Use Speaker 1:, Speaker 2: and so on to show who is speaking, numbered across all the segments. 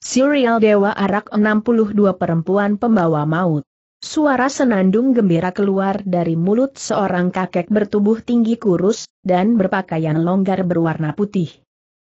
Speaker 1: Serial Dewa Arak 62 Perempuan Pembawa Maut. Suara senandung gembira keluar dari mulut seorang kakek bertubuh tinggi kurus, dan berpakaian longgar berwarna putih.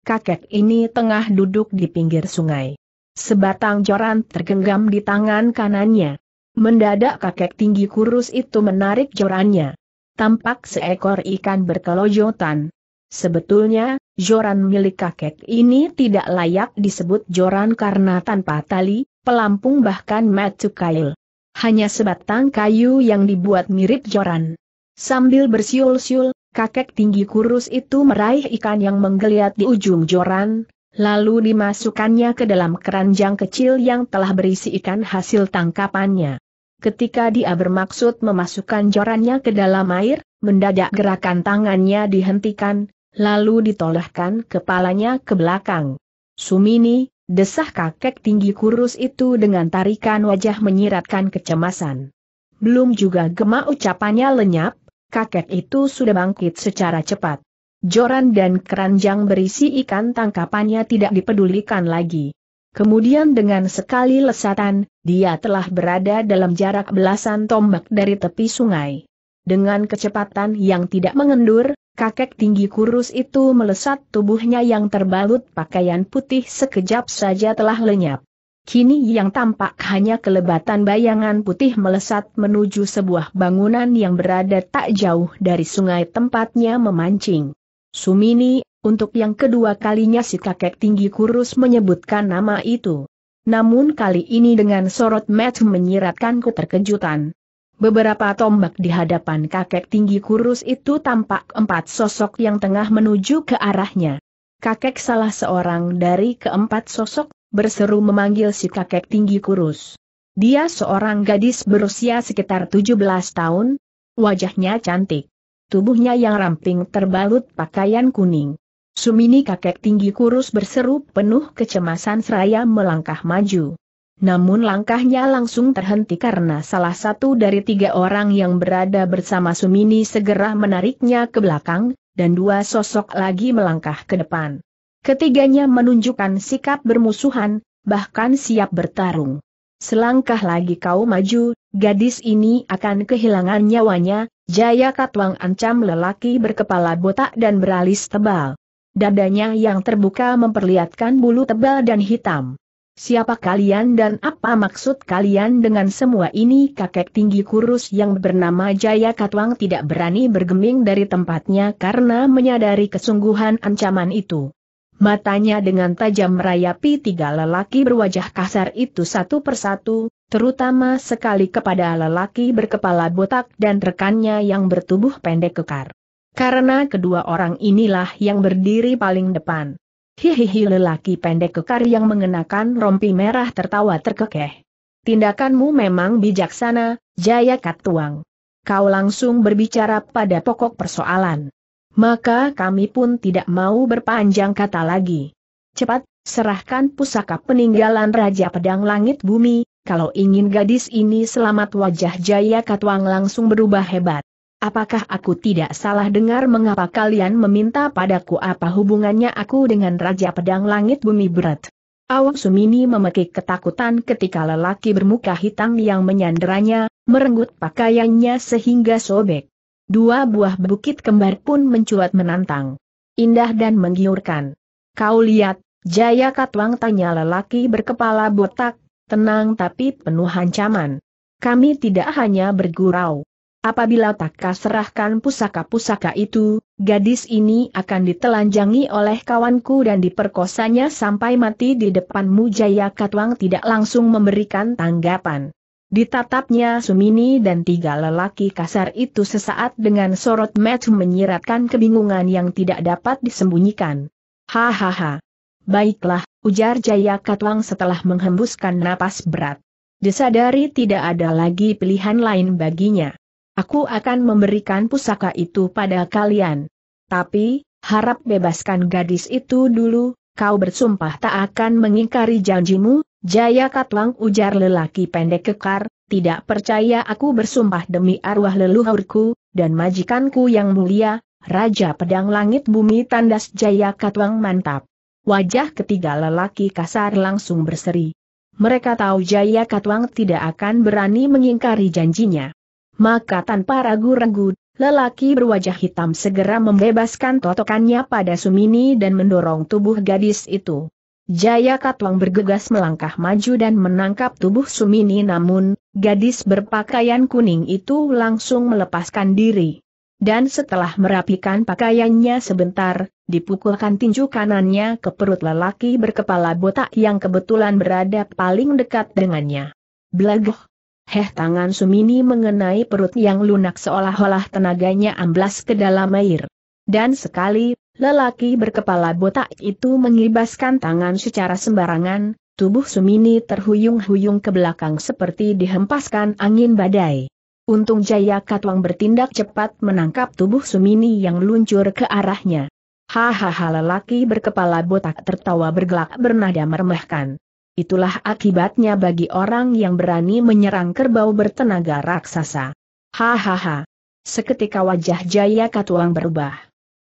Speaker 1: Kakek ini tengah duduk di pinggir sungai. Sebatang joran tergenggam di tangan kanannya. Mendadak kakek tinggi kurus itu menarik jorannya. Tampak seekor ikan berkelojotan, Sebetulnya, joran milik kakek ini tidak layak disebut joran karena tanpa tali, pelampung bahkan matu kail. Hanya sebatang kayu yang dibuat mirip joran. Sambil bersiul-siul, kakek tinggi kurus itu meraih ikan yang menggeliat di ujung joran, lalu dimasukkannya ke dalam keranjang kecil yang telah berisi ikan hasil tangkapannya. Ketika dia bermaksud memasukkan jorannya ke dalam air, mendadak gerakan tangannya dihentikan, lalu ditolehkan kepalanya ke belakang. Sumini, desah kakek tinggi kurus itu dengan tarikan wajah menyiratkan kecemasan. Belum juga gema ucapannya lenyap, kakek itu sudah bangkit secara cepat. Joran dan keranjang berisi ikan tangkapannya tidak dipedulikan lagi. Kemudian dengan sekali lesatan, dia telah berada dalam jarak belasan tombak dari tepi sungai. Dengan kecepatan yang tidak mengendur, Kakek tinggi kurus itu melesat tubuhnya yang terbalut pakaian putih sekejap saja telah lenyap. Kini yang tampak hanya kelebatan bayangan putih melesat menuju sebuah bangunan yang berada tak jauh dari sungai tempatnya memancing. Sumini, untuk yang kedua kalinya si kakek tinggi kurus menyebutkan nama itu. Namun kali ini dengan sorot match menyiratkan terkejutan. Beberapa tombak di hadapan kakek tinggi kurus itu tampak empat sosok yang tengah menuju ke arahnya. Kakek salah seorang dari keempat sosok, berseru memanggil si kakek tinggi kurus. Dia seorang gadis berusia sekitar 17 tahun, wajahnya cantik. Tubuhnya yang ramping terbalut pakaian kuning. Sumini kakek tinggi kurus berseru penuh kecemasan seraya melangkah maju namun langkahnya langsung terhenti karena salah satu dari tiga orang yang berada bersama Sumini segera menariknya ke belakang, dan dua sosok lagi melangkah ke depan. Ketiganya menunjukkan sikap bermusuhan, bahkan siap bertarung. Selangkah lagi kau maju, gadis ini akan kehilangan nyawanya, Jaya Katwang ancam lelaki berkepala botak dan beralis tebal. Dadanya yang terbuka memperlihatkan bulu tebal dan hitam. Siapa kalian dan apa maksud kalian dengan semua ini kakek tinggi kurus yang bernama Jaya Katwang tidak berani bergeming dari tempatnya karena menyadari kesungguhan ancaman itu. Matanya dengan tajam merayapi tiga lelaki berwajah kasar itu satu persatu, terutama sekali kepada lelaki berkepala botak dan rekannya yang bertubuh pendek kekar. Karena kedua orang inilah yang berdiri paling depan. Hihihi lelaki pendek kekar yang mengenakan rompi merah tertawa terkekeh. Tindakanmu memang bijaksana, Jaya Katuang. Kau langsung berbicara pada pokok persoalan. Maka kami pun tidak mau berpanjang kata lagi. Cepat, serahkan pusaka peninggalan Raja Pedang Langit Bumi, kalau ingin gadis ini selamat wajah Jaya Katuang langsung berubah hebat. Apakah aku tidak salah dengar mengapa kalian meminta padaku apa hubungannya aku dengan Raja Pedang Langit Bumi Berat? Awang Sumini memekik ketakutan ketika lelaki bermuka hitam yang menyanderanya, merenggut pakaiannya sehingga sobek. Dua buah bukit kembar pun mencuat menantang. Indah dan menggiurkan. Kau lihat, Jaya Katwang tanya lelaki berkepala botak, tenang tapi penuh ancaman. Kami tidak hanya bergurau Apabila tak serahkan pusaka-pusaka itu, gadis ini akan ditelanjangi oleh kawanku dan diperkosanya sampai mati di depanmu Jaya Katwang tidak langsung memberikan tanggapan. Ditatapnya Sumini dan tiga lelaki kasar itu sesaat dengan sorot match menyiratkan kebingungan yang tidak dapat disembunyikan. Hahaha. Baiklah, ujar Jaya Katwang setelah menghembuskan napas berat. Disadari tidak ada lagi pilihan lain baginya. Aku akan memberikan pusaka itu pada kalian. Tapi, harap bebaskan gadis itu dulu, kau bersumpah tak akan mengingkari janjimu, Jaya Katlang ujar lelaki pendek kekar, tidak percaya aku bersumpah demi arwah leluhurku, dan majikanku yang mulia, Raja Pedang Langit Bumi Tandas Jaya Katlang mantap. Wajah ketiga lelaki kasar langsung berseri. Mereka tahu Jaya Katwang tidak akan berani mengingkari janjinya maka tanpa ragu-ragu, lelaki berwajah hitam segera membebaskan totokannya pada Sumini dan mendorong tubuh gadis itu. Jaya Katwang bergegas melangkah maju dan menangkap tubuh Sumini namun, gadis berpakaian kuning itu langsung melepaskan diri. Dan setelah merapikan pakaiannya sebentar, dipukulkan tinju kanannya ke perut lelaki berkepala botak yang kebetulan berada paling dekat dengannya. Blagoh, Heh tangan Sumini mengenai perut yang lunak seolah-olah tenaganya amblas ke dalam air. Dan sekali, lelaki berkepala botak itu mengibaskan tangan secara sembarangan, tubuh Sumini terhuyung-huyung ke belakang seperti dihempaskan angin badai. Untung Jaya Katwang bertindak cepat menangkap tubuh Sumini yang luncur ke arahnya. Hahaha lelaki berkepala botak tertawa bergelak bernada meremehkan. Itulah akibatnya bagi orang yang berani menyerang kerbau bertenaga raksasa. Hahaha. Seketika wajah Jaya Katuang berubah.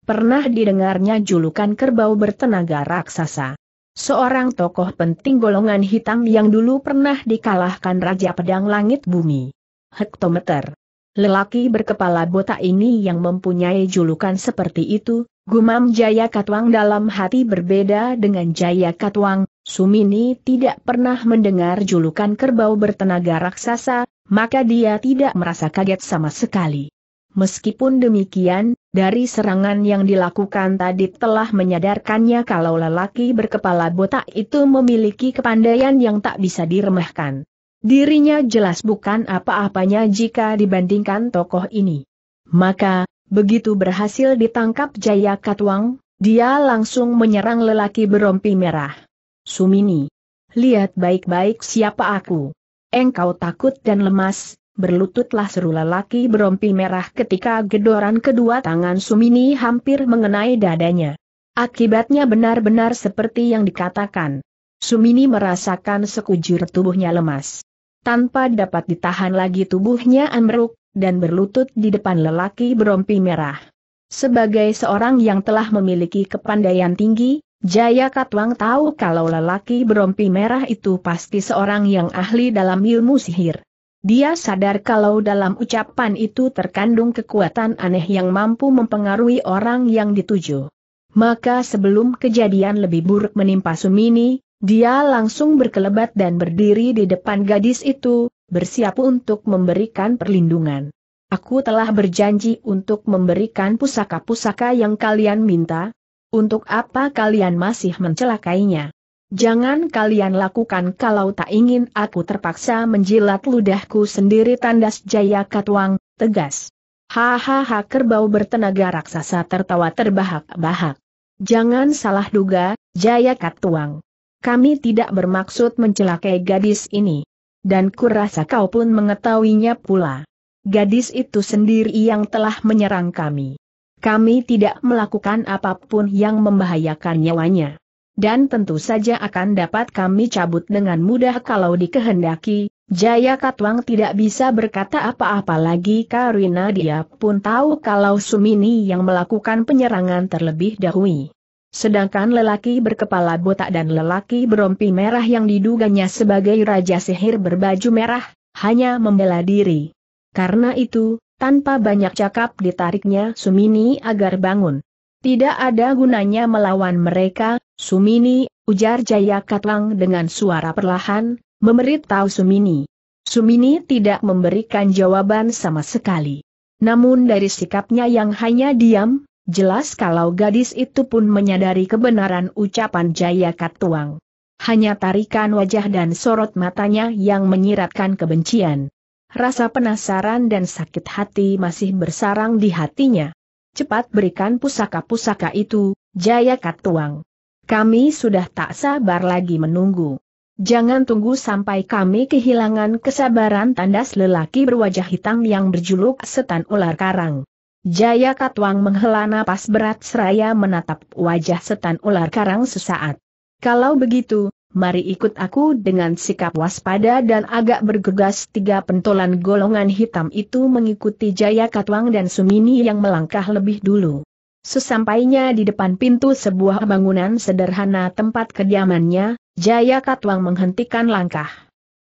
Speaker 1: Pernah didengarnya julukan kerbau bertenaga raksasa. Seorang tokoh penting golongan hitam yang dulu pernah dikalahkan Raja Pedang Langit Bumi. Hektometer. Lelaki berkepala botak ini yang mempunyai julukan seperti itu, gumam Jaya Katuang dalam hati berbeda dengan Jaya Katuang, Sumini tidak pernah mendengar julukan kerbau bertenaga raksasa, maka dia tidak merasa kaget sama sekali. Meskipun demikian, dari serangan yang dilakukan tadi telah menyadarkannya kalau lelaki berkepala botak itu memiliki kepandaian yang tak bisa diremehkan. Dirinya jelas bukan apa-apanya jika dibandingkan tokoh ini. Maka, begitu berhasil ditangkap Jaya Katwang, dia langsung menyerang lelaki berompi merah. Sumini. Lihat baik-baik siapa aku. Engkau takut dan lemas, berlututlah seru lelaki berompi merah ketika gedoran kedua tangan Sumini hampir mengenai dadanya. Akibatnya benar-benar seperti yang dikatakan. Sumini merasakan sekujur tubuhnya lemas. Tanpa dapat ditahan lagi tubuhnya ambruk, dan berlutut di depan lelaki berompi merah. Sebagai seorang yang telah memiliki kepandaian tinggi, Jaya Katwang tahu kalau lelaki berompi merah itu pasti seorang yang ahli dalam ilmu sihir. Dia sadar kalau dalam ucapan itu terkandung kekuatan aneh yang mampu mempengaruhi orang yang dituju. Maka sebelum kejadian lebih buruk menimpa Sumini, dia langsung berkelebat dan berdiri di depan gadis itu, bersiap untuk memberikan perlindungan. Aku telah berjanji untuk memberikan pusaka-pusaka yang kalian minta, untuk apa kalian masih mencelakainya? Jangan kalian lakukan kalau tak ingin aku terpaksa menjilat ludahku sendiri tandas Jaya Katwang, tegas. Hahaha kerbau bertenaga raksasa tertawa terbahak-bahak. Jangan salah duga, Jaya Katwang. Kami tidak bermaksud mencelakai gadis ini. Dan kurasa kau pun mengetahuinya pula. Gadis itu sendiri yang telah menyerang kami. Kami tidak melakukan apapun yang membahayakan nyawanya. Dan tentu saja akan dapat kami cabut dengan mudah kalau dikehendaki, Jaya Katwang tidak bisa berkata apa-apa lagi karena dia pun tahu kalau Sumini yang melakukan penyerangan terlebih dahulu. Sedangkan lelaki berkepala botak dan lelaki berompi merah yang diduganya sebagai raja sihir berbaju merah, hanya membela diri. Karena itu, tanpa banyak cakap ditariknya Sumini agar bangun. Tidak ada gunanya melawan mereka, Sumini, ujar Jaya Katlang dengan suara perlahan, memberitahu Sumini. Sumini tidak memberikan jawaban sama sekali. Namun dari sikapnya yang hanya diam, jelas kalau gadis itu pun menyadari kebenaran ucapan Jaya Katuang. Hanya tarikan wajah dan sorot matanya yang menyiratkan kebencian. Rasa penasaran dan sakit hati masih bersarang di hatinya. Cepat berikan pusaka-pusaka itu, Jaya Katuang. Kami sudah tak sabar lagi menunggu. Jangan tunggu sampai kami kehilangan kesabaran tandas lelaki berwajah hitam yang berjuluk setan ular karang. Jaya Katuang menghela napas berat seraya menatap wajah setan ular karang sesaat. Kalau begitu, mari ikut aku dengan sikap waspada dan agak bergegas tiga pentolan golongan hitam itu mengikuti Jaya Katwang dan Sumini yang melangkah lebih dulu. Sesampainya di depan pintu sebuah bangunan sederhana tempat kediamannya, Jaya Katwang menghentikan langkah.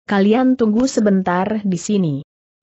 Speaker 1: Kalian tunggu sebentar di sini.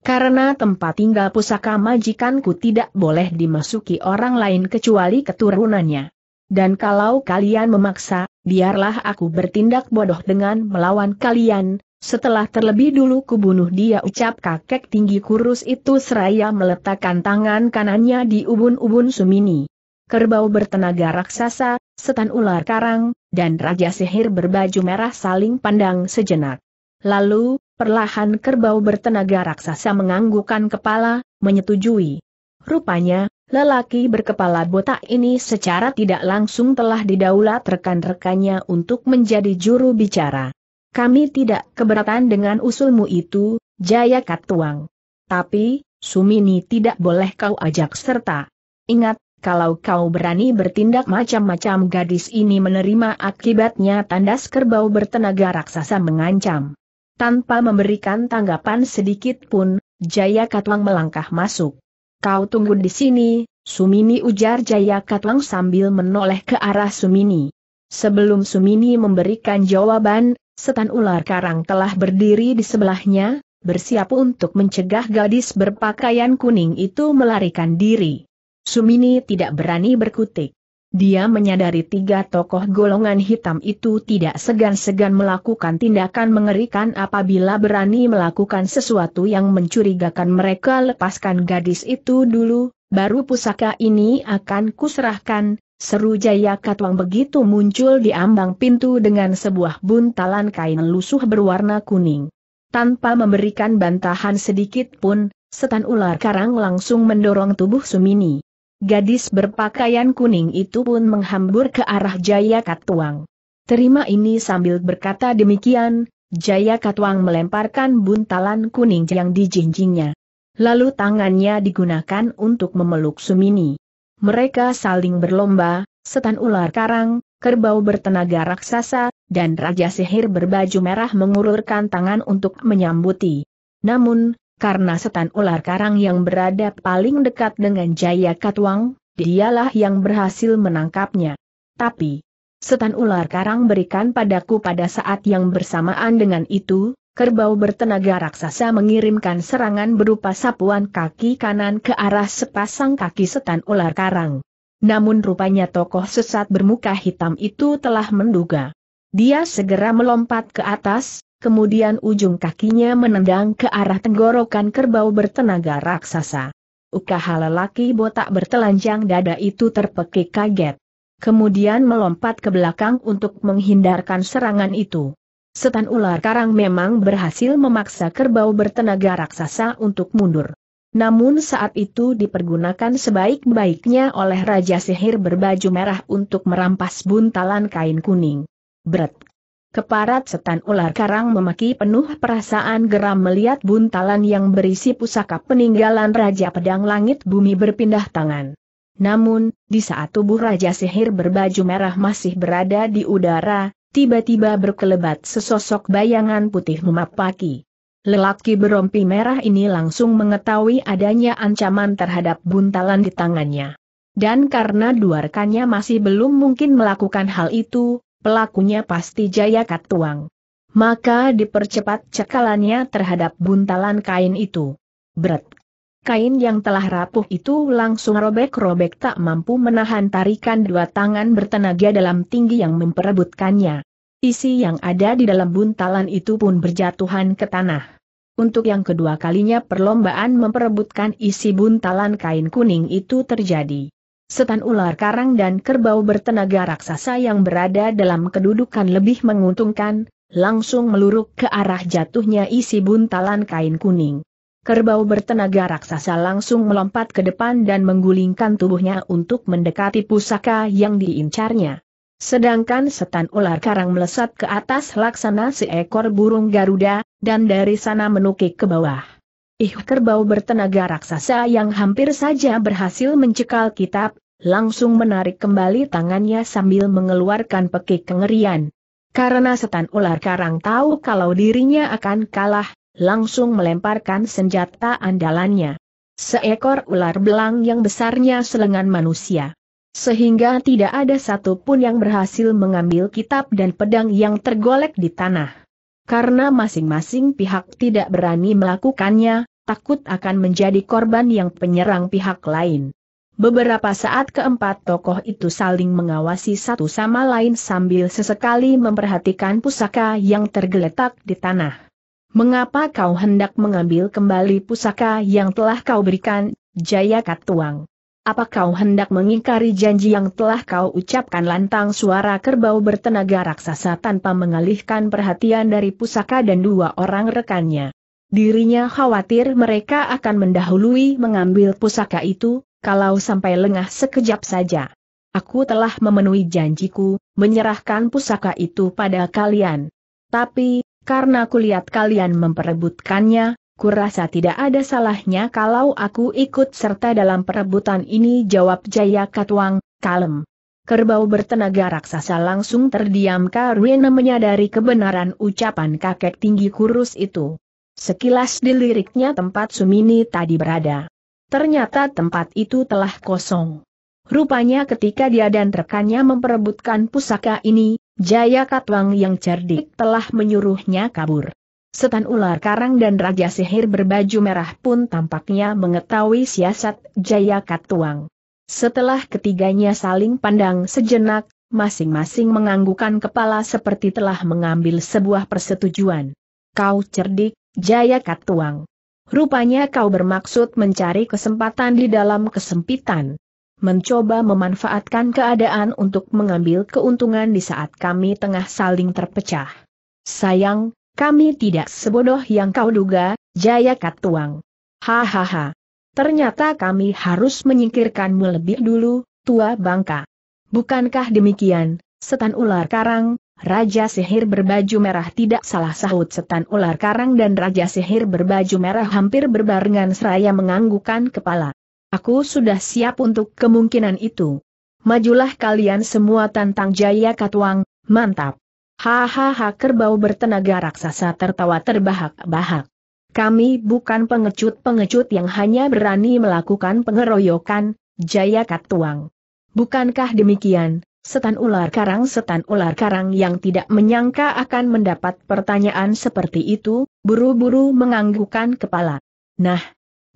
Speaker 1: Karena tempat tinggal pusaka majikanku tidak boleh dimasuki orang lain kecuali keturunannya. Dan kalau kalian memaksa, biarlah aku bertindak bodoh dengan melawan kalian, setelah terlebih dulu kubunuh dia ucap kakek tinggi kurus itu seraya meletakkan tangan kanannya di ubun-ubun Sumini. Kerbau bertenaga raksasa, setan ular karang, dan raja sihir berbaju merah saling pandang sejenak. Lalu, perlahan kerbau bertenaga raksasa menganggukkan kepala, menyetujui. Rupanya, Lelaki berkepala botak ini secara tidak langsung telah didaulat rekan-rekannya untuk menjadi juru bicara. Kami tidak keberatan dengan usulmu itu, Jaya Katuang. Tapi, Sumini tidak boleh kau ajak serta. Ingat, kalau kau berani bertindak macam-macam gadis ini menerima akibatnya tandas kerbau bertenaga raksasa mengancam. Tanpa memberikan tanggapan sedikit pun, Jaya Katuang melangkah masuk. Kau tunggu di sini, Sumini ujar Jaya Katlang sambil menoleh ke arah Sumini. Sebelum Sumini memberikan jawaban, setan ular karang telah berdiri di sebelahnya, bersiap untuk mencegah gadis berpakaian kuning itu melarikan diri. Sumini tidak berani berkutik. Dia menyadari tiga tokoh golongan hitam itu tidak segan-segan melakukan tindakan mengerikan apabila berani melakukan sesuatu yang mencurigakan mereka lepaskan gadis itu dulu, baru pusaka ini akan kuserahkan, seru Jaya Katwang begitu muncul di ambang pintu dengan sebuah buntalan kain lusuh berwarna kuning. Tanpa memberikan bantahan sedikit pun, setan ular karang langsung mendorong tubuh Sumini. Gadis berpakaian kuning itu pun menghambur ke arah Jaya Katuang. Terima ini sambil berkata demikian, Jaya Katuang melemparkan buntalan kuning yang dijinjingnya. Lalu tangannya digunakan untuk memeluk Sumini. Mereka saling berlomba, setan ular karang, kerbau bertenaga raksasa, dan raja sihir berbaju merah mengulurkan tangan untuk menyambuti. Namun, karena setan ular karang yang berada paling dekat dengan Jaya Katwang, dialah yang berhasil menangkapnya. Tapi, setan ular karang berikan padaku pada saat yang bersamaan dengan itu, kerbau bertenaga raksasa mengirimkan serangan berupa sapuan kaki kanan ke arah sepasang kaki setan ular karang. Namun rupanya tokoh sesat bermuka hitam itu telah menduga. Dia segera melompat ke atas, kemudian ujung kakinya menendang ke arah tenggorokan kerbau bertenaga raksasa. Ukaha lelaki botak bertelanjang dada itu terpekik kaget. Kemudian melompat ke belakang untuk menghindarkan serangan itu. Setan ular karang memang berhasil memaksa kerbau bertenaga raksasa untuk mundur. Namun saat itu dipergunakan sebaik-baiknya oleh Raja Sihir berbaju merah untuk merampas buntalan kain kuning. Berat Keparat setan ular karang memaki penuh perasaan geram melihat buntalan yang berisi pusaka peninggalan Raja Pedang Langit Bumi berpindah tangan. Namun, di saat tubuh Raja Sihir berbaju merah masih berada di udara, tiba-tiba berkelebat sesosok bayangan putih memapaki. Lelaki berompi merah ini langsung mengetahui adanya ancaman terhadap buntalan di tangannya. Dan karena dua rekannya masih belum mungkin melakukan hal itu, pelakunya pasti Jaya Katuang. Maka dipercepat cekalannya terhadap buntalan kain itu. Berat. Kain yang telah rapuh itu langsung robek-robek tak mampu menahan tarikan dua tangan bertenaga dalam tinggi yang memperebutkannya. Isi yang ada di dalam buntalan itu pun berjatuhan ke tanah. Untuk yang kedua kalinya perlombaan memperebutkan isi buntalan kain kuning itu terjadi. Setan ular karang dan kerbau bertenaga raksasa yang berada dalam kedudukan lebih menguntungkan, langsung meluruk ke arah jatuhnya isi buntalan kain kuning. Kerbau bertenaga raksasa langsung melompat ke depan dan menggulingkan tubuhnya untuk mendekati pusaka yang diincarnya. Sedangkan setan ular karang melesat ke atas laksana seekor burung Garuda, dan dari sana menukik ke bawah. Ih kerbau bertenaga raksasa yang hampir saja berhasil mencekal kitab, langsung menarik kembali tangannya sambil mengeluarkan pekik kengerian. Karena setan ular karang tahu kalau dirinya akan kalah, langsung melemparkan senjata andalannya. Seekor ular belang yang besarnya selengan manusia sehingga tidak ada satupun yang berhasil mengambil kitab dan pedang yang tergolek di tanah. Karena masing-masing pihak tidak berani melakukannya, takut akan menjadi korban yang penyerang pihak lain. Beberapa saat keempat tokoh itu saling mengawasi satu sama lain sambil sesekali memperhatikan pusaka yang tergeletak di tanah. Mengapa kau hendak mengambil kembali pusaka yang telah kau berikan, Jaya Katuang? Apa kau hendak mengingkari janji yang telah kau ucapkan lantang suara kerbau bertenaga raksasa tanpa mengalihkan perhatian dari pusaka dan dua orang rekannya. Dirinya khawatir mereka akan mendahului mengambil pusaka itu, kalau sampai lengah sekejap saja. Aku telah memenuhi janjiku, menyerahkan pusaka itu pada kalian. Tapi, karena kulihat kalian memperebutkannya, Kurasa tidak ada salahnya kalau aku ikut serta dalam perebutan ini jawab Jaya Katwang, kalem. Kerbau bertenaga raksasa langsung terdiam karena menyadari kebenaran ucapan kakek tinggi kurus itu. Sekilas diliriknya tempat Sumini tadi berada. Ternyata tempat itu telah kosong. Rupanya ketika dia dan rekannya memperebutkan pusaka ini, Jaya Katwang yang cerdik telah menyuruhnya kabur. Setan ular karang dan raja sihir berbaju merah pun tampaknya mengetahui siasat Jaya Katuang. Setelah ketiganya saling pandang sejenak, masing-masing menganggukan kepala seperti telah mengambil sebuah persetujuan. Kau cerdik, Jaya Katuang. Rupanya kau bermaksud mencari kesempatan di dalam kesempitan. Mencoba memanfaatkan keadaan untuk mengambil keuntungan di saat kami tengah saling terpecah. Sayang, kami tidak sebodoh yang kau duga, Jaya Katuang. Hahaha. Ternyata kami harus menyingkirkanmu lebih dulu, tua bangka. Bukankah demikian, setan ular karang, Raja sihir berbaju merah tidak salah sahut setan ular karang dan Raja sihir berbaju merah hampir berbarengan seraya menganggukan kepala. Aku sudah siap untuk kemungkinan itu. Majulah kalian semua tantang Jaya Katuang, mantap. Hahaha kerbau bertenaga raksasa tertawa terbahak-bahak. Kami bukan pengecut-pengecut yang hanya berani melakukan pengeroyokan, jaya katuang. Bukankah demikian, setan ular karang setan ular karang yang tidak menyangka akan mendapat pertanyaan seperti itu, buru-buru menganggukkan kepala. Nah,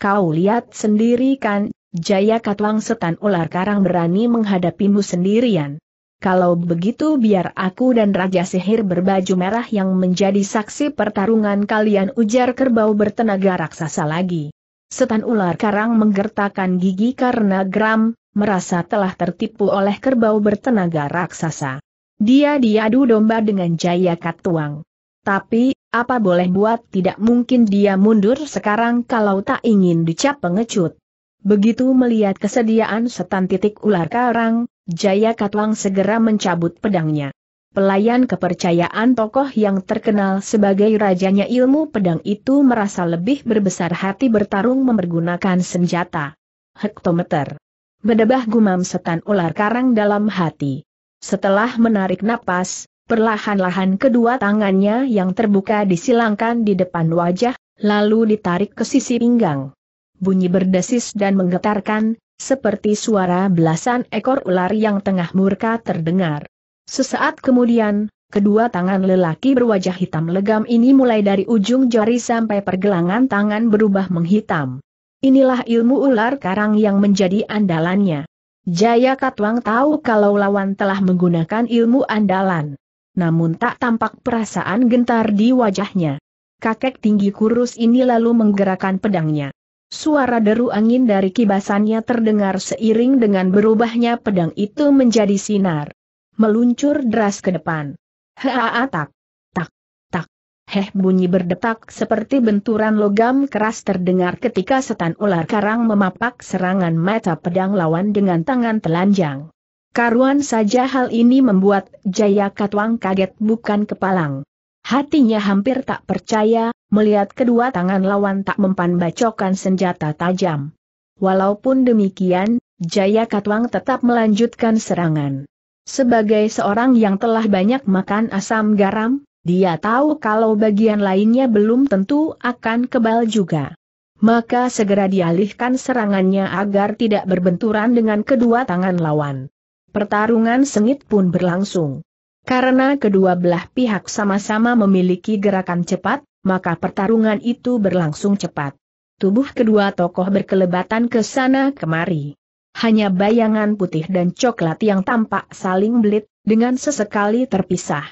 Speaker 1: kau lihat sendiri kan, jaya katuang setan ular karang berani menghadapimu sendirian. Kalau begitu biar aku dan Raja Sihir berbaju merah yang menjadi saksi pertarungan kalian ujar kerbau bertenaga raksasa lagi. Setan ular karang menggertakkan gigi karena geram, merasa telah tertipu oleh kerbau bertenaga raksasa. Dia diadu domba dengan Jaya Katuang. Tapi, apa boleh buat tidak mungkin dia mundur sekarang kalau tak ingin dicap pengecut. Begitu melihat kesediaan setan titik ular karang, Jaya Katwang segera mencabut pedangnya. Pelayan kepercayaan tokoh yang terkenal sebagai rajanya ilmu pedang itu merasa lebih berbesar hati bertarung mempergunakan senjata. Hektometer. Bedebah gumam setan ular karang dalam hati. Setelah menarik napas, perlahan-lahan kedua tangannya yang terbuka disilangkan di depan wajah, lalu ditarik ke sisi pinggang. Bunyi berdesis dan menggetarkan, seperti suara belasan ekor ular yang tengah murka terdengar. Sesaat kemudian, kedua tangan lelaki berwajah hitam legam ini mulai dari ujung jari sampai pergelangan tangan berubah menghitam. Inilah ilmu ular karang yang menjadi andalannya. Jaya Katwang tahu kalau lawan telah menggunakan ilmu andalan. Namun tak tampak perasaan gentar di wajahnya. Kakek tinggi kurus ini lalu menggerakkan pedangnya. Suara deru angin dari kibasannya terdengar seiring dengan berubahnya pedang itu menjadi sinar. Meluncur deras ke depan. Haa tak. Tak. Tak. Heh bunyi berdetak seperti benturan logam keras terdengar ketika setan ular karang memapak serangan mata pedang lawan dengan tangan telanjang. Karuan saja hal ini membuat Jaya Katwang kaget bukan kepalang. Hatinya hampir tak percaya, melihat kedua tangan lawan tak mempan bacokan senjata tajam. Walaupun demikian, Jaya Katwang tetap melanjutkan serangan. Sebagai seorang yang telah banyak makan asam garam, dia tahu kalau bagian lainnya belum tentu akan kebal juga. Maka segera dialihkan serangannya agar tidak berbenturan dengan kedua tangan lawan. Pertarungan sengit pun berlangsung. Karena kedua belah pihak sama-sama memiliki gerakan cepat, maka pertarungan itu berlangsung cepat. Tubuh kedua tokoh berkelebatan ke sana kemari. Hanya bayangan putih dan coklat yang tampak saling belit, dengan sesekali terpisah.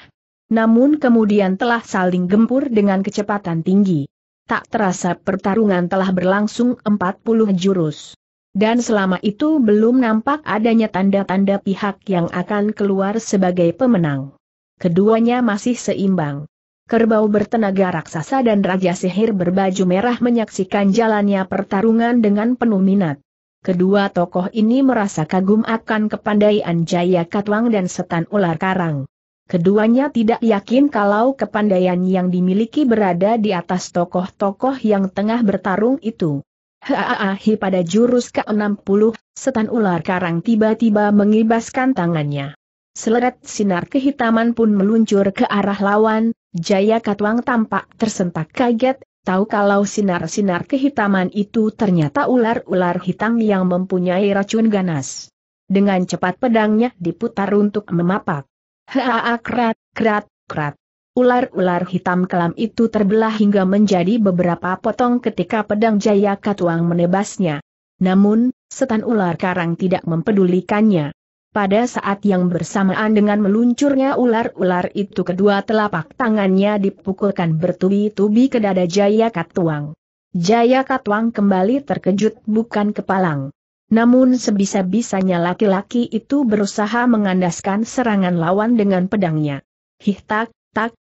Speaker 1: Namun kemudian telah saling gempur dengan kecepatan tinggi. Tak terasa pertarungan telah berlangsung 40 jurus dan selama itu belum nampak adanya tanda-tanda pihak yang akan keluar sebagai pemenang. Keduanya masih seimbang. Kerbau bertenaga raksasa dan Raja Sihir berbaju merah menyaksikan jalannya pertarungan dengan penuh minat. Kedua tokoh ini merasa kagum akan kepandaian Jaya Katwang dan Setan Ular Karang. Keduanya tidak yakin kalau kepandaian yang dimiliki berada di atas tokoh-tokoh yang tengah bertarung itu. Haahi pada jurus ke-60, setan ular karang tiba-tiba mengibaskan tangannya. Seleret sinar kehitaman pun meluncur ke arah lawan, Jaya Katwang tampak tersentak kaget, tahu kalau sinar-sinar kehitaman itu ternyata ular-ular hitam yang mempunyai racun ganas. Dengan cepat pedangnya diputar untuk memapak. Haa krat, krat, krat. Ular-ular hitam kelam itu terbelah hingga menjadi beberapa potong ketika pedang Jaya Katuang menebasnya. Namun, setan ular karang tidak mempedulikannya. Pada saat yang bersamaan dengan meluncurnya ular-ular itu kedua telapak tangannya dipukulkan bertubi-tubi ke dada Jaya Katuang. Jaya Katuang kembali terkejut bukan kepalang. Namun sebisa-bisanya laki-laki itu berusaha mengandaskan serangan lawan dengan pedangnya. Hih tak, tak,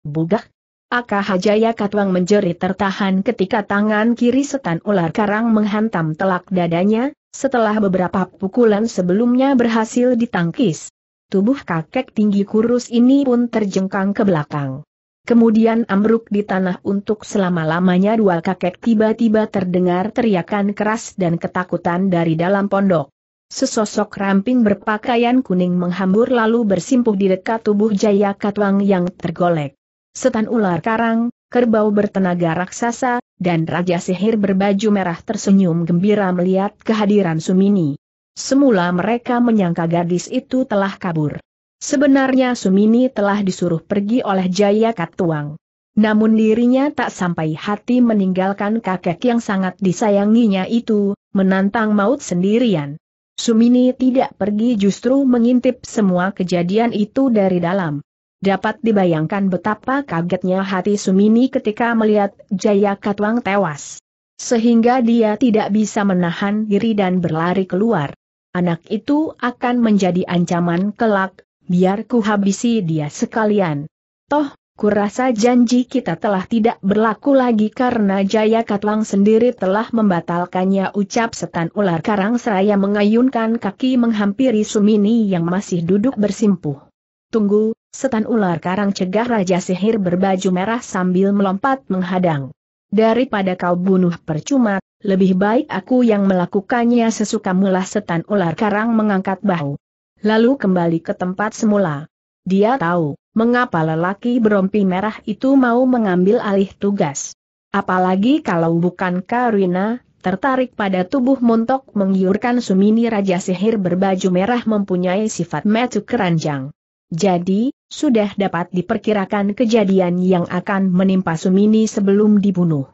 Speaker 1: Bugah. Aka Hajaya Katwang menjerit tertahan ketika tangan kiri setan ular karang menghantam telak dadanya, setelah beberapa pukulan sebelumnya berhasil ditangkis. Tubuh kakek tinggi kurus ini pun terjengkang ke belakang. Kemudian ambruk di tanah untuk selama-lamanya dua kakek tiba-tiba terdengar teriakan keras dan ketakutan dari dalam pondok. Sesosok ramping berpakaian kuning menghambur lalu bersimpuh di dekat tubuh Jaya Katwang yang tergolek setan ular karang, kerbau bertenaga raksasa, dan raja sihir berbaju merah tersenyum gembira melihat kehadiran Sumini. Semula mereka menyangka gadis itu telah kabur. Sebenarnya Sumini telah disuruh pergi oleh Jaya Katuang. Namun dirinya tak sampai hati meninggalkan kakek yang sangat disayanginya itu, menantang maut sendirian. Sumini tidak pergi justru mengintip semua kejadian itu dari dalam. Dapat dibayangkan betapa kagetnya hati Sumini ketika melihat Jaya Katwang tewas. Sehingga dia tidak bisa menahan diri dan berlari keluar. Anak itu akan menjadi ancaman kelak, biar ku habisi dia sekalian. Toh, kurasa janji kita telah tidak berlaku lagi karena Jaya Katwang sendiri telah membatalkannya ucap setan ular karang seraya mengayunkan kaki menghampiri Sumini yang masih duduk bersimpuh. Tunggu, setan ular karang cegah Raja Sihir berbaju merah sambil melompat menghadang. Daripada kau bunuh percuma, lebih baik aku yang melakukannya sesuka mula setan ular karang mengangkat bahu. Lalu kembali ke tempat semula. Dia tahu, mengapa lelaki berompi merah itu mau mengambil alih tugas. Apalagi kalau bukan Karina, tertarik pada tubuh montok menggiurkan Sumini Raja Sihir berbaju merah mempunyai sifat metu keranjang. Jadi, sudah dapat diperkirakan kejadian yang akan menimpa Sumini sebelum dibunuh.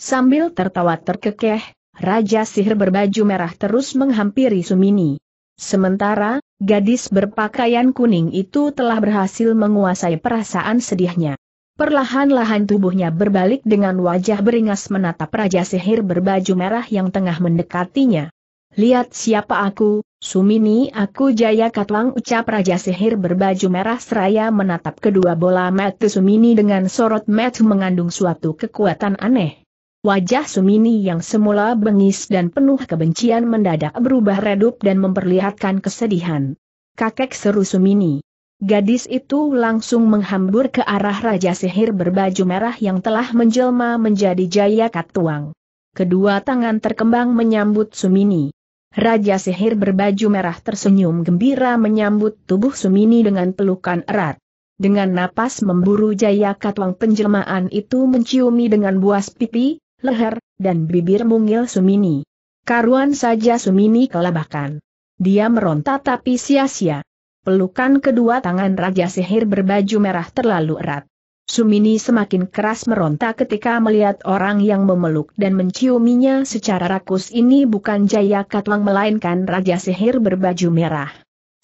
Speaker 1: Sambil tertawa terkekeh, Raja Sihir berbaju merah terus menghampiri Sumini. Sementara, gadis berpakaian kuning itu telah berhasil menguasai perasaan sedihnya. Perlahan-lahan tubuhnya berbalik dengan wajah beringas menatap Raja Sihir berbaju merah yang tengah mendekatinya. Lihat siapa aku, Sumini aku Jaya Katlang ucap Raja Sihir berbaju merah seraya menatap kedua bola mata Sumini dengan sorot mata mengandung suatu kekuatan aneh. Wajah Sumini yang semula bengis dan penuh kebencian mendadak berubah redup dan memperlihatkan kesedihan. Kakek seru Sumini. Gadis itu langsung menghambur ke arah Raja Sihir berbaju merah yang telah menjelma menjadi Jaya Katuang. Kedua tangan terkembang menyambut Sumini. Raja sihir berbaju merah tersenyum gembira menyambut tubuh Sumini dengan pelukan erat. Dengan napas memburu jaya katwang penjelmaan itu menciumi dengan buas pipi, leher, dan bibir mungil Sumini. Karuan saja Sumini kelabakan. Dia meronta tapi sia-sia. Pelukan kedua tangan Raja Sihir berbaju merah terlalu erat. Sumini semakin keras meronta ketika melihat orang yang memeluk dan menciuminya secara rakus ini bukan Jaya Katwang melainkan Raja Sihir berbaju merah.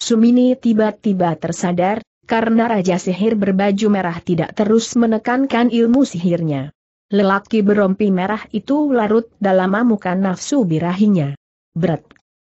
Speaker 1: Sumini tiba-tiba tersadar, karena Raja Sihir berbaju merah tidak terus menekankan ilmu sihirnya. Lelaki berompi merah itu larut dalam amukan nafsu birahinya. Berat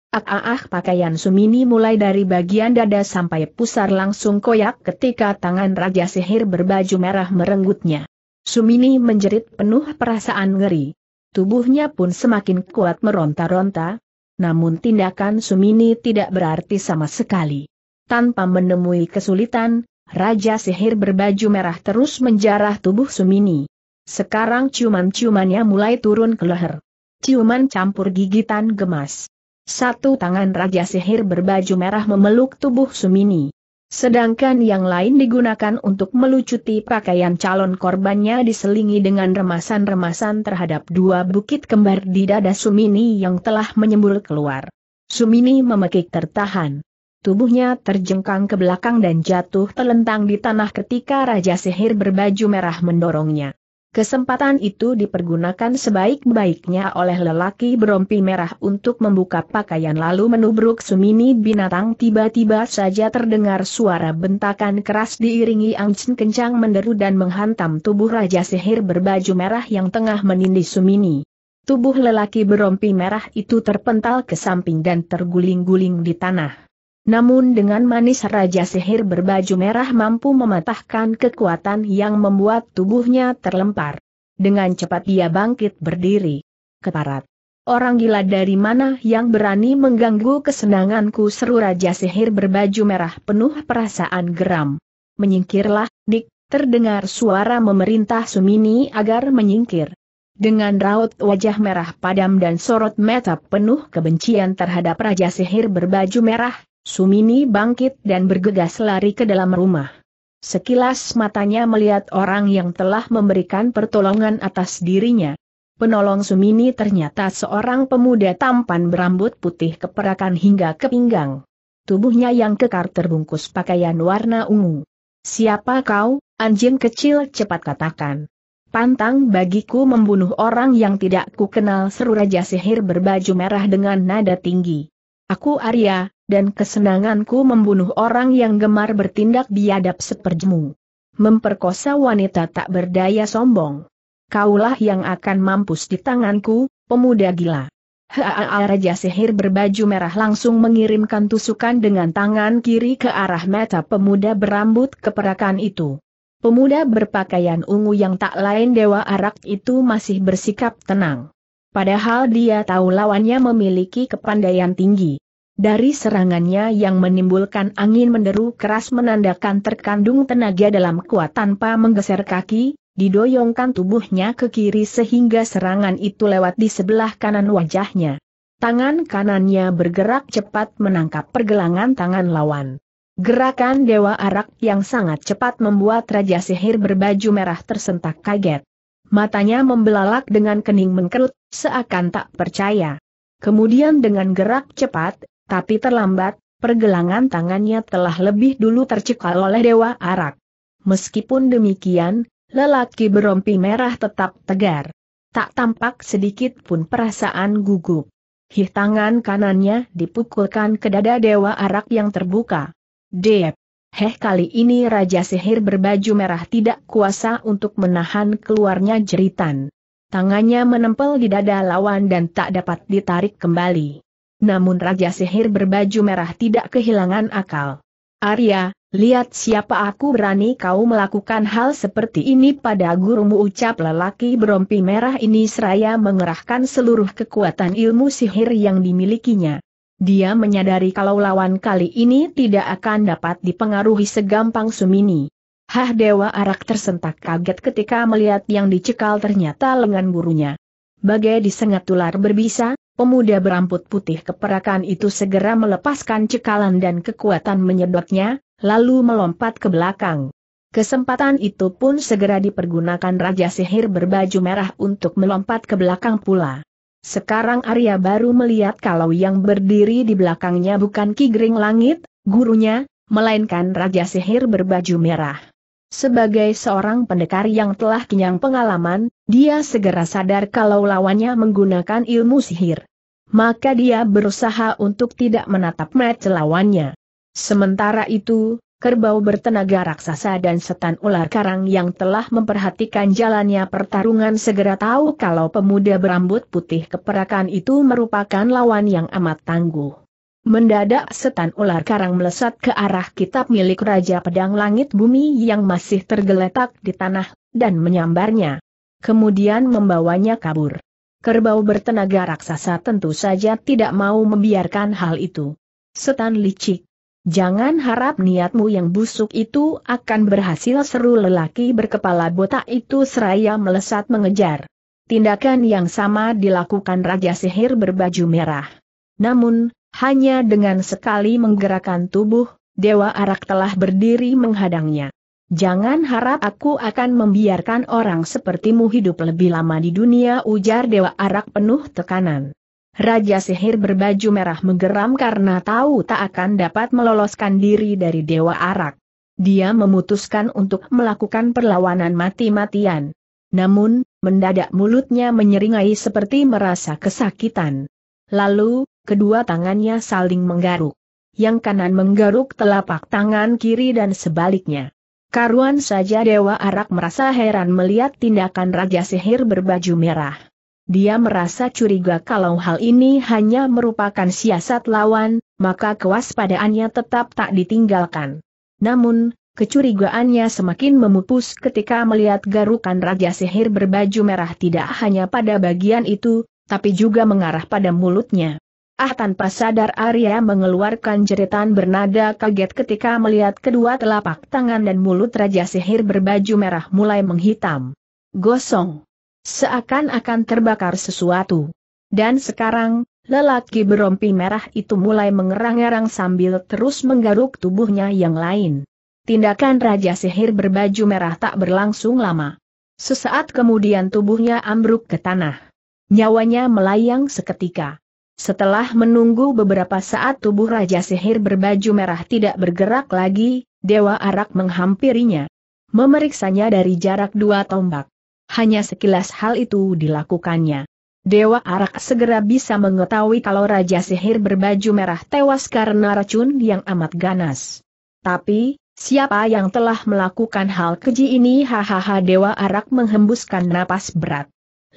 Speaker 1: Ah, ah, ah, pakaian Sumini mulai dari bagian dada sampai pusar langsung koyak ketika tangan Raja Sihir berbaju merah merenggutnya. Sumini menjerit penuh perasaan ngeri. Tubuhnya pun semakin kuat meronta-ronta. Namun tindakan Sumini tidak berarti sama sekali. Tanpa menemui kesulitan, Raja Sihir berbaju merah terus menjarah tubuh Sumini. Sekarang ciuman-ciumannya mulai turun ke leher. Ciuman campur gigitan gemas. Satu tangan Raja Sihir berbaju merah memeluk tubuh Sumini. Sedangkan yang lain digunakan untuk melucuti pakaian calon korbannya diselingi dengan remasan-remasan terhadap dua bukit kembar di dada Sumini yang telah menyembul keluar. Sumini memekik tertahan. Tubuhnya terjengkang ke belakang dan jatuh telentang di tanah ketika Raja Sihir berbaju merah mendorongnya. Kesempatan itu dipergunakan sebaik-baiknya oleh lelaki berompi merah untuk membuka pakaian lalu menubruk Sumini binatang tiba-tiba saja terdengar suara bentakan keras diiringi angin kencang menderu dan menghantam tubuh Raja Sihir berbaju merah yang tengah menindih Sumini. Tubuh lelaki berompi merah itu terpental ke samping dan terguling-guling di tanah. Namun dengan manis Raja Sihir berbaju merah mampu mematahkan kekuatan yang membuat tubuhnya terlempar. Dengan cepat dia bangkit berdiri. Keparat. Orang gila dari mana yang berani mengganggu kesenanganku seru Raja Sihir berbaju merah penuh perasaan geram. Menyingkirlah, dik, terdengar suara memerintah Sumini agar menyingkir. Dengan raut wajah merah padam dan sorot mata penuh kebencian terhadap Raja Sihir berbaju merah, Sumini bangkit dan bergegas lari ke dalam rumah. Sekilas matanya melihat orang yang telah memberikan pertolongan atas dirinya. Penolong Sumini ternyata seorang pemuda tampan berambut putih keperakan hingga ke pinggang. Tubuhnya yang kekar terbungkus pakaian warna ungu. Siapa kau, anjing kecil cepat katakan. Pantang bagiku membunuh orang yang tidak kukenal. seru Raja Sihir berbaju merah dengan nada tinggi. Aku Arya, dan kesenanganku membunuh orang yang gemar bertindak biadab seperjemu. Memperkosa wanita tak berdaya sombong. Kaulah yang akan mampus di tanganku, pemuda gila. Haa Raja Sihir berbaju merah langsung mengirimkan tusukan dengan tangan kiri ke arah mata pemuda berambut keperakan itu. Pemuda berpakaian ungu yang tak lain Dewa Arak itu masih bersikap tenang. Padahal dia tahu lawannya memiliki kepandaian tinggi. Dari serangannya yang menimbulkan angin menderu keras menandakan terkandung tenaga dalam kuat tanpa menggeser kaki, didoyongkan tubuhnya ke kiri sehingga serangan itu lewat di sebelah kanan wajahnya. Tangan kanannya bergerak cepat menangkap pergelangan tangan lawan. Gerakan Dewa Arak yang sangat cepat membuat Raja Sihir berbaju merah tersentak kaget. Matanya membelalak dengan kening mengkerut, seakan tak percaya. Kemudian dengan gerak cepat, tapi terlambat, pergelangan tangannya telah lebih dulu tercekal oleh Dewa Arak. Meskipun demikian, lelaki berompi merah tetap tegar. Tak tampak sedikit pun perasaan gugup. Hih tangan kanannya dipukulkan ke dada Dewa Arak yang terbuka. Dep. Heh kali ini Raja Sihir berbaju merah tidak kuasa untuk menahan keluarnya jeritan. Tangannya menempel di dada lawan dan tak dapat ditarik kembali. Namun Raja Sihir berbaju merah tidak kehilangan akal. Arya, lihat siapa aku berani kau melakukan hal seperti ini pada gurumu ucap lelaki berompi merah ini seraya mengerahkan seluruh kekuatan ilmu sihir yang dimilikinya. Dia menyadari kalau lawan kali ini tidak akan dapat dipengaruhi segampang Sumini. Hah Dewa Arak tersentak kaget ketika melihat yang dicekal ternyata lengan gurunya. Bagai disengat ular berbisa, Pemuda berambut putih keperakan itu segera melepaskan cekalan dan kekuatan menyedotnya, lalu melompat ke belakang. Kesempatan itu pun segera dipergunakan Raja Sihir berbaju merah untuk melompat ke belakang pula. Sekarang Arya baru melihat kalau yang berdiri di belakangnya bukan Kigring Langit, gurunya, melainkan Raja Sihir berbaju merah. Sebagai seorang pendekar yang telah kenyang pengalaman, dia segera sadar kalau lawannya menggunakan ilmu sihir maka dia berusaha untuk tidak menatap mata lawannya. Sementara itu, kerbau bertenaga raksasa dan setan ular karang yang telah memperhatikan jalannya pertarungan segera tahu kalau pemuda berambut putih keperakan itu merupakan lawan yang amat tangguh. Mendadak setan ular karang melesat ke arah kitab milik Raja Pedang Langit Bumi yang masih tergeletak di tanah, dan menyambarnya. Kemudian membawanya kabur. Kerbau bertenaga raksasa tentu saja tidak mau membiarkan hal itu. Setan licik. Jangan harap niatmu yang busuk itu akan berhasil seru lelaki berkepala botak itu seraya melesat mengejar. Tindakan yang sama dilakukan Raja Sihir berbaju merah. Namun, hanya dengan sekali menggerakkan tubuh, Dewa Arak telah berdiri menghadangnya. Jangan harap aku akan membiarkan orang sepertimu hidup lebih lama di dunia ujar Dewa Arak penuh tekanan. Raja sihir berbaju merah menggeram karena tahu tak akan dapat meloloskan diri dari Dewa Arak. Dia memutuskan untuk melakukan perlawanan mati-matian. Namun, mendadak mulutnya menyeringai seperti merasa kesakitan. Lalu, kedua tangannya saling menggaruk. Yang kanan menggaruk telapak tangan kiri dan sebaliknya. Karuan saja Dewa Arak merasa heran melihat tindakan Raja Sihir berbaju merah. Dia merasa curiga kalau hal ini hanya merupakan siasat lawan, maka kewaspadaannya tetap tak ditinggalkan. Namun, kecurigaannya semakin memupus ketika melihat garukan Raja Sihir berbaju merah tidak hanya pada bagian itu, tapi juga mengarah pada mulutnya. Ah tanpa sadar Arya mengeluarkan jeritan bernada kaget ketika melihat kedua telapak tangan dan mulut Raja Sihir berbaju merah mulai menghitam. Gosong. Seakan-akan terbakar sesuatu. Dan sekarang, lelaki berompi merah itu mulai mengerang-erang sambil terus menggaruk tubuhnya yang lain. Tindakan Raja Sihir berbaju merah tak berlangsung lama. Sesaat kemudian tubuhnya ambruk ke tanah. Nyawanya melayang seketika. Setelah menunggu beberapa saat tubuh Raja Sihir berbaju merah tidak bergerak lagi, Dewa Arak menghampirinya. Memeriksanya dari jarak dua tombak. Hanya sekilas hal itu dilakukannya. Dewa Arak segera bisa mengetahui kalau Raja Sihir berbaju merah tewas karena racun yang amat ganas. Tapi, siapa yang telah melakukan hal keji ini? Hahaha Dewa Arak menghembuskan napas berat.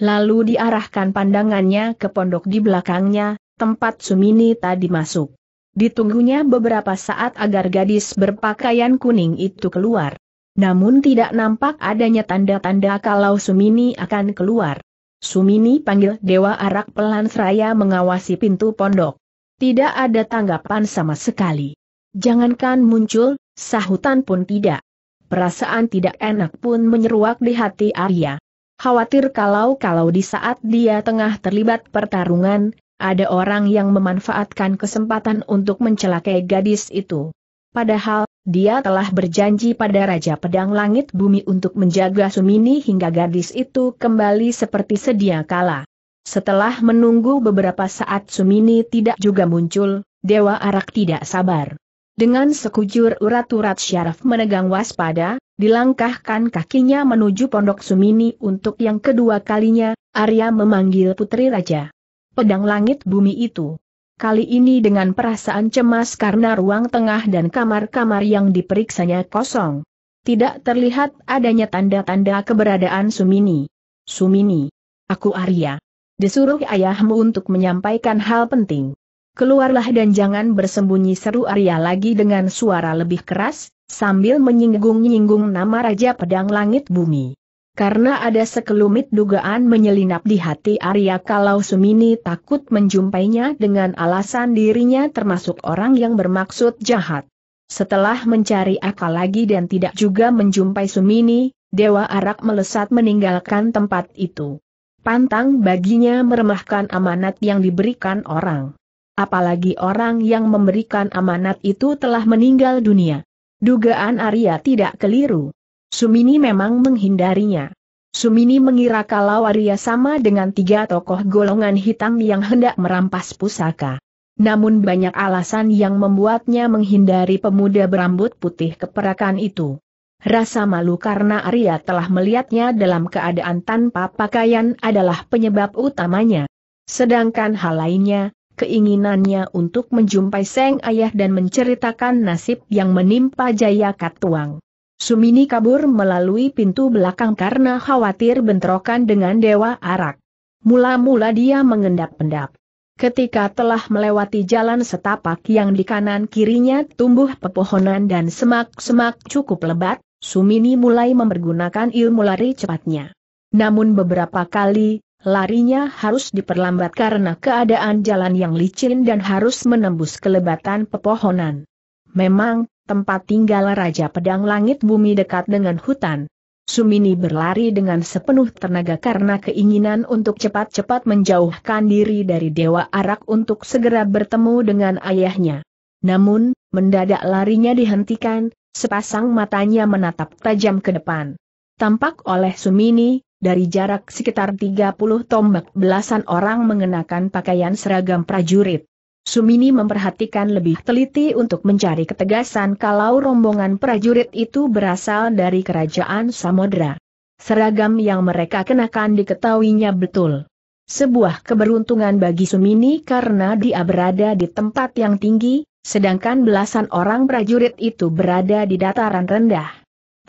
Speaker 1: Lalu diarahkan pandangannya ke pondok di belakangnya, tempat Sumini tadi masuk. Ditunggunya beberapa saat agar gadis berpakaian kuning itu keluar. Namun tidak nampak adanya tanda-tanda kalau Sumini akan keluar. Sumini panggil Dewa Arak pelan seraya mengawasi pintu pondok. Tidak ada tanggapan sama sekali. Jangankan muncul, sahutan pun tidak. Perasaan tidak enak pun menyeruak di hati Arya. Khawatir kalau-kalau di saat dia tengah terlibat pertarungan, ada orang yang memanfaatkan kesempatan untuk mencelakai gadis itu. Padahal, dia telah berjanji pada Raja Pedang Langit Bumi untuk menjaga Sumini hingga gadis itu kembali seperti sedia kala. Setelah menunggu beberapa saat Sumini tidak juga muncul, Dewa Arak tidak sabar. Dengan sekujur urat-urat syaraf menegang waspada, Dilangkahkan kakinya menuju pondok Sumini untuk yang kedua kalinya, Arya memanggil putri raja. Pedang langit bumi itu. Kali ini dengan perasaan cemas karena ruang tengah dan kamar-kamar yang diperiksanya kosong. Tidak terlihat adanya tanda-tanda keberadaan Sumini. Sumini. Aku Arya. Disuruh ayahmu untuk menyampaikan hal penting. Keluarlah dan jangan bersembunyi seru Arya lagi dengan suara lebih keras, sambil menyinggung-nyinggung nama Raja Pedang Langit Bumi. Karena ada sekelumit dugaan menyelinap di hati Arya kalau Sumini takut menjumpainya dengan alasan dirinya termasuk orang yang bermaksud jahat. Setelah mencari akal lagi dan tidak juga menjumpai Sumini, Dewa Arak melesat meninggalkan tempat itu. Pantang baginya meremahkan amanat yang diberikan orang apalagi orang yang memberikan amanat itu telah meninggal dunia. Dugaan Arya tidak keliru. Sumini memang menghindarinya. Sumini mengira kalau Arya sama dengan tiga tokoh golongan hitam yang hendak merampas pusaka. Namun banyak alasan yang membuatnya menghindari pemuda berambut putih keperakan itu. Rasa malu karena Arya telah melihatnya dalam keadaan tanpa pakaian adalah penyebab utamanya. Sedangkan hal lainnya, keinginannya untuk menjumpai Seng Ayah dan menceritakan nasib yang menimpa Jaya Katuang. Sumini kabur melalui pintu belakang karena khawatir bentrokan dengan Dewa Arak. Mula-mula dia mengendap-endap. Ketika telah melewati jalan setapak yang di kanan kirinya tumbuh pepohonan dan semak-semak cukup lebat, Sumini mulai mempergunakan ilmu lari cepatnya. Namun beberapa kali, Larinya harus diperlambat karena keadaan jalan yang licin dan harus menembus kelebatan pepohonan. Memang, tempat tinggal Raja Pedang Langit Bumi dekat dengan hutan. Sumini berlari dengan sepenuh tenaga karena keinginan untuk cepat-cepat menjauhkan diri dari Dewa Arak untuk segera bertemu dengan ayahnya. Namun, mendadak larinya dihentikan, sepasang matanya menatap tajam ke depan. Tampak oleh Sumini, dari jarak sekitar 30 tombak belasan orang mengenakan pakaian seragam prajurit. Sumini memperhatikan lebih teliti untuk mencari ketegasan kalau rombongan prajurit itu berasal dari kerajaan Samodra. Seragam yang mereka kenakan diketahuinya betul. Sebuah keberuntungan bagi Sumini karena dia berada di tempat yang tinggi, sedangkan belasan orang prajurit itu berada di dataran rendah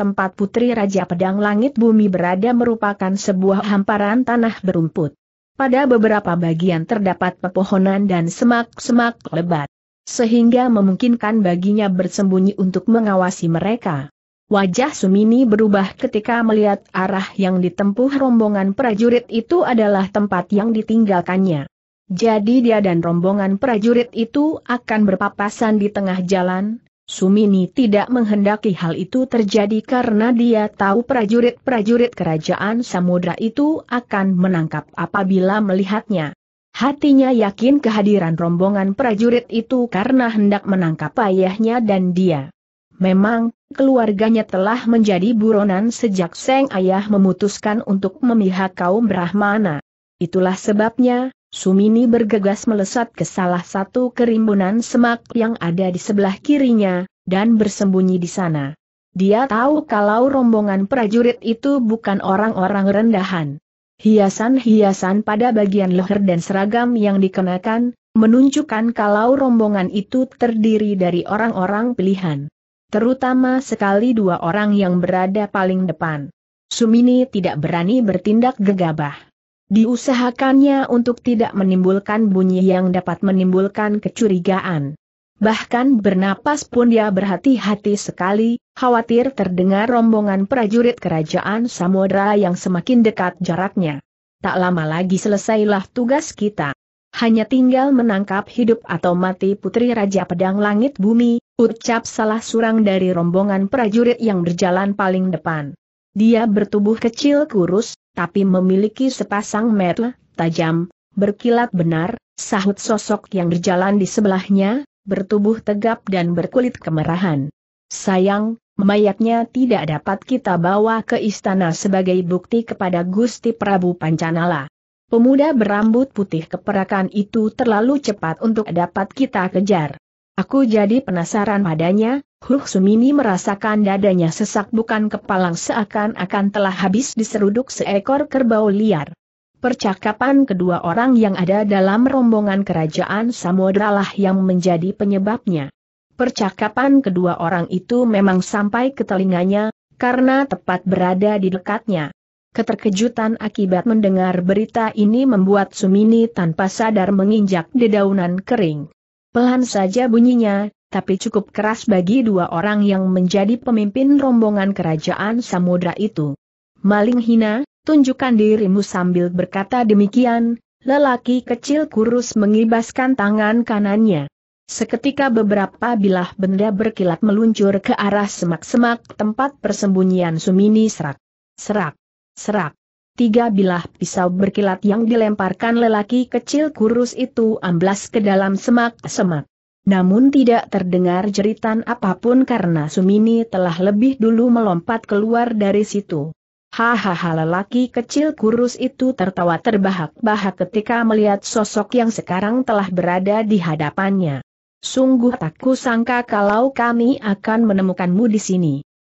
Speaker 1: tempat putri Raja Pedang Langit Bumi berada merupakan sebuah hamparan tanah berumput. Pada beberapa bagian terdapat pepohonan dan semak-semak lebat, sehingga memungkinkan baginya bersembunyi untuk mengawasi mereka. Wajah Sumini berubah ketika melihat arah yang ditempuh rombongan prajurit itu adalah tempat yang ditinggalkannya. Jadi dia dan rombongan prajurit itu akan berpapasan di tengah jalan, Sumini tidak menghendaki hal itu terjadi karena dia tahu prajurit-prajurit kerajaan samudra itu akan menangkap apabila melihatnya. Hatinya yakin kehadiran rombongan prajurit itu karena hendak menangkap ayahnya dan dia. Memang, keluarganya telah menjadi buronan sejak Seng ayah memutuskan untuk memihak kaum Brahmana. Itulah sebabnya, Sumini bergegas melesat ke salah satu kerimbunan semak yang ada di sebelah kirinya, dan bersembunyi di sana. Dia tahu kalau rombongan prajurit itu bukan orang-orang rendahan. Hiasan-hiasan pada bagian leher dan seragam yang dikenakan, menunjukkan kalau rombongan itu terdiri dari orang-orang pilihan. Terutama sekali dua orang yang berada paling depan. Sumini tidak berani bertindak gegabah. Diusahakannya untuk tidak menimbulkan bunyi yang dapat menimbulkan kecurigaan. Bahkan bernapas pun dia berhati-hati sekali, khawatir terdengar rombongan prajurit kerajaan samudra yang semakin dekat jaraknya. Tak lama lagi selesailah tugas kita. Hanya tinggal menangkap hidup atau mati putri Raja Pedang Langit Bumi, ucap salah seorang dari rombongan prajurit yang berjalan paling depan. Dia bertubuh kecil kurus, tapi memiliki sepasang mata tajam, berkilat benar, sahut sosok yang berjalan di sebelahnya, bertubuh tegap dan berkulit kemerahan. Sayang, mayatnya tidak dapat kita bawa ke istana sebagai bukti kepada Gusti Prabu Pancanala. Pemuda berambut putih keperakan itu terlalu cepat untuk dapat kita kejar. Aku jadi penasaran padanya, Huh Sumini merasakan dadanya sesak bukan kepalang seakan-akan telah habis diseruduk seekor kerbau liar. Percakapan kedua orang yang ada dalam rombongan kerajaan adalah yang menjadi penyebabnya. Percakapan kedua orang itu memang sampai ke telinganya, karena tepat berada di dekatnya. Keterkejutan akibat mendengar berita ini membuat Sumini tanpa sadar menginjak dedaunan kering. Pelan saja bunyinya, tapi cukup keras bagi dua orang yang menjadi pemimpin rombongan kerajaan samudra itu. Maling hina, tunjukkan dirimu sambil berkata demikian, lelaki kecil kurus mengibaskan tangan kanannya. Seketika beberapa bilah benda berkilat meluncur ke arah semak-semak tempat persembunyian Sumini serak. Serak. Serak. Tiga bilah pisau berkilat yang dilemparkan lelaki kecil kurus itu amblas ke dalam semak-semak. Namun tidak terdengar jeritan apapun karena Sumini telah lebih dulu melompat keluar dari situ. Hahaha lelaki kecil kurus itu tertawa terbahak-bahak ketika melihat sosok yang sekarang telah berada di hadapannya. Sungguh tak kusangka kalau kami akan menemukanmu di sini.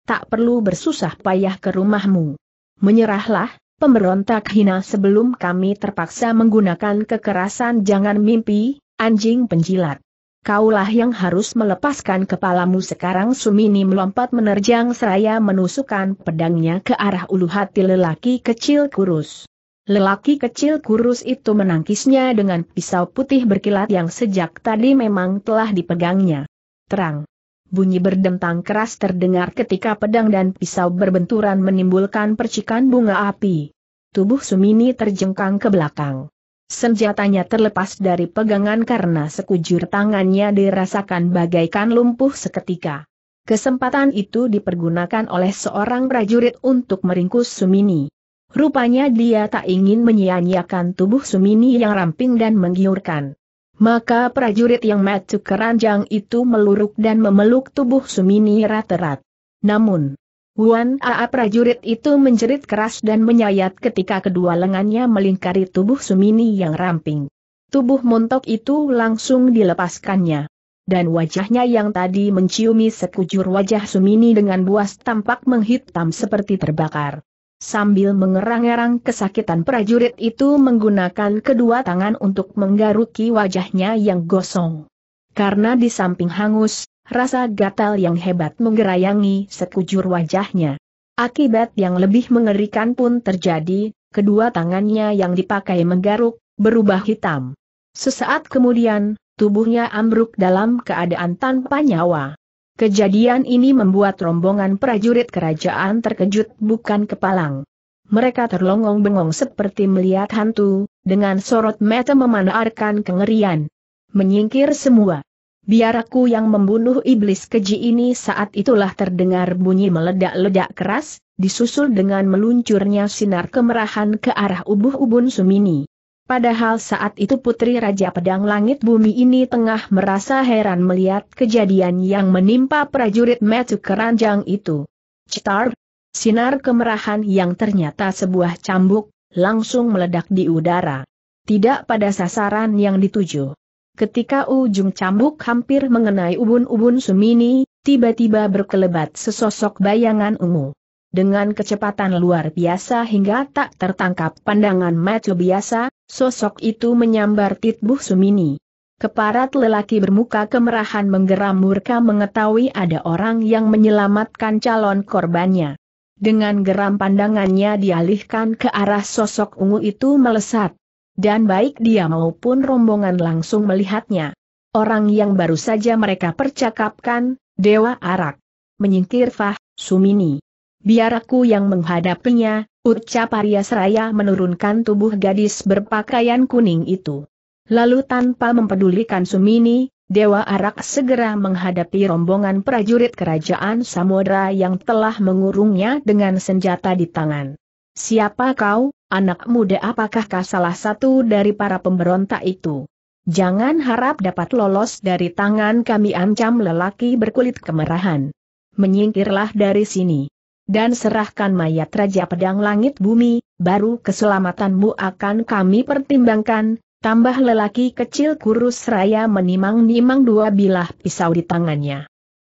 Speaker 1: Tak perlu bersusah payah ke rumahmu. Menyerahlah, pemberontak hina sebelum kami terpaksa menggunakan kekerasan jangan mimpi, anjing penjilat. Kaulah yang harus melepaskan kepalamu sekarang Sumini melompat menerjang seraya menusukkan pedangnya ke arah ulu hati lelaki kecil kurus. Lelaki kecil kurus itu menangkisnya dengan pisau putih berkilat yang sejak tadi memang telah dipegangnya. Terang. Bunyi berdentang keras terdengar ketika pedang dan pisau berbenturan menimbulkan percikan bunga api. Tubuh Sumini terjengkang ke belakang. Senjatanya terlepas dari pegangan karena sekujur tangannya dirasakan bagaikan lumpuh seketika. Kesempatan itu dipergunakan oleh seorang prajurit untuk meringkus Sumini. Rupanya dia tak ingin menyia-nyiakan tubuh Sumini yang ramping dan menggiurkan. Maka prajurit yang masuk keranjang itu meluruk dan memeluk tubuh Sumini rat-rat. Namun, Wan Aa prajurit itu menjerit keras dan menyayat ketika kedua lengannya melingkari tubuh Sumini yang ramping. Tubuh montok itu langsung dilepaskannya. Dan wajahnya yang tadi menciumi sekujur wajah Sumini dengan buas tampak menghitam seperti terbakar. Sambil mengerang-erang kesakitan prajurit itu menggunakan kedua tangan untuk menggaruki wajahnya yang gosong. Karena di samping hangus, Rasa gatal yang hebat menggerayangi sekujur wajahnya. Akibat yang lebih mengerikan pun terjadi, kedua tangannya yang dipakai menggaruk, berubah hitam. Sesaat kemudian, tubuhnya ambruk dalam keadaan tanpa nyawa. Kejadian ini membuat rombongan prajurit kerajaan terkejut bukan kepalang. Mereka terlongong-bengong seperti melihat hantu, dengan sorot mata memanarkan kengerian. Menyingkir semua. Biar aku yang membunuh iblis keji ini saat itulah terdengar bunyi meledak-ledak keras, disusul dengan meluncurnya sinar kemerahan ke arah ubuh-ubun Sumini. Padahal saat itu Putri Raja Pedang Langit Bumi ini tengah merasa heran melihat kejadian yang menimpa prajurit Metu Keranjang itu. Citar, Sinar kemerahan yang ternyata sebuah cambuk, langsung meledak di udara. Tidak pada sasaran yang dituju. Ketika ujung cambuk hampir mengenai ubun-ubun Sumini, tiba-tiba berkelebat sesosok bayangan ungu. Dengan kecepatan luar biasa hingga tak tertangkap pandangan mata biasa, sosok itu menyambar titbuh Sumini. Keparat lelaki bermuka kemerahan menggeram murka mengetahui ada orang yang menyelamatkan calon korbannya. Dengan geram pandangannya dialihkan ke arah sosok ungu itu melesat. Dan baik dia maupun rombongan langsung melihatnya. Orang yang baru saja mereka percakapkan, Dewa Arak. Menyingkir Fah, Sumini. Biar aku yang menghadapinya, ucap Arya Seraya menurunkan tubuh gadis berpakaian kuning itu. Lalu tanpa mempedulikan Sumini, Dewa Arak segera menghadapi rombongan prajurit kerajaan Samudra yang telah mengurungnya dengan senjata di tangan. Siapa kau, anak muda Apakah kau salah satu dari para pemberontak itu? Jangan harap dapat lolos dari tangan kami ancam lelaki berkulit kemerahan. Menyingkirlah dari sini. Dan serahkan mayat Raja Pedang Langit Bumi, baru keselamatanmu akan kami pertimbangkan, tambah lelaki kecil kurus raya menimang-nimang dua bilah pisau di tangannya.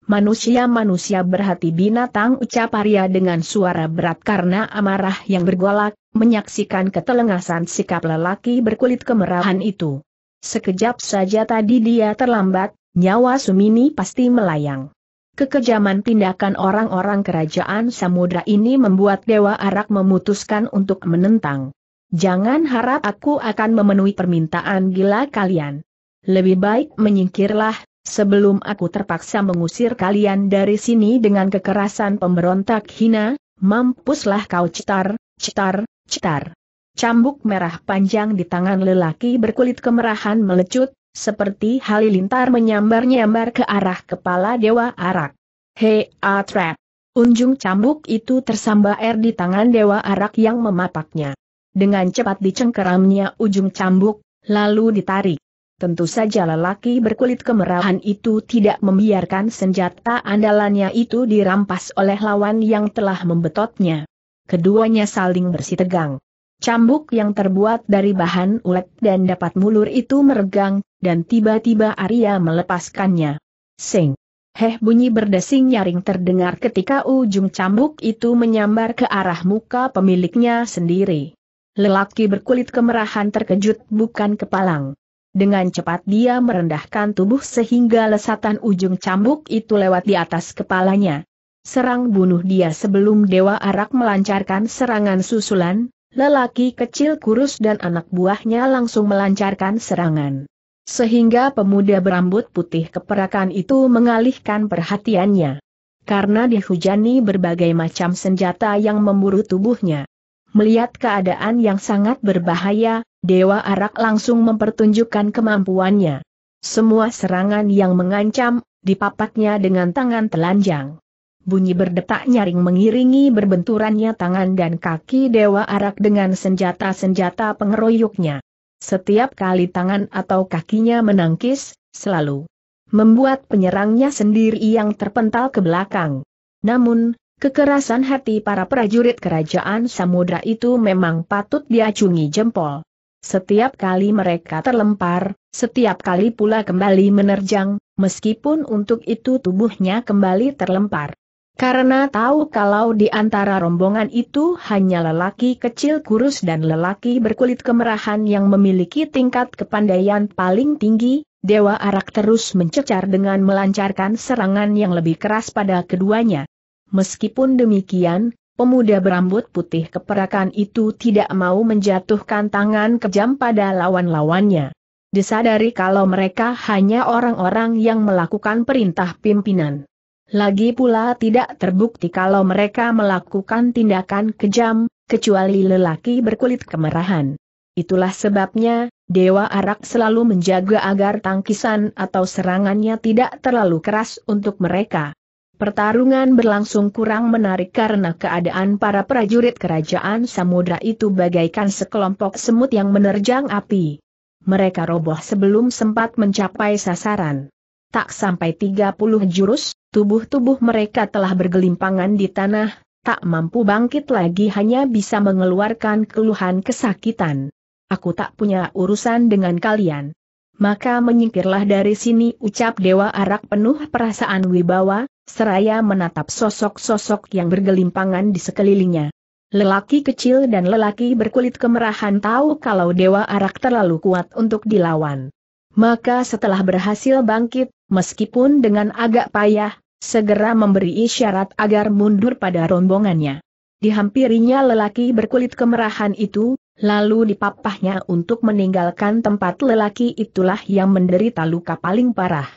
Speaker 1: Manusia-manusia berhati binatang ucap Arya dengan suara berat karena amarah yang bergolak, menyaksikan ketelengasan sikap lelaki berkulit kemerahan itu. Sekejap saja tadi dia terlambat, nyawa Sumini pasti melayang. Kekejaman tindakan orang-orang kerajaan samudra ini membuat Dewa Arak memutuskan untuk menentang. Jangan harap aku akan memenuhi permintaan gila kalian. Lebih baik menyingkirlah, Sebelum aku terpaksa mengusir kalian dari sini dengan kekerasan pemberontak hina, mampuslah kau citar, citar, cetar. Cambuk merah panjang di tangan lelaki berkulit kemerahan melecut, seperti halilintar menyambar-nyambar ke arah kepala Dewa Arak. Hei, Atrap! Unjung cambuk itu tersamba air di tangan Dewa Arak yang memapaknya. Dengan cepat dicengkeramnya ujung cambuk, lalu ditarik. Tentu saja lelaki berkulit kemerahan itu tidak membiarkan senjata andalannya itu dirampas oleh lawan yang telah membetotnya. Keduanya saling bersitegang. Cambuk yang terbuat dari bahan ulet dan dapat mulur itu meregang, dan tiba-tiba Arya melepaskannya. Sing! Heh bunyi berdesing nyaring terdengar ketika ujung cambuk itu menyambar ke arah muka pemiliknya sendiri. Lelaki berkulit kemerahan terkejut bukan kepalang. Dengan cepat dia merendahkan tubuh sehingga lesatan ujung cambuk itu lewat di atas kepalanya. Serang bunuh dia sebelum Dewa Arak melancarkan serangan susulan, lelaki kecil kurus dan anak buahnya langsung melancarkan serangan. Sehingga pemuda berambut putih keperakan itu mengalihkan perhatiannya. Karena dihujani berbagai macam senjata yang memburu tubuhnya. Melihat keadaan yang sangat berbahaya, Dewa Arak langsung mempertunjukkan kemampuannya. Semua serangan yang mengancam, dipapatnya dengan tangan telanjang. Bunyi berdetak nyaring mengiringi berbenturannya tangan dan kaki Dewa Arak dengan senjata-senjata pengeroyoknya. Setiap kali tangan atau kakinya menangkis, selalu membuat penyerangnya sendiri yang terpental ke belakang. Namun, kekerasan hati para prajurit kerajaan samudra itu memang patut diacungi jempol. Setiap kali mereka terlempar, setiap kali pula kembali menerjang, meskipun untuk itu tubuhnya kembali terlempar. Karena tahu kalau di antara rombongan itu hanya lelaki kecil kurus dan lelaki berkulit kemerahan yang memiliki tingkat kepandaian paling tinggi, Dewa Arak terus mencecar dengan melancarkan serangan yang lebih keras pada keduanya. Meskipun demikian, Pemuda berambut putih keperakan itu tidak mau menjatuhkan tangan kejam pada lawan-lawannya. Disadari kalau mereka hanya orang-orang yang melakukan perintah pimpinan. Lagi pula tidak terbukti kalau mereka melakukan tindakan kejam, kecuali lelaki berkulit kemerahan. Itulah sebabnya, Dewa Arak selalu menjaga agar tangkisan atau serangannya tidak terlalu keras untuk mereka. Pertarungan berlangsung kurang menarik karena keadaan para prajurit kerajaan samudra itu bagaikan sekelompok semut yang menerjang api. Mereka roboh sebelum sempat mencapai sasaran. Tak sampai 30 jurus, tubuh-tubuh mereka telah bergelimpangan di tanah, tak mampu bangkit lagi hanya bisa mengeluarkan keluhan kesakitan. Aku tak punya urusan dengan kalian. Maka menyingkirlah dari sini ucap Dewa Arak penuh perasaan wibawa, seraya menatap sosok-sosok yang bergelimpangan di sekelilingnya. Lelaki kecil dan lelaki berkulit kemerahan tahu kalau Dewa Arak terlalu kuat untuk dilawan. Maka setelah berhasil bangkit, meskipun dengan agak payah, segera memberi isyarat agar mundur pada rombongannya. Dihampirinya lelaki berkulit kemerahan itu, lalu dipapahnya untuk meninggalkan tempat lelaki itulah yang menderita luka paling parah.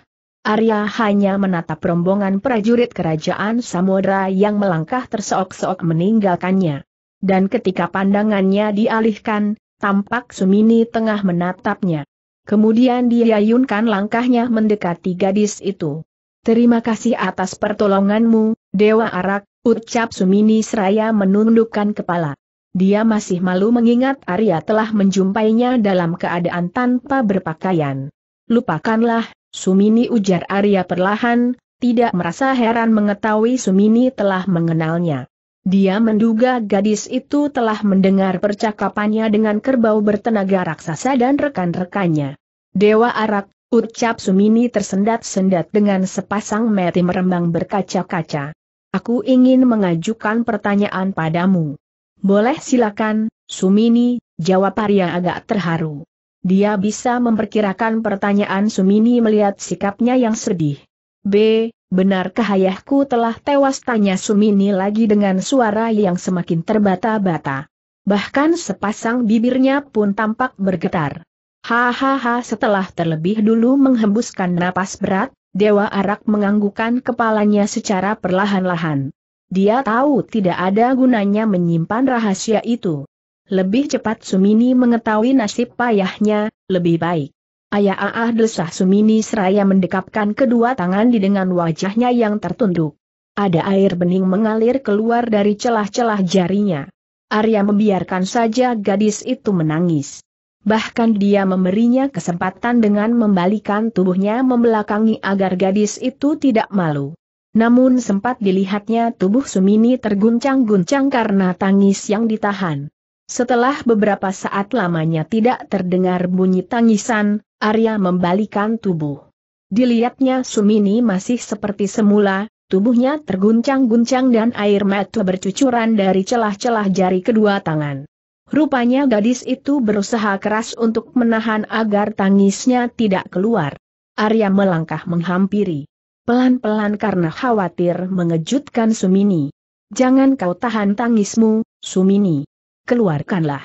Speaker 1: Arya hanya menatap rombongan prajurit kerajaan Samudra yang melangkah terseok-seok meninggalkannya. Dan ketika pandangannya dialihkan, tampak Sumini tengah menatapnya. Kemudian diayunkan langkahnya mendekati gadis itu. Terima kasih atas pertolonganmu, Dewa Arak, ucap Sumini seraya menundukkan kepala. Dia masih malu mengingat Arya telah menjumpainya dalam keadaan tanpa berpakaian. Lupakanlah, Sumini ujar Arya perlahan, tidak merasa heran mengetahui Sumini telah mengenalnya. Dia menduga gadis itu telah mendengar percakapannya dengan kerbau bertenaga raksasa dan rekan-rekannya. Dewa Arak, ucap Sumini tersendat-sendat dengan sepasang mati merembang berkaca-kaca. Aku ingin mengajukan pertanyaan padamu. Boleh silakan, Sumini, jawab Arya agak terharu. Dia bisa memperkirakan pertanyaan Sumini melihat sikapnya yang sedih. B. Benarkah ayahku telah tewas? Tanya Sumini lagi dengan suara yang semakin terbata-bata. Bahkan sepasang bibirnya pun tampak bergetar. Hahaha setelah terlebih dulu menghembuskan napas berat, Dewa Arak menganggukkan kepalanya secara perlahan-lahan. Dia tahu tidak ada gunanya menyimpan rahasia itu. Lebih cepat Sumini mengetahui nasib payahnya, lebih baik. Ayah ah desah Sumini seraya mendekapkan kedua tangan di dengan wajahnya yang tertunduk. Ada air bening mengalir keluar dari celah-celah jarinya. Arya membiarkan saja gadis itu menangis. Bahkan dia memberinya kesempatan dengan membalikan tubuhnya membelakangi agar gadis itu tidak malu. Namun sempat dilihatnya tubuh Sumini terguncang-guncang karena tangis yang ditahan. Setelah beberapa saat lamanya tidak terdengar bunyi tangisan, Arya membalikan tubuh. Dilihatnya Sumini masih seperti semula, tubuhnya terguncang-guncang dan air mata bercucuran dari celah-celah jari kedua tangan. Rupanya gadis itu berusaha keras untuk menahan agar tangisnya tidak keluar. Arya melangkah menghampiri. Pelan-pelan karena khawatir mengejutkan Sumini. Jangan kau tahan tangismu, Sumini keluarkanlah.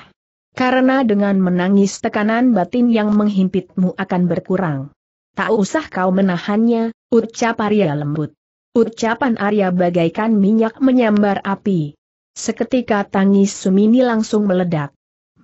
Speaker 1: Karena dengan menangis tekanan batin yang menghimpitmu akan berkurang. Tak usah kau menahannya, ucap Arya lembut. Ucapan Arya bagaikan minyak menyambar api. Seketika tangis Sumini langsung meledak.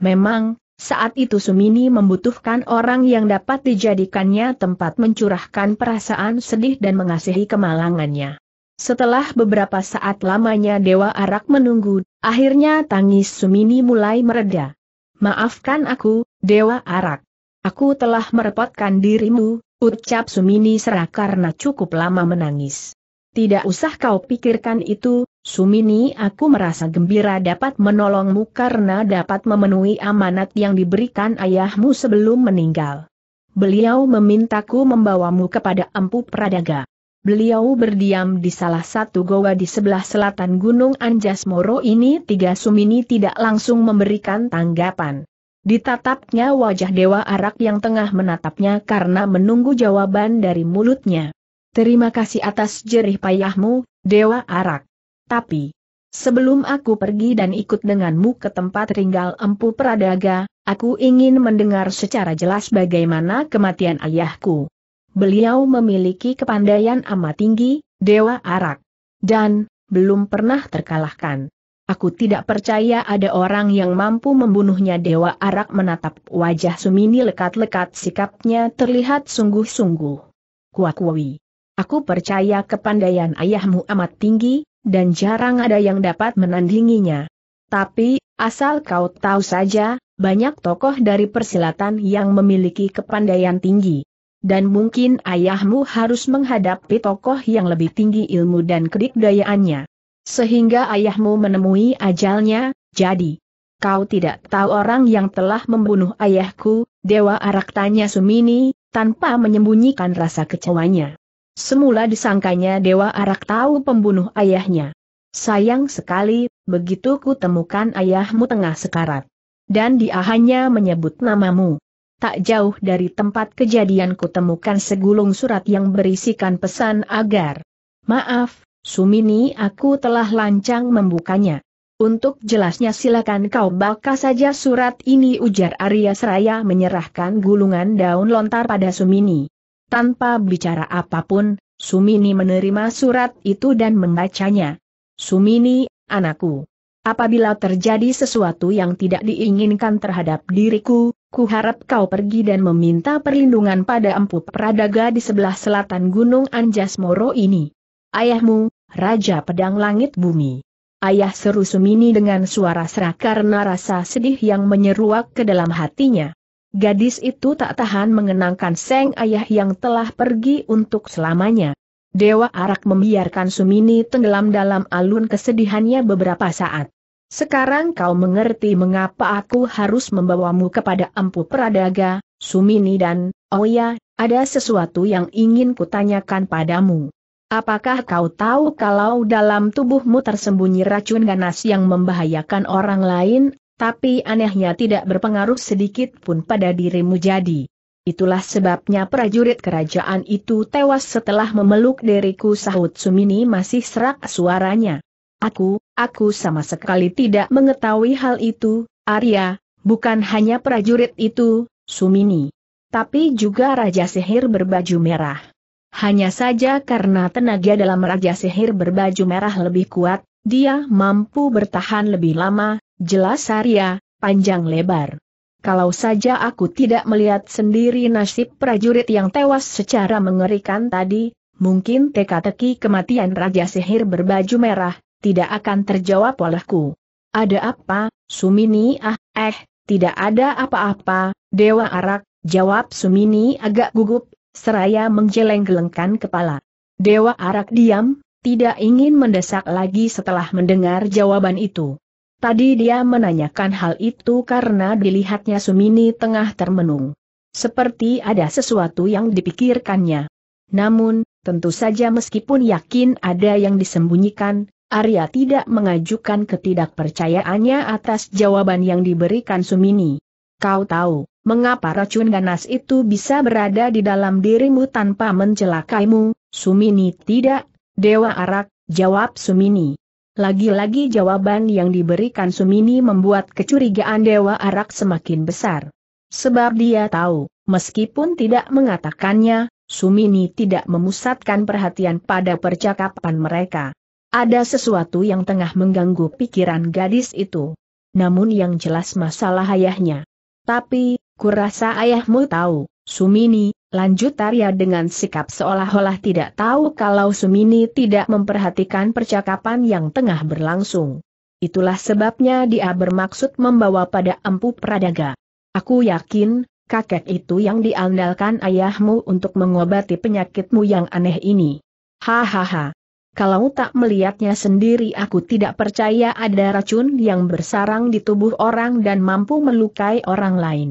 Speaker 1: Memang, saat itu Sumini membutuhkan orang yang dapat dijadikannya tempat mencurahkan perasaan sedih dan mengasihi kemalangannya. Setelah beberapa saat lamanya Dewa Arak menunggu, akhirnya tangis Sumini mulai mereda. Maafkan aku, Dewa Arak. Aku telah merepotkan dirimu, ucap Sumini serak karena cukup lama menangis. Tidak usah kau pikirkan itu, Sumini aku merasa gembira dapat menolongmu karena dapat memenuhi amanat yang diberikan ayahmu sebelum meninggal. Beliau memintaku membawamu kepada Empu Pradaga. Beliau berdiam di salah satu goa di sebelah selatan Gunung Anjas Moro ini tiga sumini tidak langsung memberikan tanggapan. Ditatapnya wajah Dewa Arak yang tengah menatapnya karena menunggu jawaban dari mulutnya. Terima kasih atas jerih payahmu, Dewa Arak. Tapi, Sebelum aku pergi dan ikut denganmu ke tempat ringgal empu Pradaga, aku ingin mendengar secara jelas bagaimana kematian ayahku beliau memiliki kepandaian amat tinggi, dewa arak. Dan, belum pernah terkalahkan. Aku tidak percaya ada orang yang mampu membunuhnya Dewa Arak menatap wajah Sumini lekat-lekat sikapnya terlihat sungguh-sungguh. Kuakui. Aku percaya kepandaian ayahmu amat tinggi, dan jarang ada yang dapat menandinginya. Tapi, asal kau tahu saja, banyak tokoh dari persilatan yang memiliki kepandaian tinggi dan mungkin ayahmu harus menghadapi tokoh yang lebih tinggi ilmu dan kedikdayaannya. Sehingga ayahmu menemui ajalnya, jadi. Kau tidak tahu orang yang telah membunuh ayahku, Dewa Arak tanya Sumini, tanpa menyembunyikan rasa kecewanya. Semula disangkanya Dewa Arak tahu pembunuh ayahnya. Sayang sekali, begitu ku temukan ayahmu tengah sekarat. Dan dia hanya menyebut namamu tak jauh dari tempat kejadian kutemukan segulung surat yang berisikan pesan agar. Maaf, Sumini aku telah lancang membukanya. Untuk jelasnya silakan kau baca saja surat ini ujar Arya Seraya menyerahkan gulungan daun lontar pada Sumini. Tanpa bicara apapun, Sumini menerima surat itu dan membacanya. Sumini, anakku. Apabila terjadi sesuatu yang tidak diinginkan terhadap diriku, kuharap kau pergi dan meminta perlindungan pada Empu Pradaga di sebelah selatan Gunung Anjas Moro ini. Ayahmu, Raja Pedang Langit Bumi. Ayah seru Sumini dengan suara serak karena rasa sedih yang menyeruak ke dalam hatinya. Gadis itu tak tahan mengenangkan seng ayah yang telah pergi untuk selamanya. Dewa Arak membiarkan Sumini tenggelam dalam alun kesedihannya beberapa saat. Sekarang kau mengerti mengapa aku harus membawamu kepada Empu Pradaga, Sumini dan, oh ya, ada sesuatu yang ingin kutanyakan padamu. Apakah kau tahu kalau dalam tubuhmu tersembunyi racun ganas yang membahayakan orang lain, tapi anehnya tidak berpengaruh sedikit pun pada dirimu jadi? Itulah sebabnya prajurit kerajaan itu tewas setelah memeluk diriku sahut Sumini masih serak suaranya. Aku, Aku sama sekali tidak mengetahui hal itu, Arya, bukan hanya prajurit itu, Sumini. Tapi juga Raja Sihir berbaju merah. Hanya saja karena tenaga dalam Raja Sihir berbaju merah lebih kuat, dia mampu bertahan lebih lama, jelas Arya, panjang lebar. Kalau saja aku tidak melihat sendiri nasib prajurit yang tewas secara mengerikan tadi, mungkin teka-teki kematian Raja Sihir berbaju merah, tidak akan terjawab olehku. Ada apa, Sumini ah, eh, tidak ada apa-apa, Dewa Arak, jawab Sumini agak gugup, seraya menggeleng-gelengkan kepala. Dewa Arak diam, tidak ingin mendesak lagi setelah mendengar jawaban itu. Tadi dia menanyakan hal itu karena dilihatnya Sumini tengah termenung. Seperti ada sesuatu yang dipikirkannya. Namun, tentu saja meskipun yakin ada yang disembunyikan, Arya tidak mengajukan ketidakpercayaannya atas jawaban yang diberikan Sumini. Kau tahu, mengapa racun ganas itu bisa berada di dalam dirimu tanpa mencelakaimu, Sumini tidak, Dewa Arak, jawab Sumini. Lagi-lagi jawaban yang diberikan Sumini membuat kecurigaan Dewa Arak semakin besar. Sebab dia tahu, meskipun tidak mengatakannya, Sumini tidak memusatkan perhatian pada percakapan mereka. Ada sesuatu yang tengah mengganggu pikiran gadis itu. Namun yang jelas masalah ayahnya. Tapi, kurasa ayahmu tahu, Sumini, lanjut Arya dengan sikap seolah-olah tidak tahu kalau Sumini tidak memperhatikan percakapan yang tengah berlangsung. Itulah sebabnya dia bermaksud membawa pada empu Pradaga. Aku yakin, kakek itu yang diandalkan ayahmu untuk mengobati penyakitmu yang aneh ini. Hahaha. Kalau tak melihatnya sendiri aku tidak percaya ada racun yang bersarang di tubuh orang dan mampu melukai orang lain.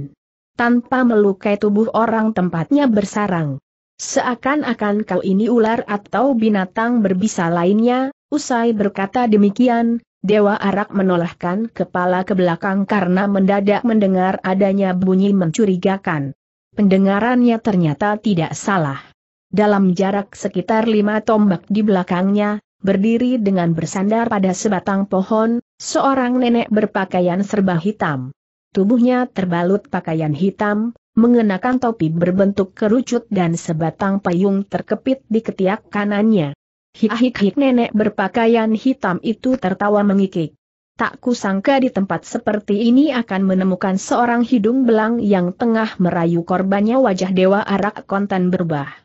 Speaker 1: Tanpa melukai tubuh orang tempatnya bersarang. Seakan-akan kau ini ular atau binatang berbisa lainnya, usai berkata demikian, Dewa Arak menolakkan kepala ke belakang karena mendadak mendengar adanya bunyi mencurigakan. Pendengarannya ternyata tidak salah dalam jarak sekitar lima tombak di belakangnya, berdiri dengan bersandar pada sebatang pohon, seorang nenek berpakaian serba hitam. Tubuhnya terbalut pakaian hitam, mengenakan topi berbentuk kerucut dan sebatang payung terkepit di ketiak kanannya. Hik-hik nenek berpakaian hitam itu tertawa mengikik. Tak kusangka di tempat seperti ini akan menemukan seorang hidung belang yang tengah merayu korbannya wajah Dewa Arak Kontan berubah.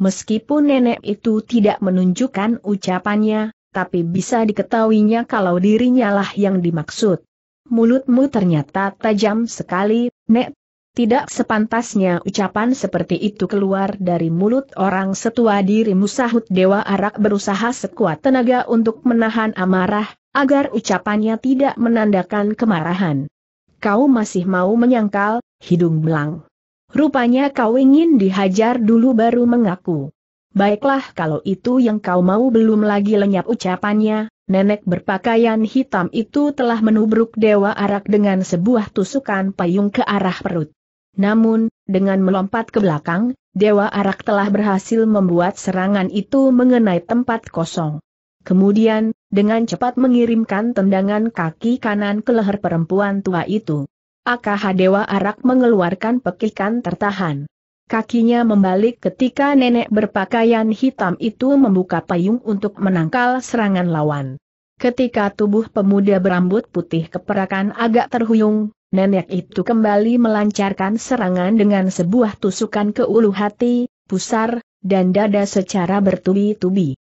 Speaker 1: Meskipun nenek itu tidak menunjukkan ucapannya, tapi bisa diketahuinya kalau dirinya lah yang dimaksud. Mulutmu ternyata tajam sekali, Nek. Tidak sepantasnya ucapan seperti itu keluar dari mulut orang setua dirimu sahut Dewa Arak berusaha sekuat tenaga untuk menahan amarah, agar ucapannya tidak menandakan kemarahan. Kau masih mau menyangkal, hidung belang. Rupanya kau ingin dihajar dulu baru mengaku. Baiklah kalau itu yang kau mau belum lagi lenyap ucapannya, nenek berpakaian hitam itu telah menubruk Dewa Arak dengan sebuah tusukan payung ke arah perut. Namun, dengan melompat ke belakang, Dewa Arak telah berhasil membuat serangan itu mengenai tempat kosong. Kemudian, dengan cepat mengirimkan tendangan kaki kanan ke leher perempuan tua itu. Akah Dewa Arak mengeluarkan pekikan tertahan. Kakinya membalik ketika nenek berpakaian hitam itu membuka payung untuk menangkal serangan lawan. Ketika tubuh pemuda berambut putih keperakan agak terhuyung, nenek itu kembali melancarkan serangan dengan sebuah tusukan ke ulu hati, pusar, dan dada secara bertubi-tubi.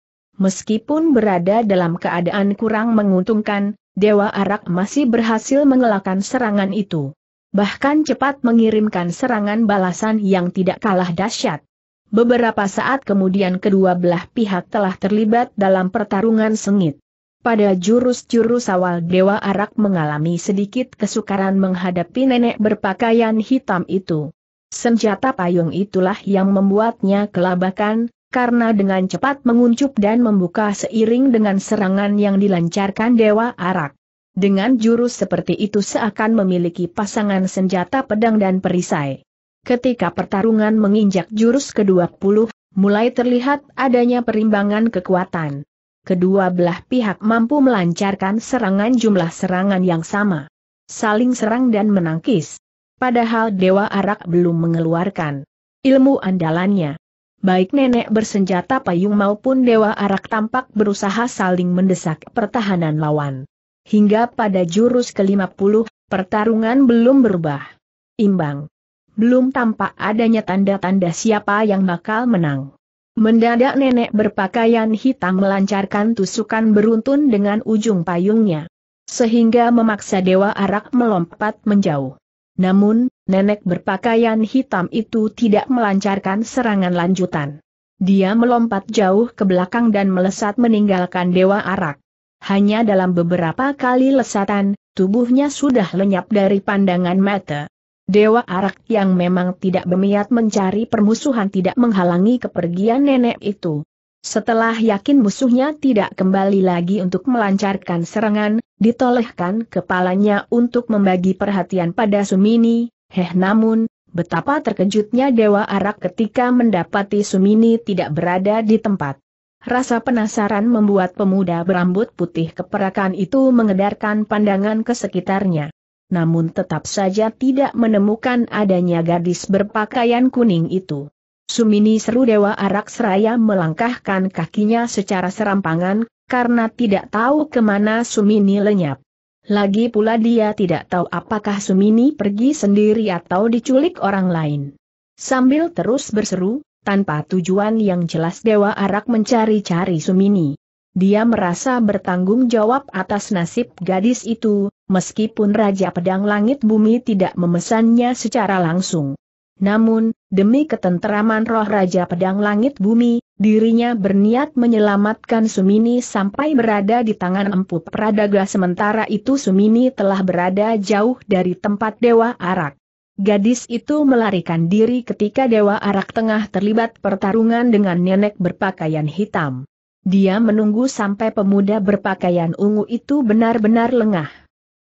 Speaker 1: Meskipun berada dalam keadaan kurang menguntungkan, Dewa Arak masih berhasil mengelakkan serangan itu. Bahkan cepat mengirimkan serangan balasan yang tidak kalah dahsyat. Beberapa saat kemudian kedua belah pihak telah terlibat dalam pertarungan sengit. Pada jurus-jurus awal Dewa Arak mengalami sedikit kesukaran menghadapi nenek berpakaian hitam itu. Senjata payung itulah yang membuatnya kelabakan, karena dengan cepat menguncup dan membuka seiring dengan serangan yang dilancarkan Dewa Arak. Dengan jurus seperti itu seakan memiliki pasangan senjata pedang dan perisai. Ketika pertarungan menginjak jurus ke-20, mulai terlihat adanya perimbangan kekuatan. Kedua belah pihak mampu melancarkan serangan jumlah serangan yang sama. Saling serang dan menangkis. Padahal Dewa Arak belum mengeluarkan ilmu andalannya baik nenek bersenjata payung maupun dewa arak tampak berusaha saling mendesak pertahanan lawan. Hingga pada jurus ke-50, pertarungan belum berubah. Imbang. Belum tampak adanya tanda-tanda siapa yang bakal menang. Mendadak nenek berpakaian hitam melancarkan tusukan beruntun dengan ujung payungnya. Sehingga memaksa Dewa Arak melompat menjauh. Namun, nenek berpakaian hitam itu tidak melancarkan serangan lanjutan. Dia melompat jauh ke belakang dan melesat meninggalkan Dewa Arak. Hanya dalam beberapa kali lesatan, tubuhnya sudah lenyap dari pandangan mata. Dewa Arak yang memang tidak berniat mencari permusuhan tidak menghalangi kepergian nenek itu. Setelah yakin musuhnya tidak kembali lagi untuk melancarkan serangan, ditolehkan kepalanya untuk membagi perhatian pada Sumini, heh namun, betapa terkejutnya Dewa Arak ketika mendapati Sumini tidak berada di tempat. Rasa penasaran membuat pemuda berambut putih keperakan itu mengedarkan pandangan ke sekitarnya. Namun tetap saja tidak menemukan adanya gadis berpakaian kuning itu. Sumini seru Dewa Arak Seraya melangkahkan kakinya secara serampangan, karena tidak tahu kemana Sumini lenyap. Lagi pula dia tidak tahu apakah Sumini pergi sendiri atau diculik orang lain. Sambil terus berseru, tanpa tujuan yang jelas Dewa Arak mencari-cari Sumini. Dia merasa bertanggung jawab atas nasib gadis itu, meskipun Raja Pedang Langit Bumi tidak memesannya secara langsung. Namun, demi ketenteraman roh Raja Pedang Langit Bumi, dirinya berniat menyelamatkan Sumini sampai berada di tangan Empu Pradaga sementara itu Sumini telah berada jauh dari tempat Dewa Arak. Gadis itu melarikan diri ketika Dewa Arak tengah terlibat pertarungan dengan nenek berpakaian hitam. Dia menunggu sampai pemuda berpakaian ungu itu benar-benar lengah.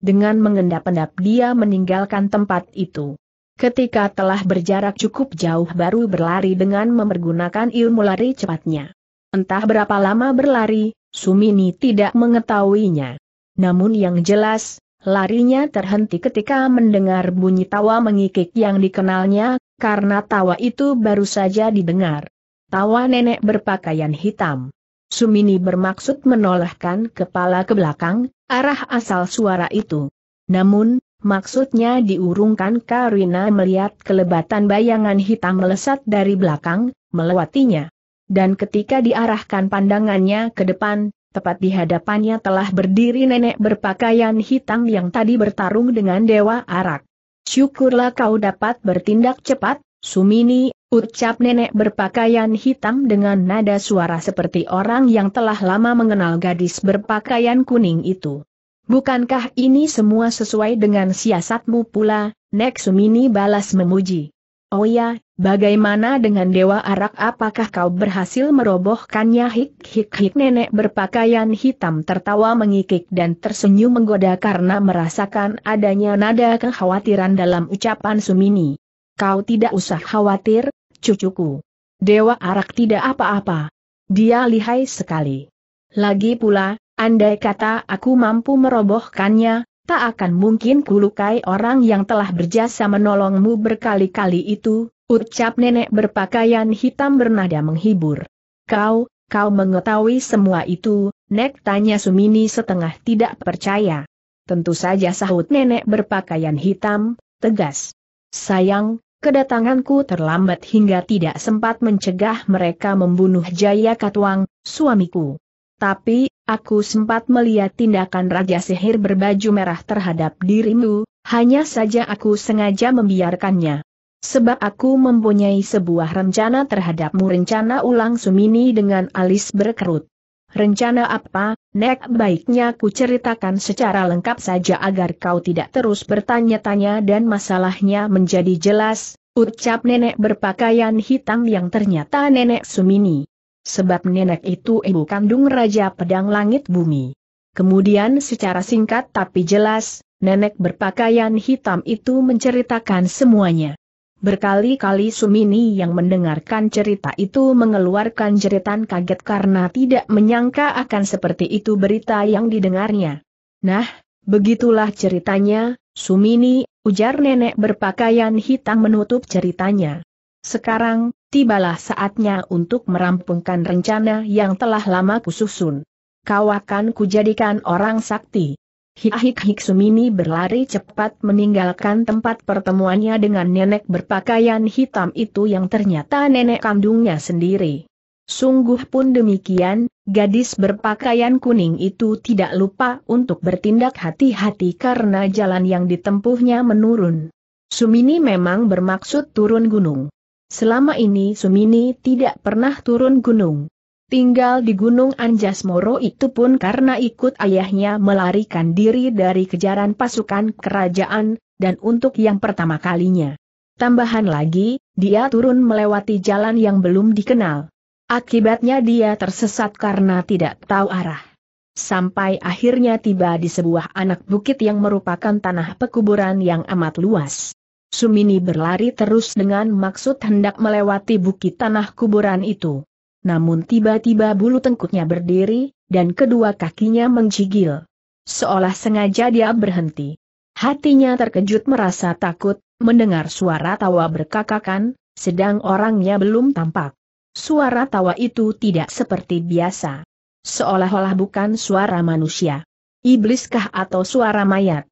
Speaker 1: Dengan mengendap-endap dia meninggalkan tempat itu. Ketika telah berjarak cukup jauh baru berlari dengan memergunakan ilmu lari cepatnya. Entah berapa lama berlari, Sumini tidak mengetahuinya. Namun yang jelas, larinya terhenti ketika mendengar bunyi tawa mengikik yang dikenalnya, karena tawa itu baru saja didengar. Tawa nenek berpakaian hitam. Sumini bermaksud menolehkan kepala ke belakang, arah asal suara itu. Namun, maksudnya diurungkan Karina melihat kelebatan bayangan hitam melesat dari belakang, melewatinya. Dan ketika diarahkan pandangannya ke depan, tepat di hadapannya telah berdiri nenek berpakaian hitam yang tadi bertarung dengan Dewa Arak. Syukurlah kau dapat bertindak cepat, Sumini, ucap nenek berpakaian hitam dengan nada suara seperti orang yang telah lama mengenal gadis berpakaian kuning itu. Bukankah ini semua sesuai dengan siasatmu pula, Nek Sumini balas memuji. Oh ya, bagaimana dengan Dewa Arak apakah kau berhasil merobohkannya hik-hik-hik nenek berpakaian hitam tertawa mengikik dan tersenyum menggoda karena merasakan adanya nada kekhawatiran dalam ucapan Sumini. Kau tidak usah khawatir, cucuku. Dewa Arak tidak apa-apa. Dia lihai sekali. Lagi pula, Andai kata aku mampu merobohkannya, tak akan mungkin kulukai orang yang telah berjasa menolongmu berkali-kali itu, ucap nenek berpakaian hitam bernada menghibur. Kau, kau mengetahui semua itu, Nek tanya Sumini setengah tidak percaya. Tentu saja sahut nenek berpakaian hitam, tegas. Sayang, kedatanganku terlambat hingga tidak sempat mencegah mereka membunuh Jaya Katwang, suamiku. Tapi, aku sempat melihat tindakan Raja Sihir berbaju merah terhadap dirimu, hanya saja aku sengaja membiarkannya. Sebab aku mempunyai sebuah rencana terhadapmu rencana ulang Sumini dengan alis berkerut. Rencana apa, Nek baiknya ku ceritakan secara lengkap saja agar kau tidak terus bertanya-tanya dan masalahnya menjadi jelas, ucap nenek berpakaian hitam yang ternyata nenek Sumini sebab nenek itu ibu kandung Raja Pedang Langit Bumi. Kemudian secara singkat tapi jelas, nenek berpakaian hitam itu menceritakan semuanya. Berkali-kali Sumini yang mendengarkan cerita itu mengeluarkan jeritan kaget karena tidak menyangka akan seperti itu berita yang didengarnya. Nah, begitulah ceritanya, Sumini, ujar nenek berpakaian hitam menutup ceritanya. Sekarang, tibalah saatnya untuk merampungkan rencana yang telah lama kususun. Kau akan kujadikan orang sakti. Hik-hik Sumini berlari cepat meninggalkan tempat pertemuannya dengan nenek berpakaian hitam itu yang ternyata nenek kandungnya sendiri. Sungguh pun demikian, gadis berpakaian kuning itu tidak lupa untuk bertindak hati-hati karena jalan yang ditempuhnya menurun. Sumini memang bermaksud turun gunung. Selama ini Sumini tidak pernah turun gunung. Tinggal di Gunung Anjas Moro itu pun karena ikut ayahnya melarikan diri dari kejaran pasukan kerajaan, dan untuk yang pertama kalinya. Tambahan lagi, dia turun melewati jalan yang belum dikenal. Akibatnya dia tersesat karena tidak tahu arah. Sampai akhirnya tiba di sebuah anak bukit yang merupakan tanah pekuburan yang amat luas. Sumini berlari terus dengan maksud hendak melewati bukit tanah kuburan itu. Namun tiba-tiba bulu tengkuknya berdiri, dan kedua kakinya menggigil. Seolah sengaja dia berhenti. Hatinya terkejut merasa takut, mendengar suara tawa berkakakan, sedang orangnya belum tampak. Suara tawa itu tidak seperti biasa. Seolah-olah bukan suara manusia. Ibliskah atau suara mayat?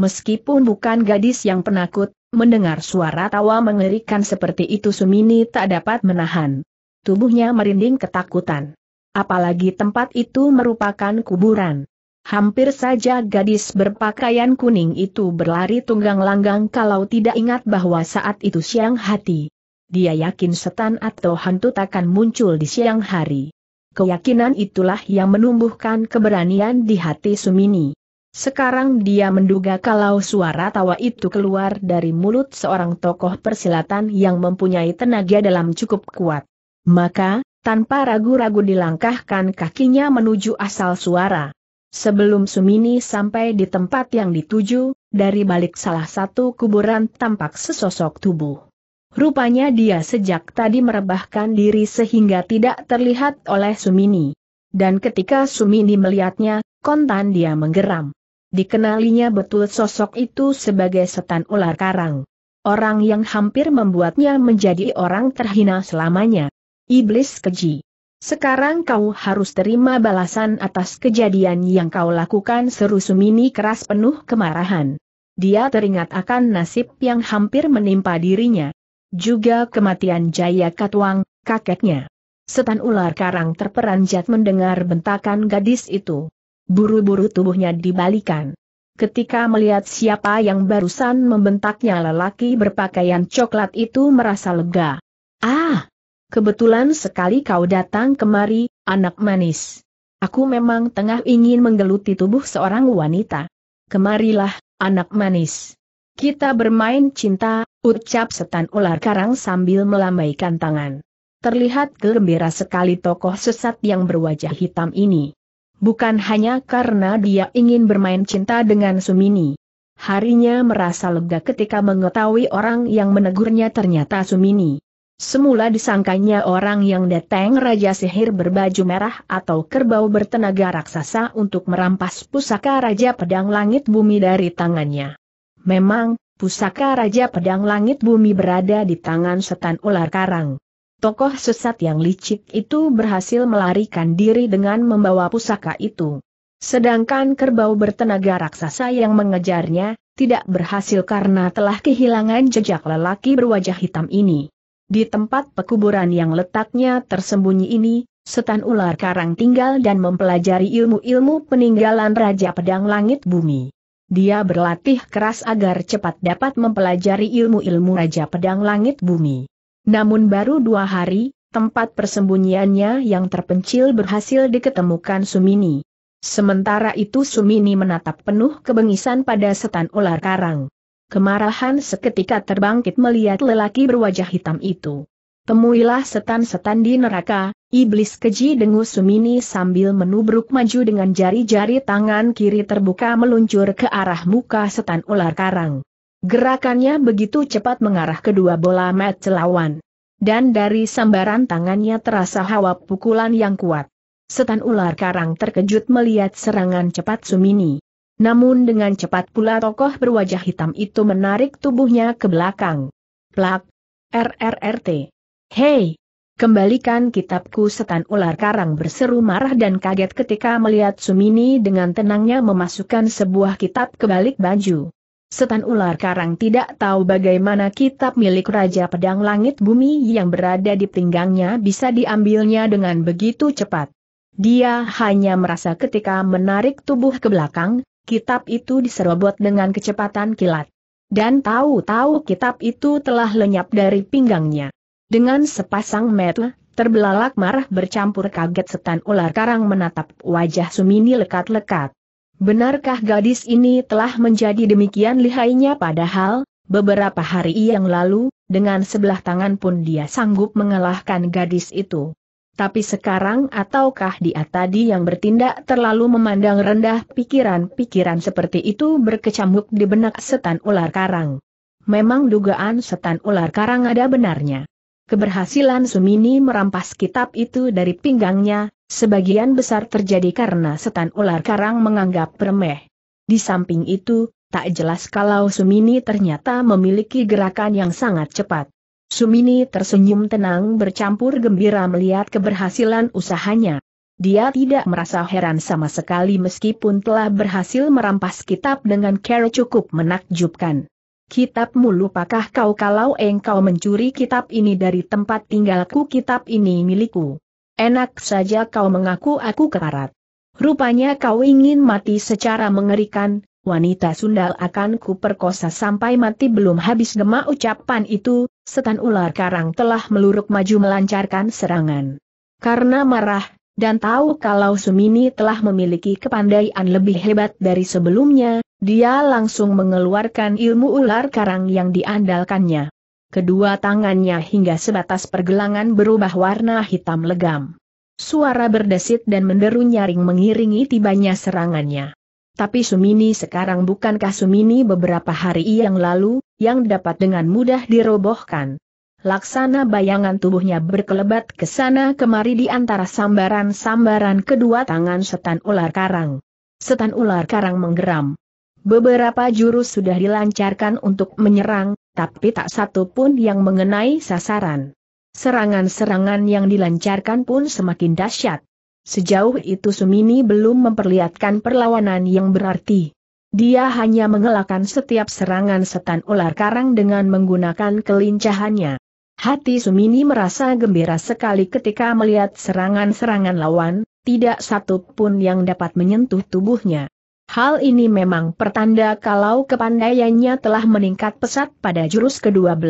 Speaker 1: Meskipun bukan gadis yang penakut, Mendengar suara tawa mengerikan seperti itu Sumini tak dapat menahan. Tubuhnya merinding ketakutan. Apalagi tempat itu merupakan kuburan. Hampir saja gadis berpakaian kuning itu berlari tunggang langgang kalau tidak ingat bahwa saat itu siang hati. Dia yakin setan atau hantu takkan muncul di siang hari. Keyakinan itulah yang menumbuhkan keberanian di hati Sumini. Sekarang dia menduga kalau suara tawa itu keluar dari mulut seorang tokoh persilatan yang mempunyai tenaga dalam cukup kuat. Maka, tanpa ragu-ragu dilangkahkan kakinya menuju asal suara. Sebelum Sumini sampai di tempat yang dituju, dari balik salah satu kuburan tampak sesosok tubuh. Rupanya dia sejak tadi merebahkan diri sehingga tidak terlihat oleh Sumini. Dan ketika Sumini melihatnya, kontan dia menggeram dikenalinya betul sosok itu sebagai setan ular karang. Orang yang hampir membuatnya menjadi orang terhina selamanya. Iblis keji. Sekarang kau harus terima balasan atas kejadian yang kau lakukan seru Sumini keras penuh kemarahan. Dia teringat akan nasib yang hampir menimpa dirinya. Juga kematian Jaya Katwang, kakeknya. Setan ular karang terperanjat mendengar bentakan gadis itu. Buru-buru tubuhnya dibalikan. Ketika melihat siapa yang barusan membentaknya lelaki berpakaian coklat itu merasa lega. Ah! Kebetulan sekali kau datang kemari, anak manis. Aku memang tengah ingin menggeluti tubuh seorang wanita. Kemarilah, anak manis. Kita bermain cinta, ucap setan ular karang sambil melambaikan tangan. Terlihat gembira sekali tokoh sesat yang berwajah hitam ini bukan hanya karena dia ingin bermain cinta dengan Sumini. Harinya merasa lega ketika mengetahui orang yang menegurnya ternyata Sumini. Semula disangkanya orang yang datang Raja Sihir berbaju merah atau kerbau bertenaga raksasa untuk merampas pusaka Raja Pedang Langit Bumi dari tangannya. Memang, pusaka Raja Pedang Langit Bumi berada di tangan setan ular karang. Tokoh sesat yang licik itu berhasil melarikan diri dengan membawa pusaka itu. Sedangkan kerbau bertenaga raksasa yang mengejarnya, tidak berhasil karena telah kehilangan jejak lelaki berwajah hitam ini. Di tempat pekuburan yang letaknya tersembunyi ini, setan ular karang tinggal dan mempelajari ilmu-ilmu peninggalan Raja Pedang Langit Bumi. Dia berlatih keras agar cepat dapat mempelajari ilmu-ilmu Raja Pedang Langit Bumi. Namun baru dua hari, tempat persembunyiannya yang terpencil berhasil diketemukan Sumini. Sementara itu Sumini menatap penuh kebengisan pada setan ular karang. Kemarahan seketika terbangkit melihat lelaki berwajah hitam itu. Temuilah setan-setan di neraka, iblis keji dengus Sumini sambil menubruk maju dengan jari-jari tangan kiri terbuka meluncur ke arah muka setan ular karang. Gerakannya begitu cepat mengarah kedua bola mat lawan. Dan dari sambaran tangannya terasa hawa pukulan yang kuat. Setan ular karang terkejut melihat serangan cepat Sumini. Namun dengan cepat pula tokoh berwajah hitam itu menarik tubuhnya ke belakang. Plak! RRRT! Hei! Kembalikan kitabku setan ular karang berseru marah dan kaget ketika melihat Sumini dengan tenangnya memasukkan sebuah kitab ke balik baju. Setan ular karang tidak tahu bagaimana kitab milik Raja Pedang Langit Bumi yang berada di pinggangnya bisa diambilnya dengan begitu cepat. Dia hanya merasa ketika menarik tubuh ke belakang, kitab itu diserobot dengan kecepatan kilat. Dan tahu-tahu kitab itu telah lenyap dari pinggangnya. Dengan sepasang mata, terbelalak marah bercampur kaget setan ular karang menatap wajah Sumini lekat-lekat. Benarkah gadis ini telah menjadi demikian lihainya padahal, beberapa hari yang lalu, dengan sebelah tangan pun dia sanggup mengalahkan gadis itu. Tapi sekarang ataukah dia tadi yang bertindak terlalu memandang rendah pikiran-pikiran seperti itu berkecamuk di benak setan ular karang. Memang dugaan setan ular karang ada benarnya. Keberhasilan Sumini merampas kitab itu dari pinggangnya, Sebagian besar terjadi karena setan ular karang menganggap remeh. Di samping itu, tak jelas kalau Sumini ternyata memiliki gerakan yang sangat cepat. Sumini tersenyum tenang bercampur gembira melihat keberhasilan usahanya. Dia tidak merasa heran sama sekali meskipun telah berhasil merampas kitab dengan cara cukup menakjubkan. Kitabmu lupakah kau kalau engkau mencuri kitab ini dari tempat tinggalku kitab ini milikku. Enak saja kau mengaku aku kekarat. Rupanya kau ingin mati secara mengerikan, wanita sundal akan kuperkosa sampai mati belum habis gema ucapan itu, setan ular karang telah meluruk maju melancarkan serangan. Karena marah, dan tahu kalau Sumini telah memiliki kepandaian lebih hebat dari sebelumnya, dia langsung mengeluarkan ilmu ular karang yang diandalkannya kedua tangannya hingga sebatas pergelangan berubah warna hitam legam. Suara berdesit dan menderu nyaring mengiringi tibanya serangannya. Tapi Sumini sekarang bukankah Sumini beberapa hari yang lalu, yang dapat dengan mudah dirobohkan. Laksana bayangan tubuhnya berkelebat ke sana kemari di antara sambaran-sambaran kedua tangan setan ular karang. Setan ular karang menggeram. Beberapa jurus sudah dilancarkan untuk menyerang, tapi tak satu pun yang mengenai sasaran. Serangan-serangan yang dilancarkan pun semakin dahsyat. Sejauh itu Sumini belum memperlihatkan perlawanan yang berarti. Dia hanya mengelakkan setiap serangan setan ular karang dengan menggunakan kelincahannya. Hati Sumini merasa gembira sekali ketika melihat serangan-serangan lawan, tidak satu pun yang dapat menyentuh tubuhnya. Hal ini memang pertanda kalau kepandaiannya telah meningkat pesat pada jurus ke-12,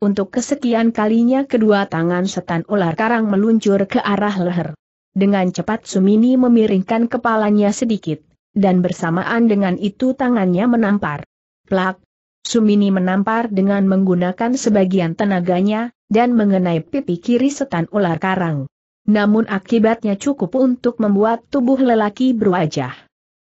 Speaker 1: untuk kesekian kalinya kedua tangan setan ular karang meluncur ke arah leher. Dengan cepat Sumini memiringkan kepalanya sedikit, dan bersamaan dengan itu tangannya menampar. Plak! Sumini menampar dengan menggunakan sebagian tenaganya, dan mengenai pipi kiri setan ular karang. Namun akibatnya cukup untuk membuat tubuh lelaki berwajah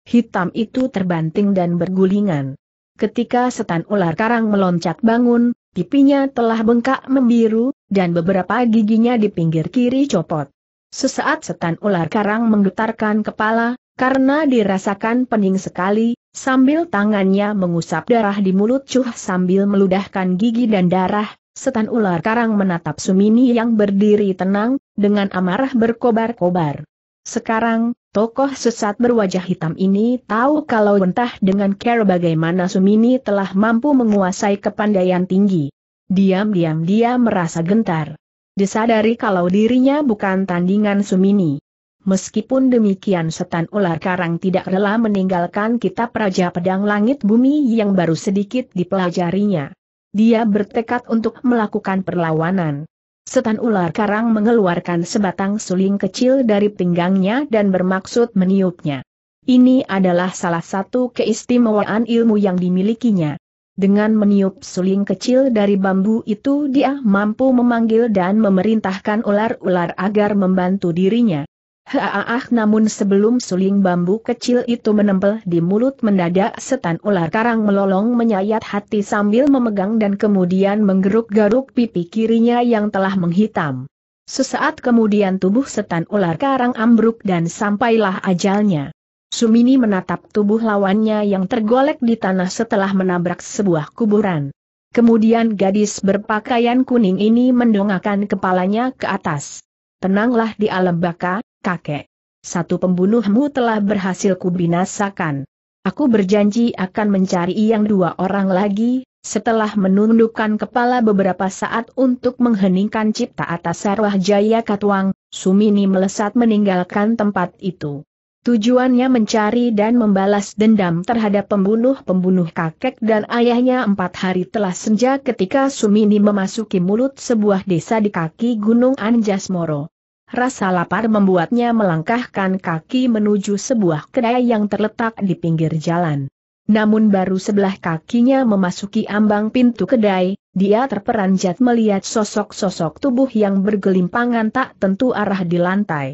Speaker 1: hitam itu terbanting dan bergulingan. Ketika setan ular karang meloncat bangun, pipinya telah bengkak membiru, dan beberapa giginya di pinggir kiri copot. Sesaat setan ular karang menggetarkan kepala, karena dirasakan pening sekali, sambil tangannya mengusap darah di mulut cuh sambil meludahkan gigi dan darah, setan ular karang menatap Sumini yang berdiri tenang, dengan amarah berkobar-kobar. Sekarang, Tokoh sesat berwajah hitam ini tahu kalau entah dengan care bagaimana Sumini telah mampu menguasai kepandaian tinggi. Diam-diam dia merasa gentar. Disadari kalau dirinya bukan tandingan Sumini. Meskipun demikian setan ular karang tidak rela meninggalkan kitab Raja Pedang Langit Bumi yang baru sedikit dipelajarinya. Dia bertekad untuk melakukan perlawanan. Setan ular karang mengeluarkan sebatang suling kecil dari pinggangnya dan bermaksud meniupnya. Ini adalah salah satu keistimewaan ilmu yang dimilikinya. Dengan meniup suling kecil dari bambu itu dia mampu memanggil dan memerintahkan ular-ular agar membantu dirinya. Haaah namun sebelum suling bambu kecil itu menempel di mulut mendadak setan ular karang melolong menyayat hati sambil memegang dan kemudian menggeruk garuk pipi kirinya yang telah menghitam. Sesaat kemudian tubuh setan ular karang ambruk dan sampailah ajalnya. Sumini menatap tubuh lawannya yang tergolek di tanah setelah menabrak sebuah kuburan. Kemudian gadis berpakaian kuning ini mendongakkan kepalanya ke atas. Tenanglah di alam baka, kakek. Satu pembunuhmu telah berhasil kubinasakan. Aku berjanji akan mencari yang dua orang lagi, setelah menundukkan kepala beberapa saat untuk mengheningkan cipta atas arwah Jaya Katuang, Sumini melesat meninggalkan tempat itu. Tujuannya mencari dan membalas dendam terhadap pembunuh-pembunuh kakek dan ayahnya empat hari telah senja ketika Sumini memasuki mulut sebuah desa di kaki Gunung Anjas Moro. Rasa lapar membuatnya melangkahkan kaki menuju sebuah kedai yang terletak di pinggir jalan. Namun baru sebelah kakinya memasuki ambang pintu kedai, dia terperanjat melihat sosok-sosok tubuh yang bergelimpangan tak tentu arah di lantai.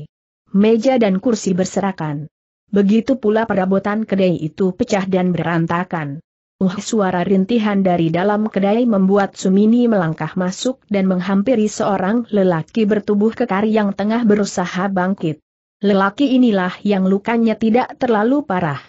Speaker 1: Meja dan kursi berserakan. Begitu pula perabotan kedai itu pecah dan berantakan. Uh suara rintihan dari dalam kedai membuat Sumini melangkah masuk dan menghampiri seorang lelaki bertubuh kekar yang tengah berusaha bangkit. Lelaki inilah yang lukanya tidak terlalu parah.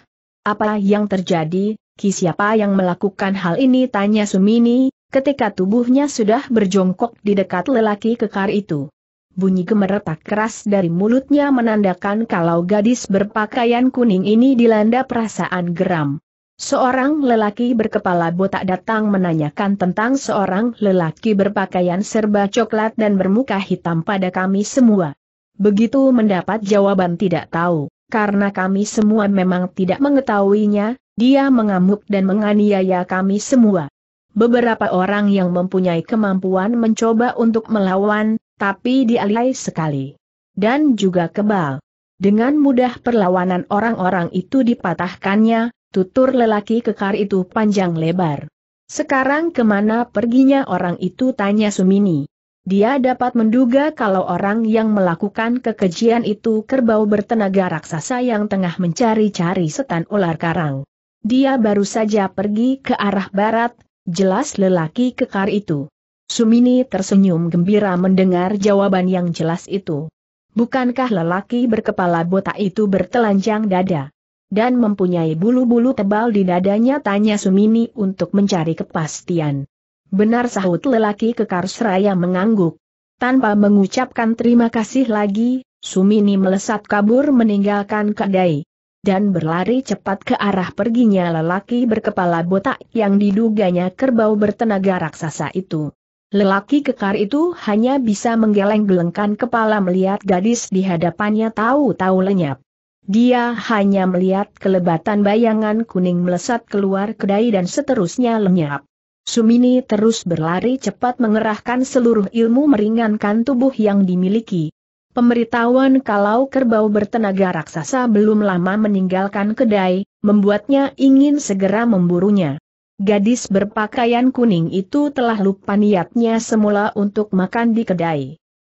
Speaker 1: Apa yang terjadi, Ki siapa yang melakukan hal ini tanya Sumini, ketika tubuhnya sudah berjongkok di dekat lelaki kekar itu. Bunyi gemeretak keras dari mulutnya menandakan kalau gadis berpakaian kuning ini dilanda perasaan geram. Seorang lelaki berkepala botak datang menanyakan tentang seorang lelaki berpakaian serba coklat dan bermuka hitam pada kami semua. Begitu mendapat jawaban tidak tahu, karena kami semua memang tidak mengetahuinya, dia mengamuk dan menganiaya kami semua. Beberapa orang yang mempunyai kemampuan mencoba untuk melawan, tapi dialihai sekali. Dan juga kebal. Dengan mudah perlawanan orang-orang itu dipatahkannya, tutur lelaki kekar itu panjang lebar. Sekarang kemana perginya orang itu tanya Sumini. Dia dapat menduga kalau orang yang melakukan kekejian itu kerbau bertenaga raksasa yang tengah mencari-cari setan ular karang. Dia baru saja pergi ke arah barat, jelas lelaki kekar itu. Sumini tersenyum gembira mendengar jawaban yang jelas itu. Bukankah lelaki berkepala botak itu bertelanjang dada? dan mempunyai bulu-bulu tebal di dadanya tanya Sumini untuk mencari kepastian. Benar sahut lelaki kekar seraya mengangguk. Tanpa mengucapkan terima kasih lagi, Sumini melesat kabur meninggalkan kedai. Dan berlari cepat ke arah perginya lelaki berkepala botak yang diduganya kerbau bertenaga raksasa itu. Lelaki kekar itu hanya bisa menggeleng-gelengkan kepala melihat gadis di hadapannya tahu-tahu lenyap. Dia hanya melihat kelebatan bayangan kuning melesat keluar kedai dan seterusnya lenyap. Sumini terus berlari cepat mengerahkan seluruh ilmu meringankan tubuh yang dimiliki. Pemberitahuan kalau kerbau bertenaga raksasa belum lama meninggalkan kedai, membuatnya ingin segera memburunya. Gadis berpakaian kuning itu telah lupa niatnya semula untuk makan di kedai.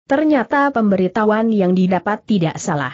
Speaker 1: Ternyata pemberitahuan yang didapat tidak salah.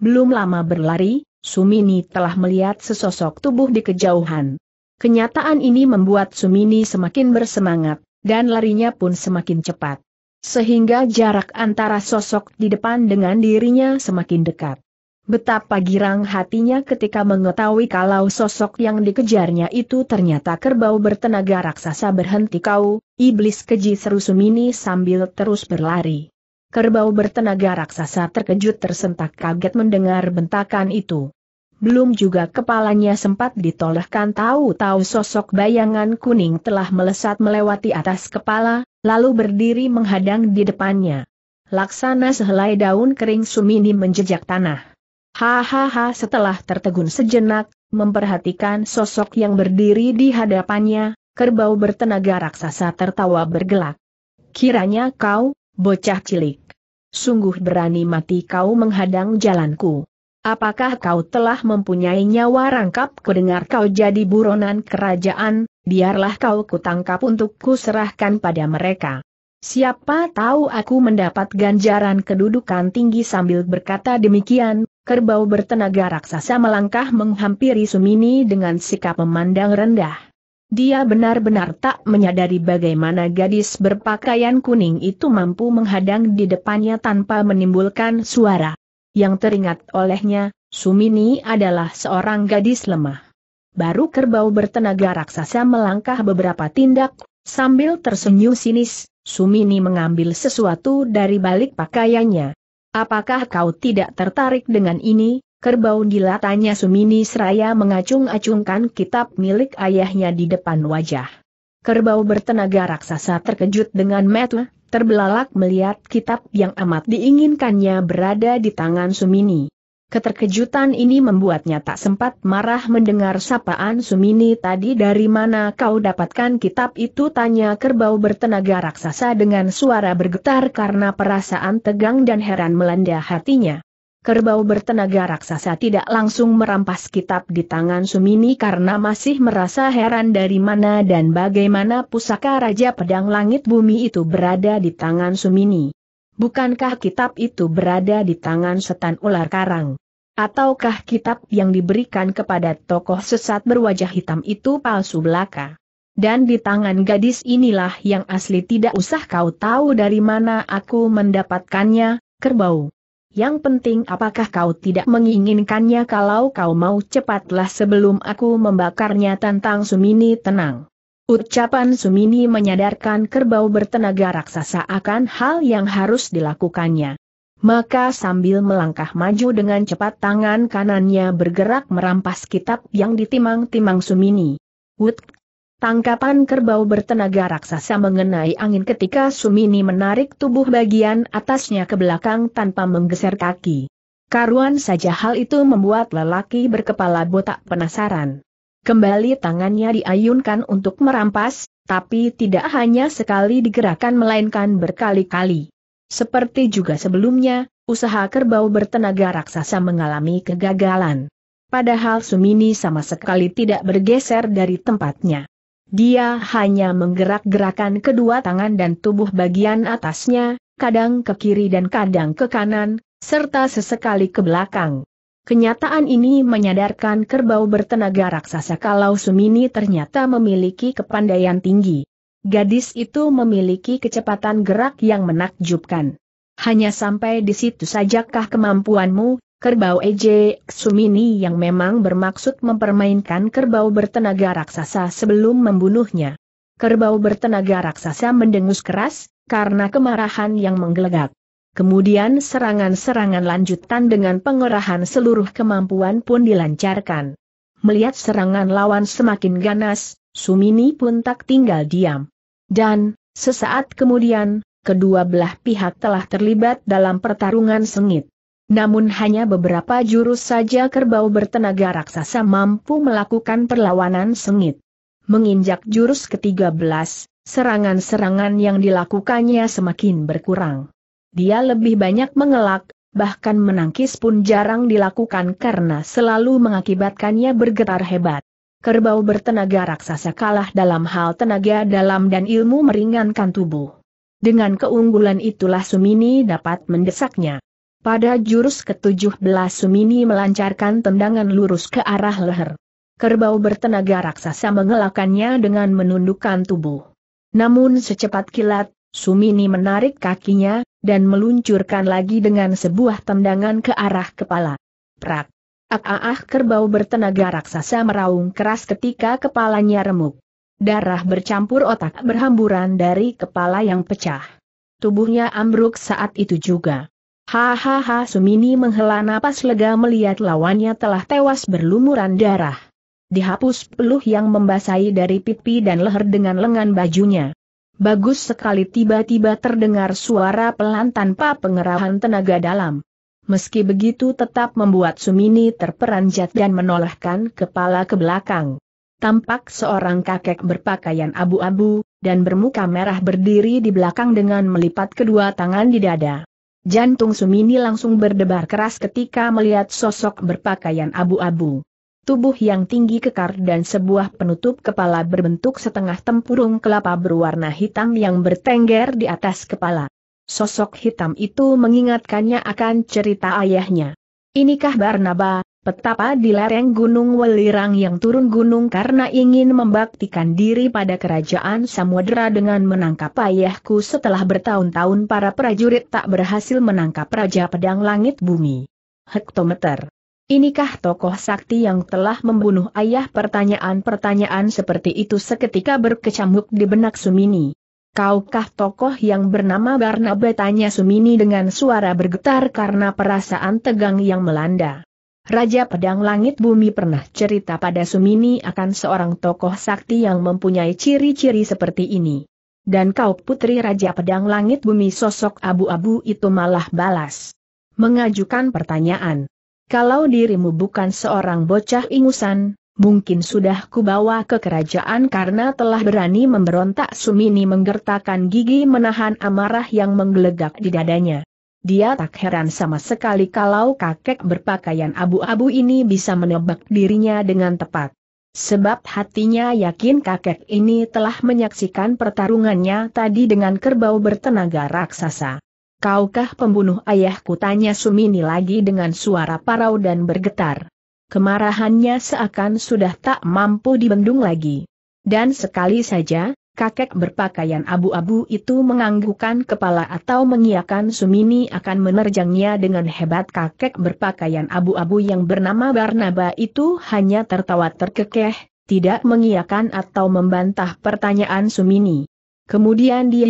Speaker 1: Belum lama berlari, Sumini telah melihat sesosok tubuh di kejauhan. Kenyataan ini membuat Sumini semakin bersemangat, dan larinya pun semakin cepat. Sehingga jarak antara sosok di depan dengan dirinya semakin dekat. Betapa girang hatinya ketika mengetahui kalau sosok yang dikejarnya itu ternyata kerbau bertenaga raksasa berhenti kau, iblis keji seru Sumini sambil terus berlari. Kerbau bertenaga raksasa terkejut tersentak kaget mendengar bentakan itu. Belum juga kepalanya sempat ditolehkan tahu-tahu sosok bayangan kuning telah melesat melewati atas kepala, lalu berdiri menghadang di depannya. Laksana sehelai daun kering sumini menjejak tanah. Hahaha setelah tertegun sejenak, memperhatikan sosok yang berdiri di hadapannya, kerbau bertenaga raksasa tertawa bergelak. Kiranya kau, Bocah cilik. Sungguh berani mati kau menghadang jalanku. Apakah kau telah mempunyai nyawa rangkap kudengar kau jadi buronan kerajaan, biarlah kau kutangkap untuk kuserahkan pada mereka. Siapa tahu aku mendapat ganjaran kedudukan tinggi sambil berkata demikian, kerbau bertenaga raksasa melangkah menghampiri Sumini dengan sikap memandang rendah. Dia benar-benar tak menyadari bagaimana gadis berpakaian kuning itu mampu menghadang di depannya tanpa menimbulkan suara. Yang teringat olehnya, Sumini adalah seorang gadis lemah. Baru kerbau bertenaga raksasa melangkah beberapa tindak, sambil tersenyum sinis, Sumini mengambil sesuatu dari balik pakaiannya. Apakah kau tidak tertarik dengan ini? Kerbau gila tanya Sumini seraya mengacung-acungkan kitab milik ayahnya di depan wajah. Kerbau bertenaga raksasa terkejut dengan metu, terbelalak melihat kitab yang amat diinginkannya berada di tangan Sumini. Keterkejutan ini membuatnya tak sempat marah mendengar sapaan Sumini tadi dari mana kau dapatkan kitab itu tanya kerbau bertenaga raksasa dengan suara bergetar karena perasaan tegang dan heran melanda hatinya. Kerbau bertenaga raksasa tidak langsung merampas kitab di tangan Sumini karena masih merasa heran dari mana dan bagaimana pusaka Raja Pedang Langit Bumi itu berada di tangan Sumini. Bukankah kitab itu berada di tangan setan ular karang? Ataukah kitab yang diberikan kepada tokoh sesat berwajah hitam itu palsu belaka? Dan di tangan gadis inilah yang asli tidak usah kau tahu dari mana aku mendapatkannya, kerbau. Yang penting apakah kau tidak menginginkannya kalau kau mau cepatlah sebelum aku membakarnya tentang Sumini tenang. Ucapan Sumini menyadarkan kerbau bertenaga raksasa akan hal yang harus dilakukannya. Maka sambil melangkah maju dengan cepat tangan kanannya bergerak merampas kitab yang ditimang-timang Sumini. Wut Tangkapan kerbau bertenaga raksasa mengenai angin ketika Sumini menarik tubuh bagian atasnya ke belakang tanpa menggeser kaki. Karuan saja hal itu membuat lelaki berkepala botak penasaran. Kembali tangannya diayunkan untuk merampas, tapi tidak hanya sekali digerakkan melainkan berkali-kali. Seperti juga sebelumnya, usaha kerbau bertenaga raksasa mengalami kegagalan. Padahal Sumini sama sekali tidak bergeser dari tempatnya. Dia hanya menggerak-gerakan kedua tangan dan tubuh bagian atasnya, kadang ke kiri dan kadang ke kanan, serta sesekali ke belakang. Kenyataan ini menyadarkan kerbau bertenaga raksasa kalau Sumini ternyata memiliki kepandaian tinggi. Gadis itu memiliki kecepatan gerak yang menakjubkan. Hanya sampai di situ sajakah kemampuanmu, Kerbau EJ Sumini yang memang bermaksud mempermainkan kerbau bertenaga raksasa sebelum membunuhnya. Kerbau bertenaga raksasa mendengus keras, karena kemarahan yang menggelegak. Kemudian serangan-serangan lanjutan dengan pengerahan seluruh kemampuan pun dilancarkan. Melihat serangan lawan semakin ganas, Sumini pun tak tinggal diam. Dan, sesaat kemudian, kedua belah pihak telah terlibat dalam pertarungan sengit. Namun hanya beberapa jurus saja kerbau bertenaga raksasa mampu melakukan perlawanan sengit. Menginjak jurus ke-13, serangan-serangan yang dilakukannya semakin berkurang. Dia lebih banyak mengelak, bahkan menangkis pun jarang dilakukan karena selalu mengakibatkannya bergetar hebat. Kerbau bertenaga raksasa kalah dalam hal tenaga dalam dan ilmu meringankan tubuh. Dengan keunggulan itulah Sumini dapat mendesaknya. Pada jurus ke-17 Sumini melancarkan tendangan lurus ke arah leher. Kerbau bertenaga raksasa mengelakannya dengan menundukkan tubuh. Namun secepat kilat, Sumini menarik kakinya, dan meluncurkan lagi dengan sebuah tendangan ke arah kepala. Prak! Ah, ah, ah kerbau bertenaga raksasa meraung keras ketika kepalanya remuk. Darah bercampur otak berhamburan dari kepala yang pecah. Tubuhnya ambruk saat itu juga. Hahaha Sumini menghela napas lega melihat lawannya telah tewas berlumuran darah. Dihapus peluh yang membasahi dari pipi dan leher dengan lengan bajunya. Bagus sekali tiba-tiba terdengar suara pelan tanpa pengerahan tenaga dalam. Meski begitu tetap membuat Sumini terperanjat dan menolehkan kepala ke belakang. Tampak seorang kakek berpakaian abu-abu, dan bermuka merah berdiri di belakang dengan melipat kedua tangan di dada. Jantung Sumini langsung berdebar keras ketika melihat sosok berpakaian abu-abu. Tubuh yang tinggi kekar dan sebuah penutup kepala berbentuk setengah tempurung kelapa berwarna hitam yang bertengger di atas kepala. Sosok hitam itu mengingatkannya akan cerita ayahnya. Inikah Barnaba, Petapa di lereng Gunung Welirang yang turun gunung karena ingin membaktikan diri pada kerajaan Samudera dengan menangkap ayahku setelah bertahun-tahun para prajurit tak berhasil menangkap Raja Pedang Langit Bumi. Hektometer. Inikah tokoh sakti yang telah membunuh ayah pertanyaan-pertanyaan seperti itu seketika berkecamuk di benak Sumini. Kaukah tokoh yang bernama Barnabe tanya Sumini dengan suara bergetar karena perasaan tegang yang melanda. Raja Pedang Langit Bumi pernah cerita pada Sumini akan seorang tokoh sakti yang mempunyai ciri-ciri seperti ini. Dan kau putri Raja Pedang Langit Bumi sosok abu-abu itu malah balas. Mengajukan pertanyaan. Kalau dirimu bukan seorang bocah ingusan, mungkin sudah kubawa ke kerajaan karena telah berani memberontak Sumini menggertakkan gigi menahan amarah yang menggelegak di dadanya. Dia tak heran sama sekali kalau kakek berpakaian abu-abu ini bisa menebak dirinya dengan tepat. Sebab hatinya yakin kakek ini telah menyaksikan pertarungannya tadi dengan kerbau bertenaga raksasa. Kaukah pembunuh ayahku tanya Sumini lagi dengan suara parau dan bergetar. Kemarahannya seakan sudah tak mampu dibendung lagi. Dan sekali saja, kakek berpakaian abu-abu itu menganggukkan kepala atau mengiakan Sumini akan menerjangnya dengan hebat kakek berpakaian abu-abu yang bernama Barnaba itu hanya tertawa terkekeh, tidak mengiakan atau membantah pertanyaan Sumini. Kemudian dia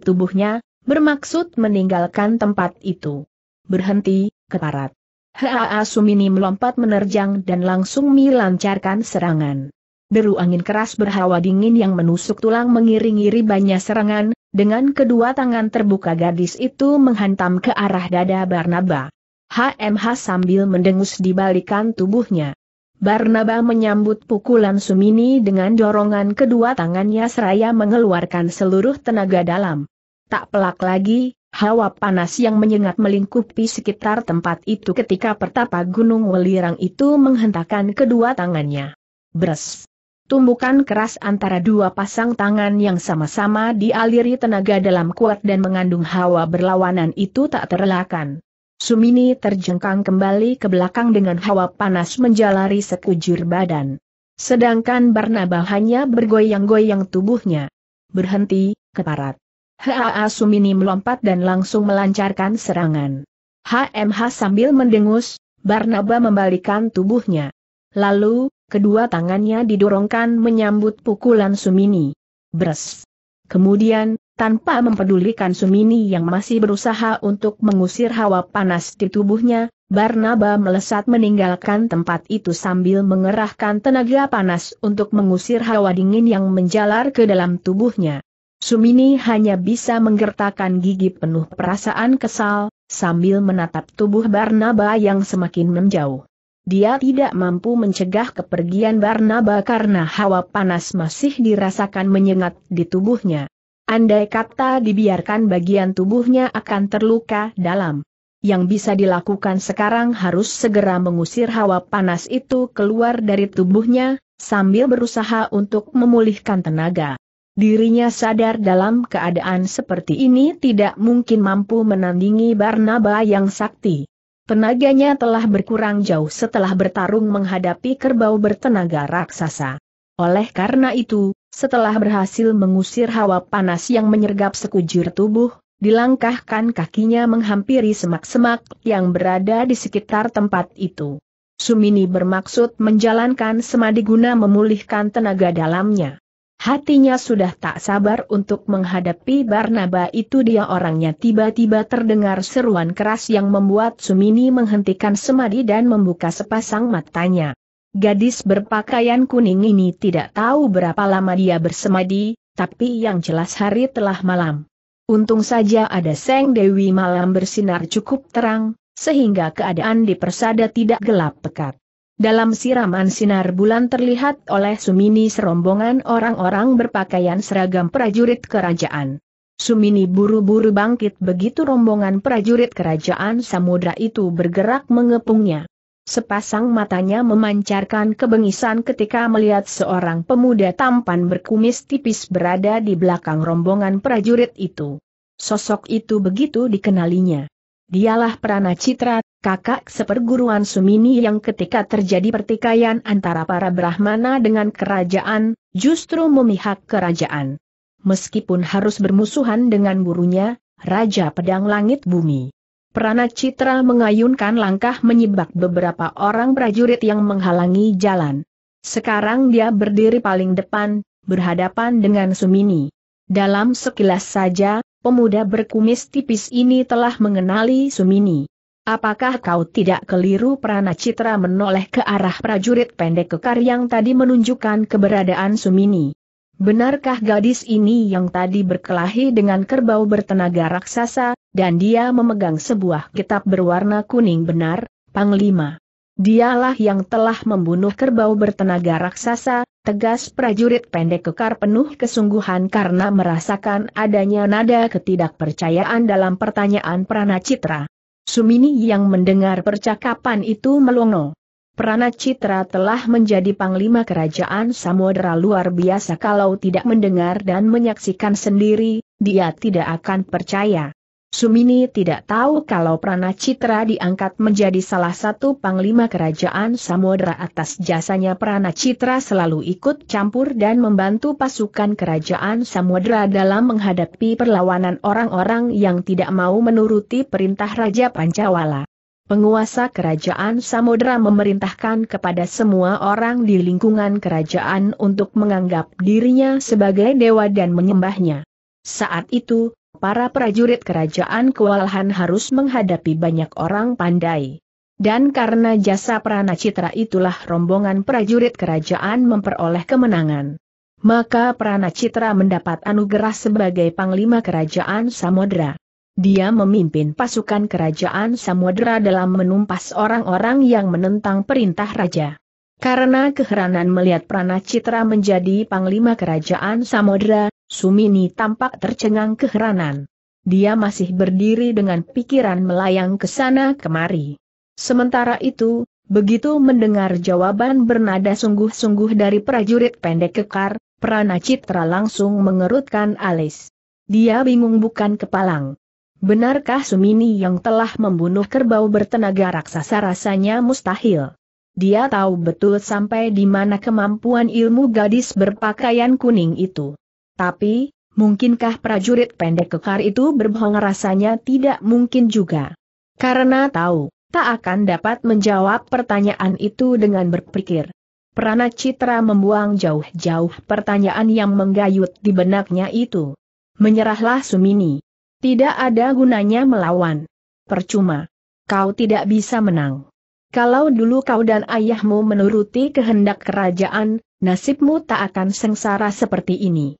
Speaker 1: tubuhnya, bermaksud meninggalkan tempat itu. Berhenti, keparat. Haa Sumini melompat menerjang dan langsung melancarkan serangan. Deru angin keras berhawa dingin yang menusuk tulang mengiringi ribanya serangan, dengan kedua tangan terbuka gadis itu menghantam ke arah dada Barnaba. HMH sambil mendengus di balikan tubuhnya. Barnaba menyambut pukulan Sumini dengan dorongan kedua tangannya seraya mengeluarkan seluruh tenaga dalam. Tak pelak lagi, hawa panas yang menyengat melingkupi sekitar tempat itu ketika pertapa gunung welirang itu menghentakkan kedua tangannya. Bres! Tumbukan keras antara dua pasang tangan yang sama-sama dialiri tenaga dalam kuat dan mengandung hawa berlawanan itu tak terelakkan. Sumini terjengkang kembali ke belakang dengan hawa panas menjalari sekujur badan. Sedangkan Barnaba hanya bergoyang-goyang tubuhnya. Berhenti, keparat. Haa Sumini melompat dan langsung melancarkan serangan. HMH sambil mendengus, Barnaba membalikan tubuhnya. Lalu, kedua tangannya didorongkan menyambut pukulan Sumini. Bres. Kemudian, tanpa mempedulikan Sumini yang masih berusaha untuk mengusir hawa panas di tubuhnya, Barnaba melesat meninggalkan tempat itu sambil mengerahkan tenaga panas untuk mengusir hawa dingin yang menjalar ke dalam tubuhnya. Sumini hanya bisa menggertakkan gigi penuh perasaan kesal, sambil menatap tubuh Barnaba yang semakin menjauh. Dia tidak mampu mencegah kepergian Barnaba karena hawa panas masih dirasakan menyengat di tubuhnya. Andai kata dibiarkan bagian tubuhnya akan terluka dalam. Yang bisa dilakukan sekarang harus segera mengusir hawa panas itu keluar dari tubuhnya, sambil berusaha untuk memulihkan tenaga. Dirinya sadar dalam keadaan seperti ini tidak mungkin mampu menandingi Barnaba yang sakti. Tenaganya telah berkurang jauh setelah bertarung menghadapi kerbau bertenaga raksasa. Oleh karena itu, setelah berhasil mengusir hawa panas yang menyergap sekujur tubuh, dilangkahkan kakinya menghampiri semak-semak yang berada di sekitar tempat itu. Sumini bermaksud menjalankan semadi guna memulihkan tenaga dalamnya. Hatinya sudah tak sabar untuk menghadapi Barnaba itu dia orangnya tiba-tiba terdengar seruan keras yang membuat Sumini menghentikan semadi dan membuka sepasang matanya. Gadis berpakaian kuning ini tidak tahu berapa lama dia bersemadi, tapi yang jelas hari telah malam. Untung saja ada Seng Dewi malam bersinar cukup terang, sehingga keadaan di persada tidak gelap pekat. Dalam siraman sinar bulan terlihat oleh Sumini serombongan orang-orang berpakaian seragam prajurit kerajaan. Sumini buru-buru bangkit begitu rombongan prajurit kerajaan samudra itu bergerak mengepungnya. Sepasang matanya memancarkan kebengisan ketika melihat seorang pemuda tampan berkumis tipis berada di belakang rombongan prajurit itu. Sosok itu begitu dikenalinya. Dialah Prana Citra, kakak seperguruan Sumini yang ketika terjadi pertikaian antara para Brahmana dengan kerajaan, justru memihak kerajaan. Meskipun harus bermusuhan dengan gurunya, Raja Pedang Langit Bumi. Prana Citra mengayunkan langkah menyibak beberapa orang prajurit yang menghalangi jalan. Sekarang dia berdiri paling depan, berhadapan dengan Sumini. Dalam sekilas saja, pemuda berkumis tipis ini telah mengenali Sumini. Apakah kau tidak keliru Prana Citra menoleh ke arah prajurit pendek kekar yang tadi menunjukkan keberadaan Sumini? Benarkah gadis ini yang tadi berkelahi dengan kerbau bertenaga raksasa, dan dia memegang sebuah kitab berwarna kuning benar, Panglima? Dialah yang telah membunuh kerbau bertenaga raksasa, tegas prajurit pendek kekar penuh kesungguhan karena merasakan adanya nada ketidakpercayaan dalam pertanyaan Prana Citra. Sumini yang mendengar percakapan itu melongo. Prana Citra telah menjadi panglima kerajaan samudra luar biasa kalau tidak mendengar dan menyaksikan sendiri, dia tidak akan percaya. Sumini tidak tahu kalau Prana Citra diangkat menjadi salah satu panglima kerajaan Samudra atas jasanya Prana Citra selalu ikut campur dan membantu pasukan kerajaan Samudra dalam menghadapi perlawanan orang-orang yang tidak mau menuruti perintah Raja Pancawala. Penguasa kerajaan Samudra memerintahkan kepada semua orang di lingkungan kerajaan untuk menganggap dirinya sebagai dewa dan menyembahnya. Saat itu, para prajurit kerajaan kewalahan harus menghadapi banyak orang pandai. Dan karena jasa Prana Citra itulah rombongan prajurit kerajaan memperoleh kemenangan. Maka Prana Citra mendapat anugerah sebagai Panglima Kerajaan Samudra. Dia memimpin pasukan kerajaan Samudra dalam menumpas orang-orang yang menentang perintah raja. Karena keheranan melihat Prana Citra menjadi panglima kerajaan Samudra. Sumini tampak tercengang keheranan. Dia masih berdiri dengan pikiran melayang ke sana kemari. Sementara itu, begitu mendengar jawaban bernada sungguh-sungguh dari prajurit pendek kekar, Prana Citra langsung mengerutkan alis. Dia bingung bukan kepalang. Benarkah Sumini yang telah membunuh kerbau bertenaga raksasa rasanya mustahil? Dia tahu betul sampai di mana kemampuan ilmu gadis berpakaian kuning itu. Tapi, mungkinkah prajurit pendek kekar itu berbohong rasanya tidak mungkin juga. Karena tahu, tak akan dapat menjawab pertanyaan itu dengan berpikir. Prana Citra membuang jauh-jauh pertanyaan yang menggayut di benaknya itu. Menyerahlah Sumini. Tidak ada gunanya melawan. Percuma. Kau tidak bisa menang. Kalau dulu kau dan ayahmu menuruti kehendak kerajaan, nasibmu tak akan sengsara seperti ini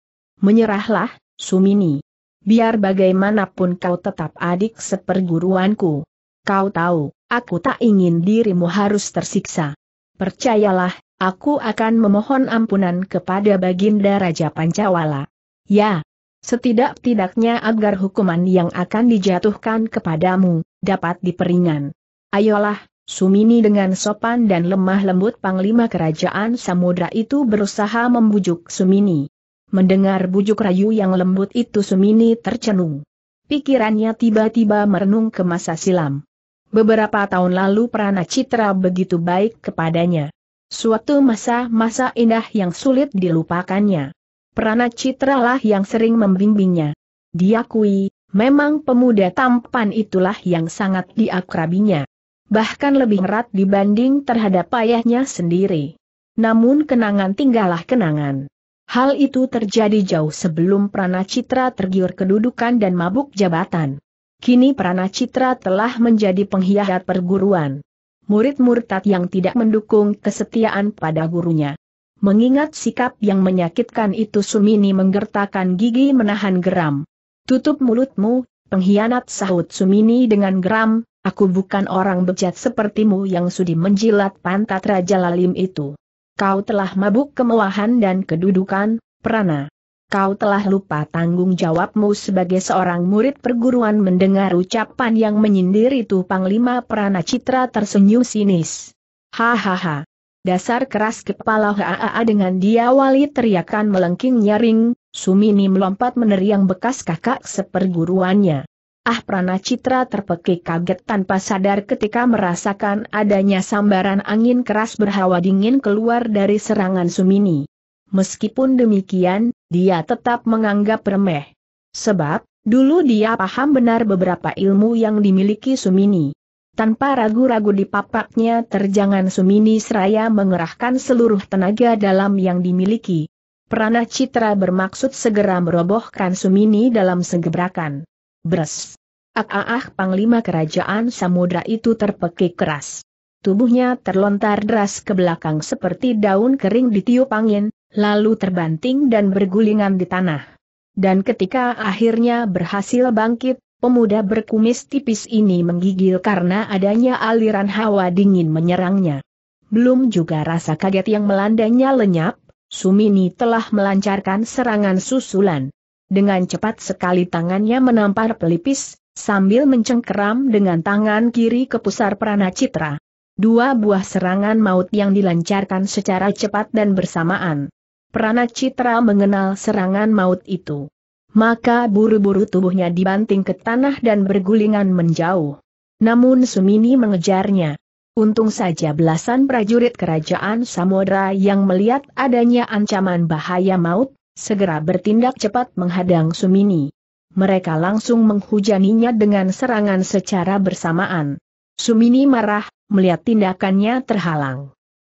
Speaker 1: menyerahlah, Sumini. Biar bagaimanapun kau tetap adik seperguruanku. Kau tahu, aku tak ingin dirimu harus tersiksa. Percayalah, aku akan memohon ampunan kepada Baginda Raja Pancawala. Ya, setidak-tidaknya agar hukuman yang akan dijatuhkan kepadamu, dapat diperingan. Ayolah, Sumini dengan sopan dan lemah lembut Panglima Kerajaan Samudra itu berusaha membujuk Sumini. Mendengar bujuk rayu yang lembut itu Sumini tercenung. Pikirannya tiba-tiba merenung ke masa silam. Beberapa tahun lalu Prana Citra begitu baik kepadanya. Suatu masa-masa indah yang sulit dilupakannya. Prana Citra lah yang sering membimbingnya. Diakui, memang pemuda tampan itulah yang sangat diakrabinya. Bahkan lebih erat dibanding terhadap ayahnya sendiri. Namun kenangan tinggallah kenangan. Hal itu terjadi jauh sebelum Prana Citra tergiur kedudukan dan mabuk jabatan. Kini Prana Citra telah menjadi pengkhianat perguruan. Murid murtad yang tidak mendukung kesetiaan pada gurunya. Mengingat sikap yang menyakitkan itu Sumini menggertakkan gigi menahan geram. Tutup mulutmu, pengkhianat sahut Sumini dengan geram, aku bukan orang bejat sepertimu yang sudi menjilat pantat Raja Lalim itu. Kau telah mabuk kemewahan dan kedudukan, Prana. Kau telah lupa tanggung jawabmu sebagai seorang murid perguruan mendengar ucapan yang menyindir itu Panglima Prana Citra tersenyum sinis. Hahaha. Dasar keras kepala haa dengan diawali teriakan melengking nyaring, Sumini melompat meneriang bekas kakak seperguruannya. Ah Prana Citra terpekik kaget tanpa sadar ketika merasakan adanya sambaran angin keras berhawa dingin keluar dari serangan Sumini. Meskipun demikian, dia tetap menganggap remeh. Sebab, dulu dia paham benar beberapa ilmu yang dimiliki Sumini. Tanpa ragu-ragu di papaknya terjangan Sumini seraya mengerahkan seluruh tenaga dalam yang dimiliki. Prana Citra bermaksud segera merobohkan Sumini dalam segebrakan. Beres. Ah, panglima kerajaan samudra itu terpekik keras. Tubuhnya terlontar deras ke belakang seperti daun kering ditiup angin, lalu terbanting dan bergulingan di tanah. Dan ketika akhirnya berhasil bangkit, pemuda berkumis tipis ini menggigil karena adanya aliran hawa dingin menyerangnya. Belum juga rasa kaget yang melandanya lenyap, Sumini telah melancarkan serangan susulan. Dengan cepat sekali tangannya menampar pelipis, sambil mencengkeram dengan tangan kiri ke pusar Prana Citra. Dua buah serangan maut yang dilancarkan secara cepat dan bersamaan. Prana Citra mengenal serangan maut itu. Maka buru-buru tubuhnya dibanting ke tanah dan bergulingan menjauh. Namun Sumini mengejarnya. Untung saja belasan prajurit kerajaan Samudra yang melihat adanya ancaman bahaya maut, segera bertindak cepat menghadang Sumini. Mereka langsung menghujaninya dengan serangan secara bersamaan. Sumini marah, melihat tindakannya terhalang.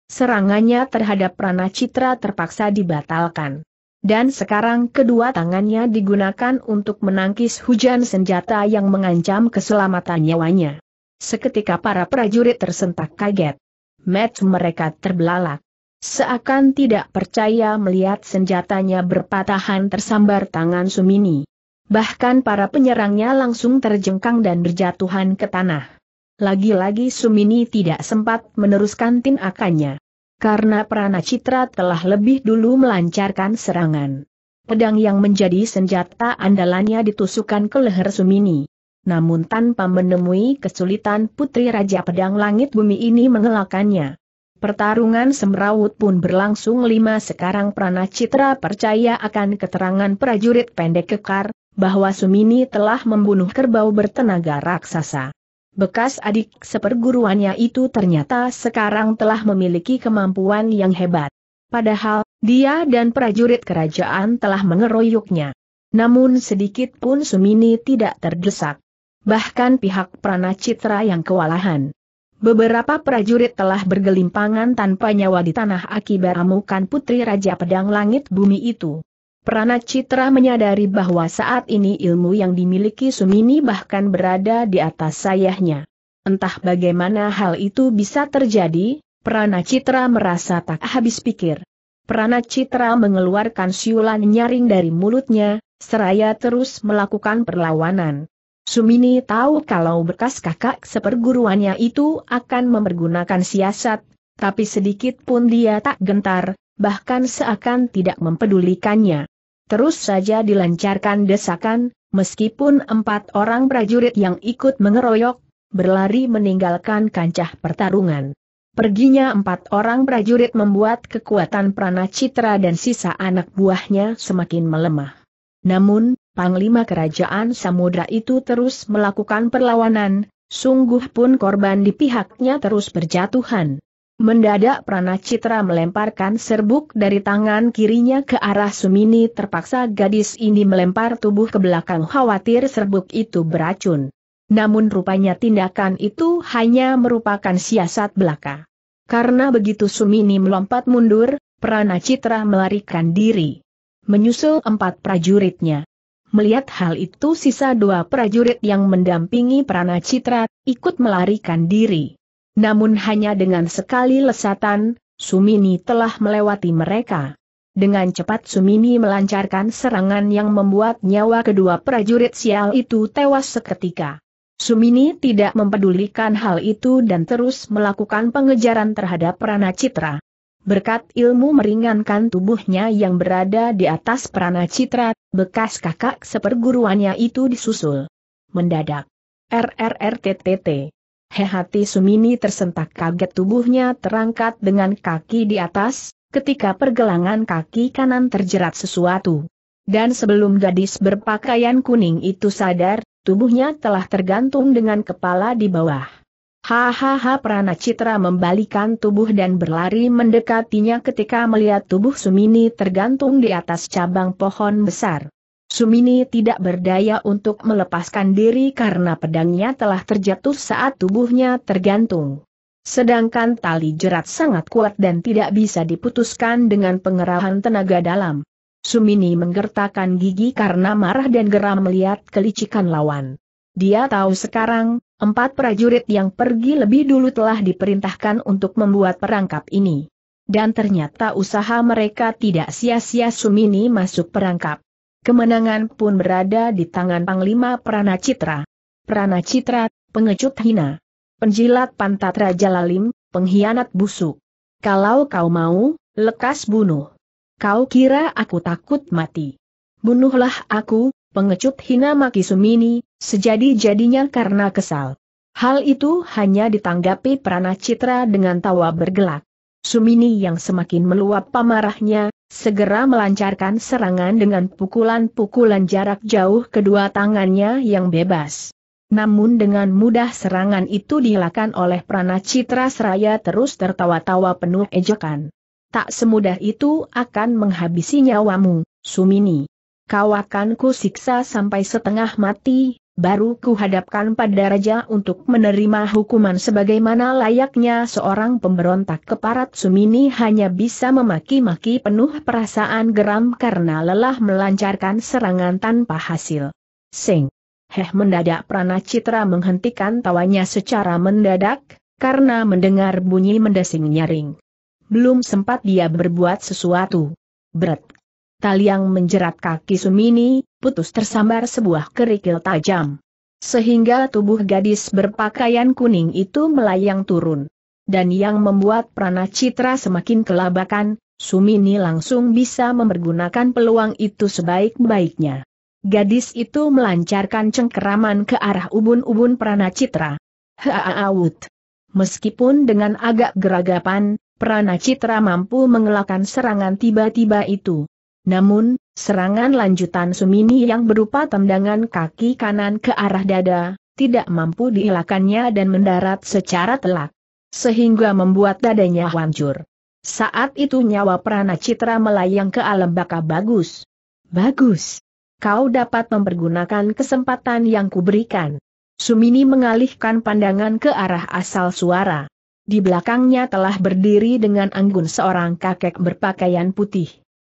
Speaker 1: Serangannya terhadap Prana Citra terpaksa dibatalkan. Dan sekarang kedua tangannya digunakan untuk menangkis hujan senjata yang mengancam keselamatan nyawanya. Seketika para prajurit tersentak kaget. Match mereka terbelalak. Seakan tidak percaya melihat senjatanya berpatahan tersambar tangan Sumini. Bahkan para penyerangnya langsung terjengkang dan berjatuhan ke tanah. Lagi-lagi Sumini tidak sempat meneruskan tinakannya. Karena Citra telah lebih dulu melancarkan serangan. Pedang yang menjadi senjata andalannya ditusukkan ke leher Sumini. Namun tanpa menemui kesulitan Putri Raja Pedang Langit Bumi ini mengelakannya. Pertarungan semrawut pun berlangsung lima sekarang Prana Citra percaya akan keterangan prajurit pendek kekar, bahwa Sumini telah membunuh kerbau bertenaga raksasa. Bekas adik seperguruannya itu ternyata sekarang telah memiliki kemampuan yang hebat. Padahal, dia dan prajurit kerajaan telah mengeroyoknya. Namun sedikit pun Sumini tidak terdesak. Bahkan pihak Prana Citra yang kewalahan. Beberapa prajurit telah bergelimpangan tanpa nyawa di tanah akibat amukan putri Raja Pedang Langit Bumi itu. Prana Citra menyadari bahwa saat ini ilmu yang dimiliki Sumini bahkan berada di atas sayahnya. Entah bagaimana hal itu bisa terjadi, Prana Citra merasa tak habis pikir. Prana Citra mengeluarkan siulan nyaring dari mulutnya, seraya terus melakukan perlawanan. Sumini tahu kalau bekas kakak seperguruannya itu akan mempergunakan siasat, tapi sedikit pun dia tak gentar, bahkan seakan tidak mempedulikannya. Terus saja dilancarkan desakan, meskipun empat orang prajurit yang ikut mengeroyok, berlari meninggalkan kancah pertarungan. Perginya empat orang prajurit membuat kekuatan Prana Citra dan sisa anak buahnya semakin melemah. Namun, Panglima Kerajaan Samudra itu terus melakukan perlawanan, sungguh pun korban di pihaknya terus berjatuhan. Mendadak Prana Citra melemparkan serbuk dari tangan kirinya ke arah Sumini terpaksa gadis ini melempar tubuh ke belakang khawatir serbuk itu beracun. Namun rupanya tindakan itu hanya merupakan siasat belaka. Karena begitu Sumini melompat mundur, Prana Citra melarikan diri. Menyusul empat prajuritnya. Melihat hal itu sisa dua prajurit yang mendampingi Prana Citra, ikut melarikan diri. Namun hanya dengan sekali lesatan, Sumini telah melewati mereka. Dengan cepat Sumini melancarkan serangan yang membuat nyawa kedua prajurit sial itu tewas seketika. Sumini tidak mempedulikan hal itu dan terus melakukan pengejaran terhadap Prana Citra. Berkat ilmu meringankan tubuhnya yang berada di atas perana citra, bekas kakak seperguruannya itu disusul. Mendadak. RRRTTT. Hehati Sumini tersentak kaget tubuhnya terangkat dengan kaki di atas, ketika pergelangan kaki kanan terjerat sesuatu. Dan sebelum gadis berpakaian kuning itu sadar, tubuhnya telah tergantung dengan kepala di bawah. Hahaha Prana Citra membalikan tubuh dan berlari mendekatinya ketika melihat tubuh Sumini tergantung di atas cabang pohon besar. Sumini tidak berdaya untuk melepaskan diri karena pedangnya telah terjatuh saat tubuhnya tergantung. Sedangkan tali jerat sangat kuat dan tidak bisa diputuskan dengan pengerahan tenaga dalam. Sumini menggertakkan gigi karena marah dan geram melihat kelicikan lawan. Dia tahu sekarang, Empat prajurit yang pergi lebih dulu telah diperintahkan untuk membuat perangkap ini. Dan ternyata usaha mereka tidak sia-sia Sumini masuk perangkap. Kemenangan pun berada di tangan Panglima Pranacitra. Pranacitra, pengecut hina. Penjilat pantat Raja Lalim, pengkhianat busuk. Kalau kau mau, lekas bunuh. Kau kira aku takut mati. Bunuhlah aku, pengecut hina maki Sumini, sejadi-jadinya karena kesal. Hal itu hanya ditanggapi Prana Citra dengan tawa bergelak. Sumini yang semakin meluap pamarahnya, segera melancarkan serangan dengan pukulan-pukulan jarak jauh kedua tangannya yang bebas. Namun dengan mudah serangan itu dilakukan oleh Prana Citra seraya terus tertawa-tawa penuh ejekan. Tak semudah itu akan menghabisi nyawamu, Sumini kau akan kusiksa sampai setengah mati, baru kuhadapkan pada raja untuk menerima hukuman sebagaimana layaknya seorang pemberontak keparat Sumini hanya bisa memaki-maki penuh perasaan geram karena lelah melancarkan serangan tanpa hasil. Sing. Heh mendadak Prana Citra menghentikan tawanya secara mendadak, karena mendengar bunyi mendesing nyaring. Belum sempat dia berbuat sesuatu. Bret tali yang menjerat kaki Sumini, putus tersambar sebuah kerikil tajam. Sehingga tubuh gadis berpakaian kuning itu melayang turun. Dan yang membuat prana citra semakin kelabakan, Sumini langsung bisa mempergunakan peluang itu sebaik-baiknya. Gadis itu melancarkan cengkeraman ke arah ubun-ubun prana citra. Haaawut. Meskipun dengan agak geragapan, Prana Citra mampu mengelakkan serangan tiba-tiba itu. Namun, serangan lanjutan Sumini yang berupa tendangan kaki kanan ke arah dada, tidak mampu dielakannya dan mendarat secara telak. Sehingga membuat dadanya hancur. Saat itu nyawa Prana Citra melayang ke alam baka bagus. Bagus. Kau dapat mempergunakan kesempatan yang kuberikan. Sumini mengalihkan pandangan ke arah asal suara. Di belakangnya telah berdiri dengan anggun seorang kakek berpakaian putih.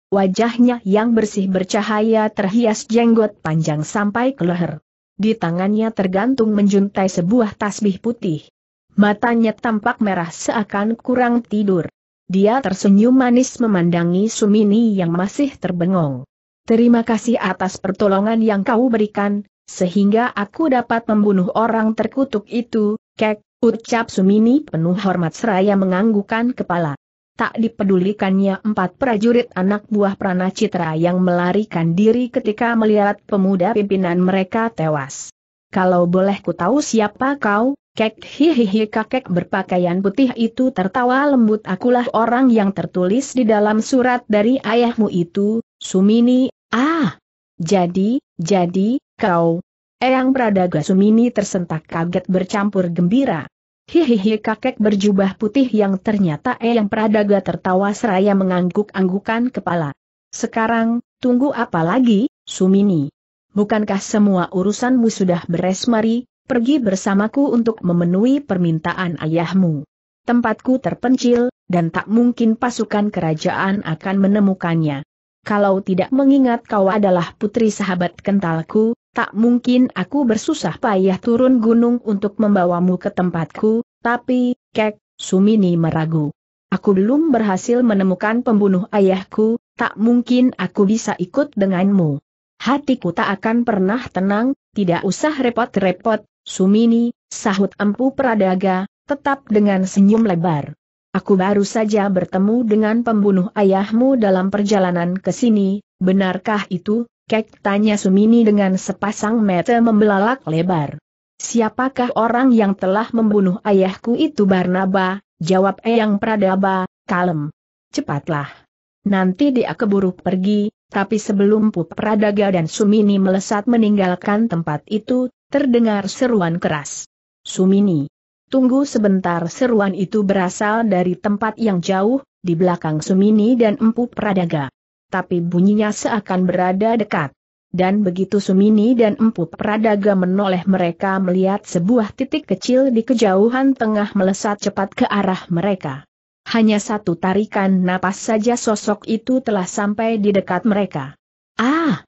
Speaker 1: Wajahnya yang bersih bercahaya terhias jenggot panjang sampai ke leher. Di tangannya tergantung menjuntai sebuah tasbih putih. Matanya tampak merah seakan kurang tidur. Dia tersenyum manis memandangi Sumini yang masih terbengong. Terima kasih atas pertolongan yang kau berikan, sehingga aku dapat membunuh orang terkutuk itu, kek, ucap Sumini penuh hormat seraya menganggukan kepala tak dipedulikannya empat prajurit anak buah Prana Citra yang melarikan diri ketika melihat pemuda pimpinan mereka tewas. Kalau boleh ku tahu siapa kau, kek hihihi kakek berpakaian putih itu tertawa lembut akulah orang yang tertulis di dalam surat dari ayahmu itu, Sumini, ah! Jadi, jadi, kau... Eyang Pradaga Sumini tersentak kaget bercampur gembira. Hihihi kakek berjubah putih yang ternyata Eyang Pradaga tertawa seraya mengangguk-anggukan kepala. Sekarang, tunggu apa lagi, Sumini? Bukankah semua urusanmu sudah beres mari, pergi bersamaku untuk memenuhi permintaan ayahmu. Tempatku terpencil, dan tak mungkin pasukan kerajaan akan menemukannya. Kalau tidak mengingat kau adalah putri sahabat kentalku, tak mungkin aku bersusah payah turun gunung untuk membawamu ke tempatku, tapi, kek, Sumini meragu. Aku belum berhasil menemukan pembunuh ayahku, tak mungkin aku bisa ikut denganmu. Hatiku tak akan pernah tenang, tidak usah repot-repot, Sumini, sahut empu peradaga, tetap dengan senyum lebar. Aku baru saja bertemu dengan pembunuh ayahmu dalam perjalanan ke sini, benarkah itu? Kek tanya Sumini dengan sepasang mata membelalak lebar. Siapakah orang yang telah membunuh ayahku itu Barnaba, jawab Eyang Pradaba, kalem. Cepatlah. Nanti dia keburu pergi, tapi sebelum Pup Pradaga dan Sumini melesat meninggalkan tempat itu, terdengar seruan keras. Sumini. Tunggu sebentar seruan itu berasal dari tempat yang jauh, di belakang Sumini dan Empu Pradaga tapi bunyinya seakan berada dekat. Dan begitu Sumini dan Empu Pradaga menoleh mereka melihat sebuah titik kecil di kejauhan tengah melesat cepat ke arah mereka. Hanya satu tarikan napas saja sosok itu telah sampai di dekat mereka. Ah!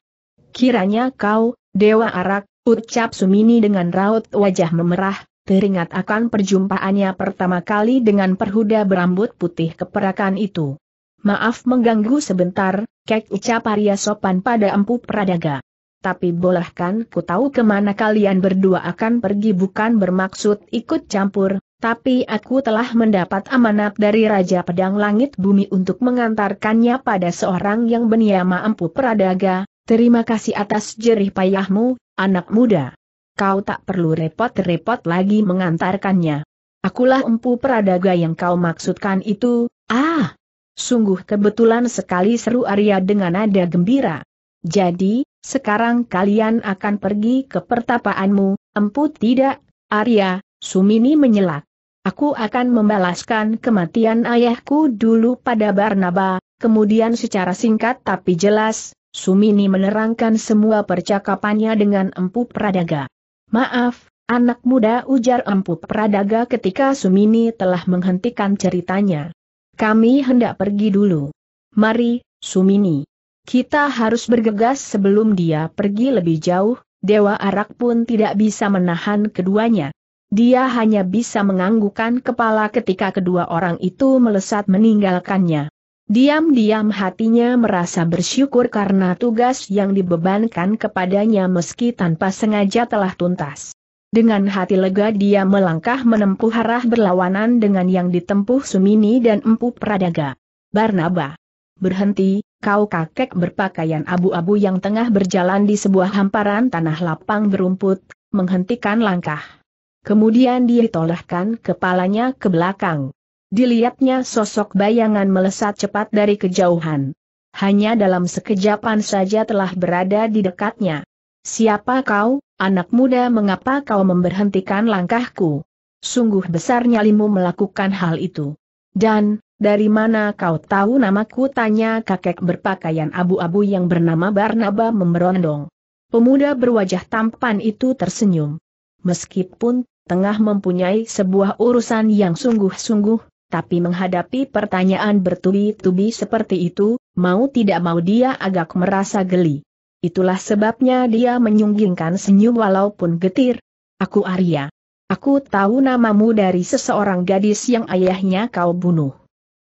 Speaker 1: Kiranya kau, Dewa Arak, ucap Sumini dengan raut wajah memerah, teringat akan perjumpaannya pertama kali dengan perhuda berambut putih keperakan itu. Maaf mengganggu sebentar, kek ucap Arya sopan pada empu Pradaga. Tapi bolehkan ku tahu kemana kalian berdua akan pergi bukan bermaksud ikut campur, tapi aku telah mendapat amanat dari Raja Pedang Langit Bumi untuk mengantarkannya pada seorang yang bernama Empu Pradaga, terima kasih atas jerih payahmu, anak muda. Kau tak perlu repot-repot lagi mengantarkannya. Akulah Empu Pradaga yang kau maksudkan itu, ah, Sungguh kebetulan sekali seru Arya dengan nada gembira. Jadi, sekarang kalian akan pergi ke pertapaanmu, empu tidak, Arya, Sumini menyela. Aku akan membalaskan kematian ayahku dulu pada Barnaba, kemudian secara singkat tapi jelas, Sumini menerangkan semua percakapannya dengan empu Pradaga. Maaf, anak muda ujar empu Pradaga ketika Sumini telah menghentikan ceritanya. Kami hendak pergi dulu. Mari, Sumini. Kita harus bergegas sebelum dia pergi lebih jauh, Dewa Arak pun tidak bisa menahan keduanya. Dia hanya bisa menganggukkan kepala ketika kedua orang itu melesat meninggalkannya. Diam-diam hatinya merasa bersyukur karena tugas yang dibebankan kepadanya meski tanpa sengaja telah tuntas. Dengan hati lega dia melangkah menempuh arah berlawanan dengan yang ditempuh Sumini dan Empu Pradaga. Barnaba. Berhenti, kau kakek berpakaian abu-abu yang tengah berjalan di sebuah hamparan tanah lapang berumput, menghentikan langkah. Kemudian dia tolehkan kepalanya ke belakang. Dilihatnya sosok bayangan melesat cepat dari kejauhan. Hanya dalam sekejapan saja telah berada di dekatnya. Siapa kau, anak muda mengapa kau memberhentikan langkahku? Sungguh besar nyalimu melakukan hal itu. Dan, dari mana kau tahu namaku? Tanya kakek berpakaian abu-abu yang bernama Barnaba memberondong. Pemuda berwajah tampan itu tersenyum. Meskipun tengah mempunyai sebuah urusan yang sungguh-sungguh, tapi menghadapi pertanyaan bertubi-tubi seperti itu, mau tidak mau dia agak merasa geli. Itulah sebabnya dia menyunggingkan senyum walaupun getir. Aku Arya. Aku tahu namamu dari seseorang gadis yang ayahnya kau bunuh.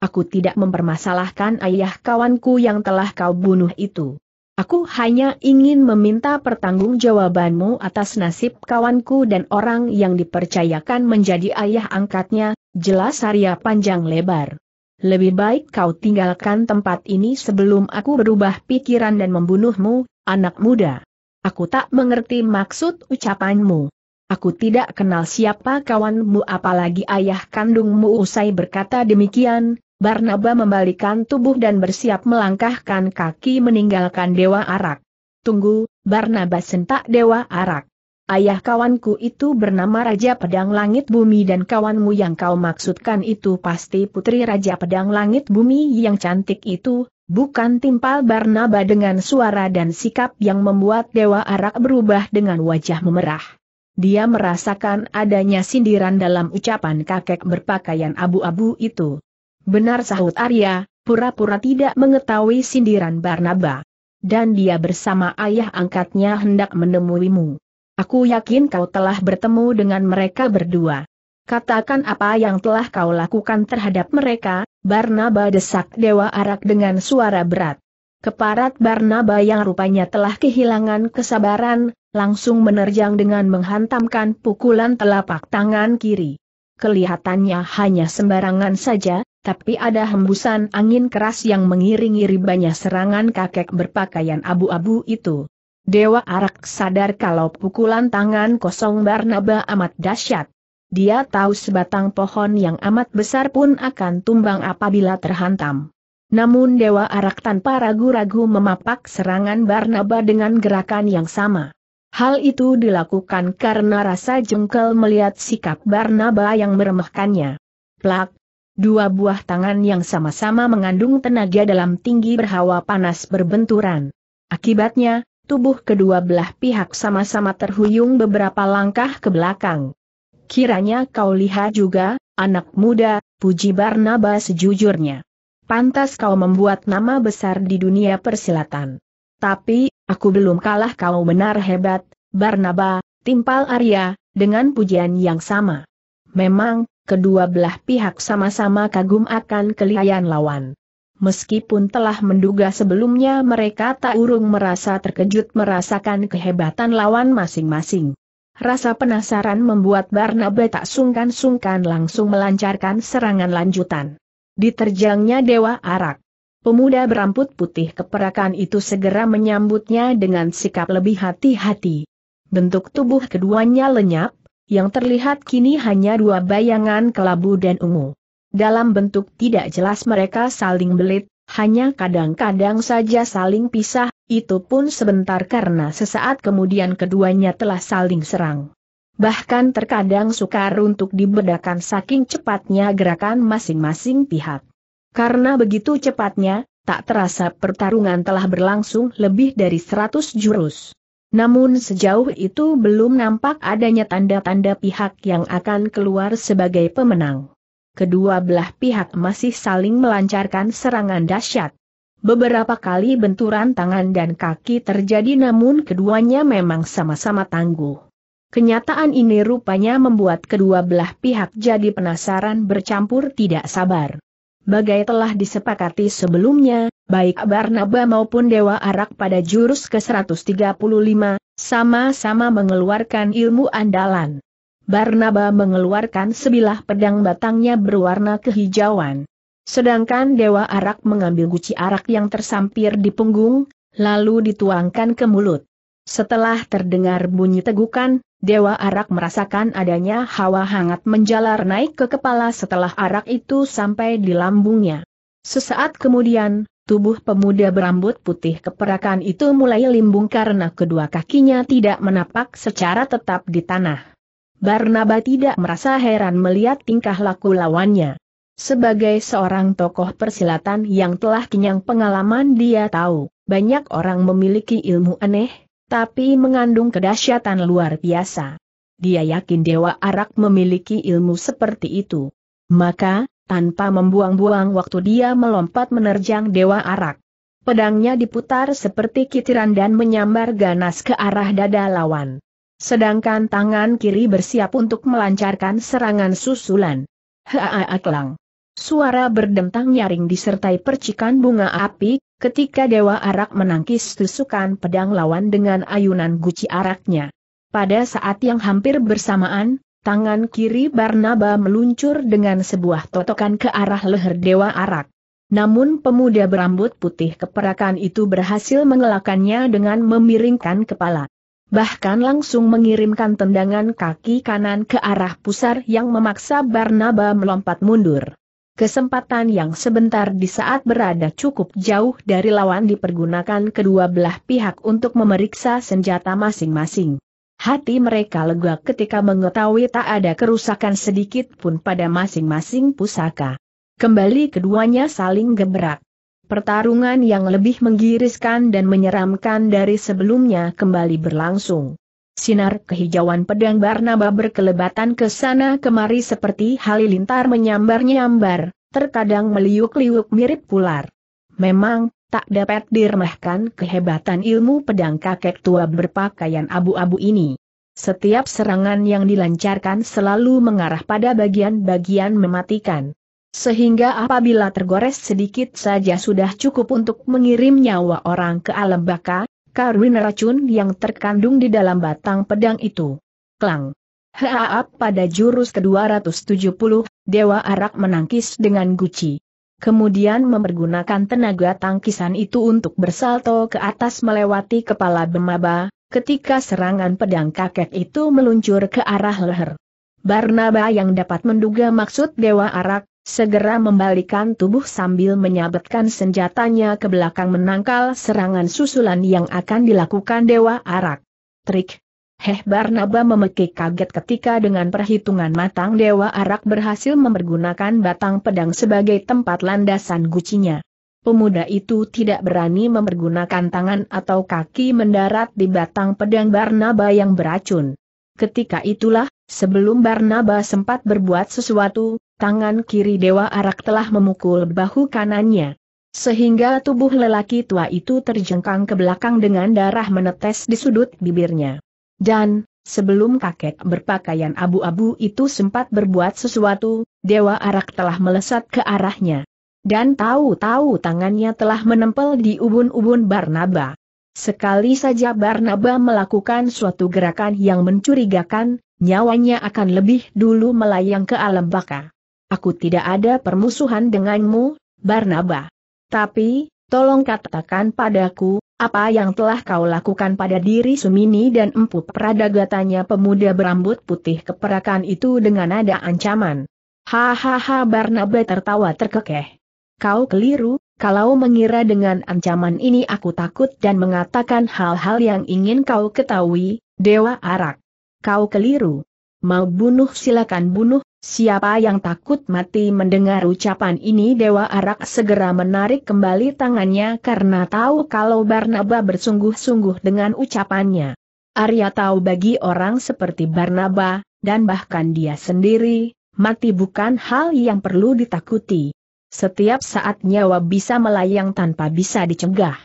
Speaker 1: Aku tidak mempermasalahkan ayah kawanku yang telah kau bunuh itu. Aku hanya ingin meminta pertanggungjawabanmu atas nasib kawanku dan orang yang dipercayakan menjadi ayah angkatnya, jelas Arya panjang lebar. Lebih baik kau tinggalkan tempat ini sebelum aku berubah pikiran dan membunuhmu, anak muda. Aku tak mengerti maksud ucapanmu. Aku tidak kenal siapa kawanmu apalagi ayah kandungmu usai berkata demikian, Barnaba membalikkan tubuh dan bersiap melangkahkan kaki meninggalkan Dewa Arak. Tunggu, Barnaba sentak Dewa Arak. Ayah kawanku itu bernama Raja Pedang Langit Bumi dan kawanmu yang kau maksudkan itu pasti putri Raja Pedang Langit Bumi yang cantik itu, bukan timpal Barnaba dengan suara dan sikap yang membuat Dewa Arak berubah dengan wajah memerah. Dia merasakan adanya sindiran dalam ucapan kakek berpakaian abu-abu itu. Benar sahut Arya, pura-pura tidak mengetahui sindiran Barnaba. Dan dia bersama ayah angkatnya hendak menemuimu. Aku yakin kau telah bertemu dengan mereka berdua. Katakan apa yang telah kau lakukan terhadap mereka, Barnaba desak Dewa Arak dengan suara berat. Keparat Barnaba yang rupanya telah kehilangan kesabaran, langsung menerjang dengan menghantamkan pukulan telapak tangan kiri. Kelihatannya hanya sembarangan saja, tapi ada hembusan angin keras yang mengiringi ribanya serangan kakek berpakaian abu-abu itu. Dewa Arak sadar kalau pukulan tangan kosong Barnaba amat dahsyat. Dia tahu sebatang pohon yang amat besar pun akan tumbang apabila terhantam. Namun Dewa Arak tanpa ragu-ragu memapak serangan Barnaba dengan gerakan yang sama. Hal itu dilakukan karena rasa jengkel melihat sikap Barnaba yang meremehkannya. Plak! Dua buah tangan yang sama-sama mengandung tenaga dalam tinggi berhawa panas berbenturan. Akibatnya, tubuh kedua belah pihak sama-sama terhuyung beberapa langkah ke belakang. Kiranya kau lihat juga, anak muda, puji Barnaba sejujurnya. Pantas kau membuat nama besar di dunia persilatan. Tapi, aku belum kalah kau benar hebat, Barnaba, timpal Arya, dengan pujian yang sama. Memang, kedua belah pihak sama-sama kagum akan kelihayan lawan. Meskipun telah menduga sebelumnya mereka tak urung merasa terkejut merasakan kehebatan lawan masing-masing. Rasa penasaran membuat Barnabe tak sungkan-sungkan langsung melancarkan serangan lanjutan. Diterjangnya Dewa Arak. Pemuda berambut putih keperakan itu segera menyambutnya dengan sikap lebih hati-hati. Bentuk tubuh keduanya lenyap, yang terlihat kini hanya dua bayangan kelabu dan ungu. Dalam bentuk tidak jelas mereka saling belit, hanya kadang-kadang saja saling pisah, itu pun sebentar karena sesaat kemudian keduanya telah saling serang. Bahkan terkadang sukar untuk dibedakan saking cepatnya gerakan masing-masing pihak. Karena begitu cepatnya, tak terasa pertarungan telah berlangsung lebih dari 100 jurus. Namun sejauh itu belum nampak adanya tanda-tanda pihak yang akan keluar sebagai pemenang kedua belah pihak masih saling melancarkan serangan dahsyat. Beberapa kali benturan tangan dan kaki terjadi namun keduanya memang sama-sama tangguh. Kenyataan ini rupanya membuat kedua belah pihak jadi penasaran bercampur tidak sabar. Bagai telah disepakati sebelumnya, baik Barnaba maupun Dewa Arak pada jurus ke-135, sama-sama mengeluarkan ilmu andalan. Barnaba mengeluarkan sebilah pedang batangnya berwarna kehijauan. Sedangkan Dewa Arak mengambil guci arak yang tersampir di punggung, lalu dituangkan ke mulut. Setelah terdengar bunyi tegukan, Dewa Arak merasakan adanya hawa hangat menjalar naik ke kepala setelah arak itu sampai di lambungnya. Sesaat kemudian, tubuh pemuda berambut putih keperakan itu mulai limbung karena kedua kakinya tidak menapak secara tetap di tanah. Barnaba tidak merasa heran melihat tingkah laku lawannya. Sebagai seorang tokoh persilatan yang telah kenyang pengalaman dia tahu, banyak orang memiliki ilmu aneh, tapi mengandung kedahsyatan luar biasa. Dia yakin Dewa Arak memiliki ilmu seperti itu. Maka, tanpa membuang-buang waktu dia melompat menerjang Dewa Arak. Pedangnya diputar seperti kitiran dan menyambar ganas ke arah dada lawan. Sedangkan tangan kiri bersiap untuk melancarkan serangan susulan. Haa klang. Suara berdentang nyaring disertai percikan bunga api, ketika Dewa Arak menangkis tusukan pedang lawan dengan ayunan guci araknya. Pada saat yang hampir bersamaan, tangan kiri Barnaba meluncur dengan sebuah totokan ke arah leher Dewa Arak. Namun pemuda berambut putih keperakan itu berhasil mengelakannya dengan memiringkan kepala bahkan langsung mengirimkan tendangan kaki kanan ke arah pusar yang memaksa Barnaba melompat mundur. Kesempatan yang sebentar di saat berada cukup jauh dari lawan dipergunakan kedua belah pihak untuk memeriksa senjata masing-masing. Hati mereka lega ketika mengetahui tak ada kerusakan sedikit pun pada masing-masing pusaka. Kembali keduanya saling gebrak. Pertarungan yang lebih menggiriskan dan menyeramkan dari sebelumnya kembali berlangsung. Sinar kehijauan pedang Barnaba berkelebatan ke sana kemari seperti halilintar menyambar-nyambar, terkadang meliuk-liuk mirip ular. Memang, tak dapat diremehkan kehebatan ilmu pedang kakek tua berpakaian abu-abu ini. Setiap serangan yang dilancarkan selalu mengarah pada bagian-bagian mematikan. Sehingga apabila tergores sedikit saja sudah cukup untuk mengirim nyawa orang ke alam baka, karun racun yang terkandung di dalam batang pedang itu. Klang. Haap pada jurus ke-270, Dewa Arak menangkis dengan guci. Kemudian mempergunakan tenaga tangkisan itu untuk bersalto ke atas melewati kepala Bemaba, ketika serangan pedang kakek itu meluncur ke arah leher. Barnaba yang dapat menduga maksud Dewa Arak, Segera membalikan tubuh sambil menyabetkan senjatanya ke belakang menangkal serangan susulan yang akan dilakukan Dewa Arak. Trik. Heh Barnaba memekik kaget ketika dengan perhitungan matang Dewa Arak berhasil mempergunakan batang pedang sebagai tempat landasan gucinya. Pemuda itu tidak berani mempergunakan tangan atau kaki mendarat di batang pedang Barnaba yang beracun. Ketika itulah, sebelum Barnaba sempat berbuat sesuatu, tangan kiri Dewa Arak telah memukul bahu kanannya. Sehingga tubuh lelaki tua itu terjengkang ke belakang dengan darah menetes di sudut bibirnya. Dan, sebelum kakek berpakaian abu-abu itu sempat berbuat sesuatu, Dewa Arak telah melesat ke arahnya. Dan tahu-tahu tangannya telah menempel di ubun-ubun Barnaba. Sekali saja Barnaba melakukan suatu gerakan yang mencurigakan, nyawanya akan lebih dulu melayang ke alam baka. Aku tidak ada permusuhan denganmu, Barnaba. Tapi, tolong katakan padaku, apa yang telah kau lakukan pada diri Sumini dan Empu peradagatannya pemuda berambut putih keperakan itu dengan nada ancaman. Hahaha Barnaba tertawa terkekeh. Kau keliru, kalau mengira dengan ancaman ini aku takut dan mengatakan hal-hal yang ingin kau ketahui, Dewa Arak. Kau keliru. Mau bunuh silakan bunuh, Siapa yang takut mati mendengar ucapan ini Dewa Arak segera menarik kembali tangannya karena tahu kalau Barnaba bersungguh-sungguh dengan ucapannya. Arya tahu bagi orang seperti Barnaba, dan bahkan dia sendiri, mati bukan hal yang perlu ditakuti. Setiap saat nyawa bisa melayang tanpa bisa dicegah.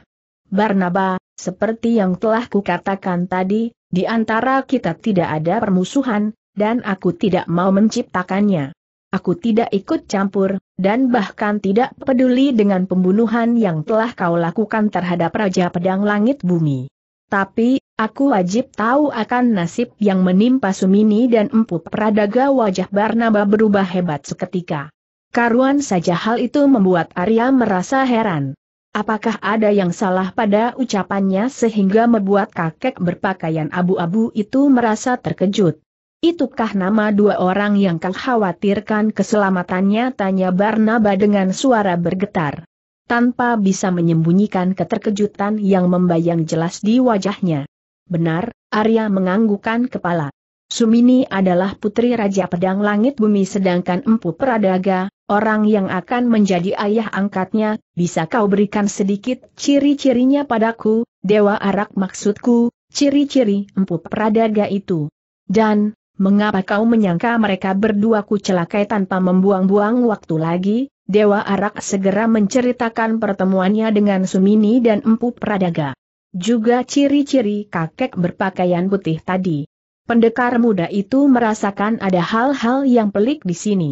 Speaker 1: Barnaba, seperti yang telah kukatakan tadi, di antara kita tidak ada permusuhan, dan aku tidak mau menciptakannya. Aku tidak ikut campur, dan bahkan tidak peduli dengan pembunuhan yang telah kau lakukan terhadap Raja Pedang Langit Bumi. Tapi, aku wajib tahu akan nasib yang menimpa Sumini dan Empu Pradaga wajah Barnaba berubah hebat seketika. Karuan saja hal itu membuat Arya merasa heran. Apakah ada yang salah pada ucapannya sehingga membuat kakek berpakaian abu-abu itu merasa terkejut? Itukah nama dua orang yang kau khawatirkan keselamatannya? Tanya Barnaba dengan suara bergetar. Tanpa bisa menyembunyikan keterkejutan yang membayang jelas di wajahnya. Benar, Arya menganggukan kepala. Sumini adalah putri Raja Pedang Langit Bumi sedangkan Empu Pradaga, orang yang akan menjadi ayah angkatnya, bisa kau berikan sedikit ciri-cirinya padaku, Dewa Arak maksudku, ciri-ciri Empu Pradaga itu. Dan, Mengapa kau menyangka mereka berdua ku celakai tanpa membuang-buang waktu lagi? Dewa Arak segera menceritakan pertemuannya dengan Sumini dan Empu Pradaga. Juga ciri-ciri kakek berpakaian putih tadi. Pendekar muda itu merasakan ada hal-hal yang pelik di sini.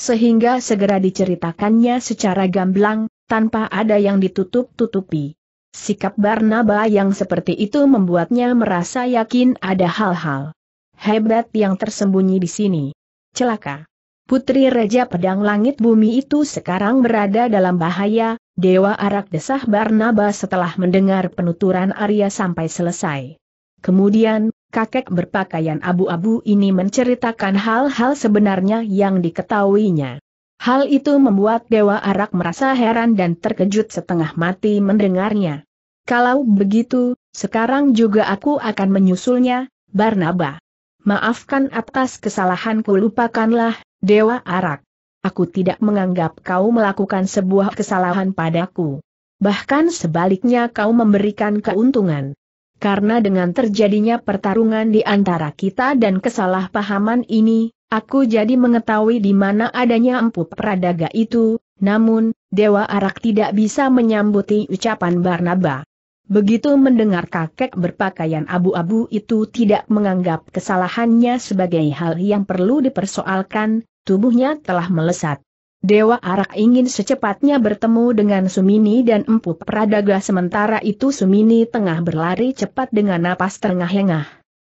Speaker 1: Sehingga segera diceritakannya secara gamblang, tanpa ada yang ditutup-tutupi. Sikap Barnaba yang seperti itu membuatnya merasa yakin ada hal-hal Hebat yang tersembunyi di sini. Celaka. Putri Raja Pedang Langit Bumi itu sekarang berada dalam bahaya, Dewa Arak desah Barnaba setelah mendengar penuturan Arya sampai selesai. Kemudian, kakek berpakaian abu-abu ini menceritakan hal-hal sebenarnya yang diketahuinya. Hal itu membuat Dewa Arak merasa heran dan terkejut setengah mati mendengarnya. Kalau begitu, sekarang juga aku akan menyusulnya, Barnaba. Maafkan atas kesalahanku lupakanlah, Dewa Arak. Aku tidak menganggap kau melakukan sebuah kesalahan padaku. Bahkan sebaliknya kau memberikan keuntungan. Karena dengan terjadinya pertarungan di antara kita dan kesalahpahaman ini, aku jadi mengetahui di mana adanya empu peradaga itu, namun, Dewa Arak tidak bisa menyambuti ucapan Barnaba. Begitu mendengar kakek berpakaian abu-abu itu tidak menganggap kesalahannya sebagai hal yang perlu dipersoalkan, tubuhnya telah melesat. Dewa Arak ingin secepatnya bertemu dengan Sumini dan Empu Pradaga sementara itu Sumini tengah berlari cepat dengan napas terengah-engah.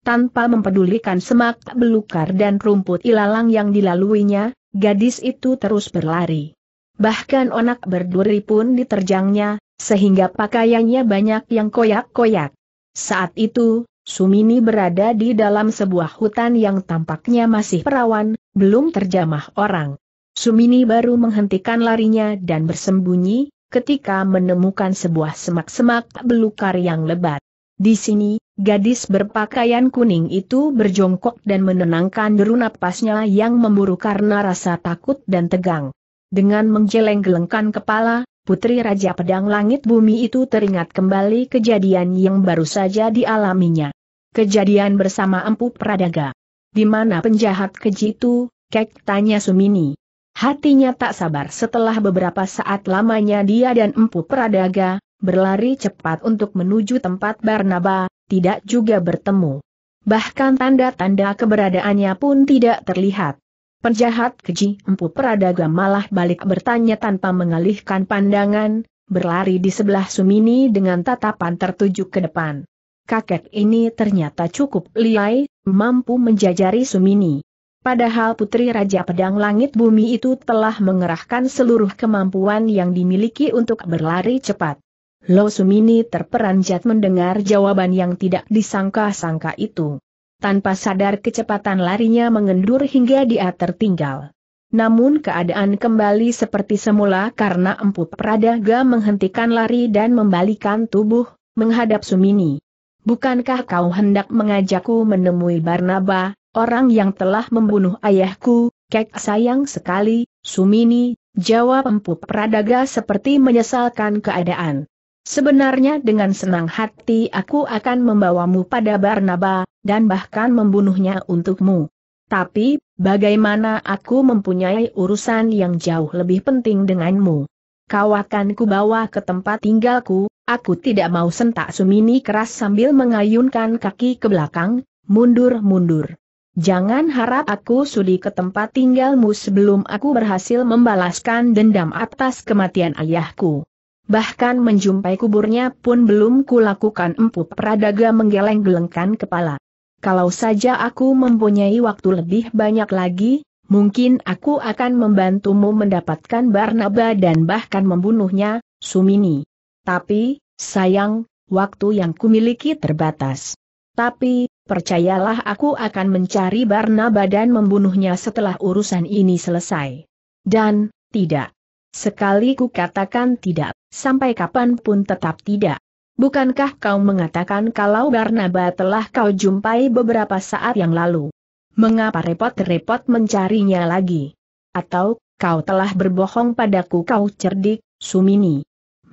Speaker 1: Tanpa mempedulikan semak belukar dan rumput ilalang yang dilaluinya, gadis itu terus berlari. Bahkan onak berduri pun diterjangnya, sehingga pakaiannya banyak yang koyak-koyak. Saat itu, Sumini berada di dalam sebuah hutan yang tampaknya masih perawan, belum terjamah orang. Sumini baru menghentikan larinya dan bersembunyi, ketika menemukan sebuah semak-semak belukar yang lebat. Di sini, gadis berpakaian kuning itu berjongkok dan menenangkan deru napasnya yang memburu karena rasa takut dan tegang. Dengan menjeleng-gelengkan kepala, Putri Raja Pedang Langit Bumi itu teringat kembali kejadian yang baru saja dialaminya. Kejadian bersama Empu Pradaga. Di mana penjahat keji itu, Kek tanya Sumini. Hatinya tak sabar setelah beberapa saat lamanya dia dan Empu Pradaga, berlari cepat untuk menuju tempat Barnaba, tidak juga bertemu. Bahkan tanda-tanda keberadaannya pun tidak terlihat. Penjahat keji empu peradaga malah balik bertanya tanpa mengalihkan pandangan, berlari di sebelah Sumini dengan tatapan tertuju ke depan. Kakek ini ternyata cukup liai, mampu menjajari Sumini. Padahal Putri Raja Pedang Langit Bumi itu telah mengerahkan seluruh kemampuan yang dimiliki untuk berlari cepat. Lo Sumini terperanjat mendengar jawaban yang tidak disangka-sangka itu tanpa sadar kecepatan larinya mengendur hingga dia tertinggal. Namun keadaan kembali seperti semula karena Empu Pradaga menghentikan lari dan membalikan tubuh, menghadap Sumini. Bukankah kau hendak mengajakku menemui Barnaba, orang yang telah membunuh ayahku, kek sayang sekali, Sumini, jawab Empu Pradaga seperti menyesalkan keadaan. Sebenarnya dengan senang hati aku akan membawamu pada Barnaba, dan bahkan membunuhnya untukmu. Tapi, bagaimana aku mempunyai urusan yang jauh lebih penting denganmu? Kau akan kubawa ke tempat tinggalku, aku tidak mau sentak Sumini keras sambil mengayunkan kaki ke belakang, mundur-mundur. Jangan harap aku sudi ke tempat tinggalmu sebelum aku berhasil membalaskan dendam atas kematian ayahku bahkan menjumpai kuburnya pun belum kulakukan empu Pradaga menggeleng-gelengkan kepala. Kalau saja aku mempunyai waktu lebih banyak lagi, mungkin aku akan membantumu mendapatkan Barnaba dan bahkan membunuhnya, Sumini. Tapi, sayang, waktu yang kumiliki terbatas. Tapi, percayalah aku akan mencari Barnaba dan membunuhnya setelah urusan ini selesai. Dan, tidak. Sekali ku katakan tidak, sampai kapanpun tetap tidak. Bukankah kau mengatakan kalau Barnaba telah kau jumpai beberapa saat yang lalu? Mengapa repot-repot mencarinya lagi? Atau, kau telah berbohong padaku kau cerdik, Sumini?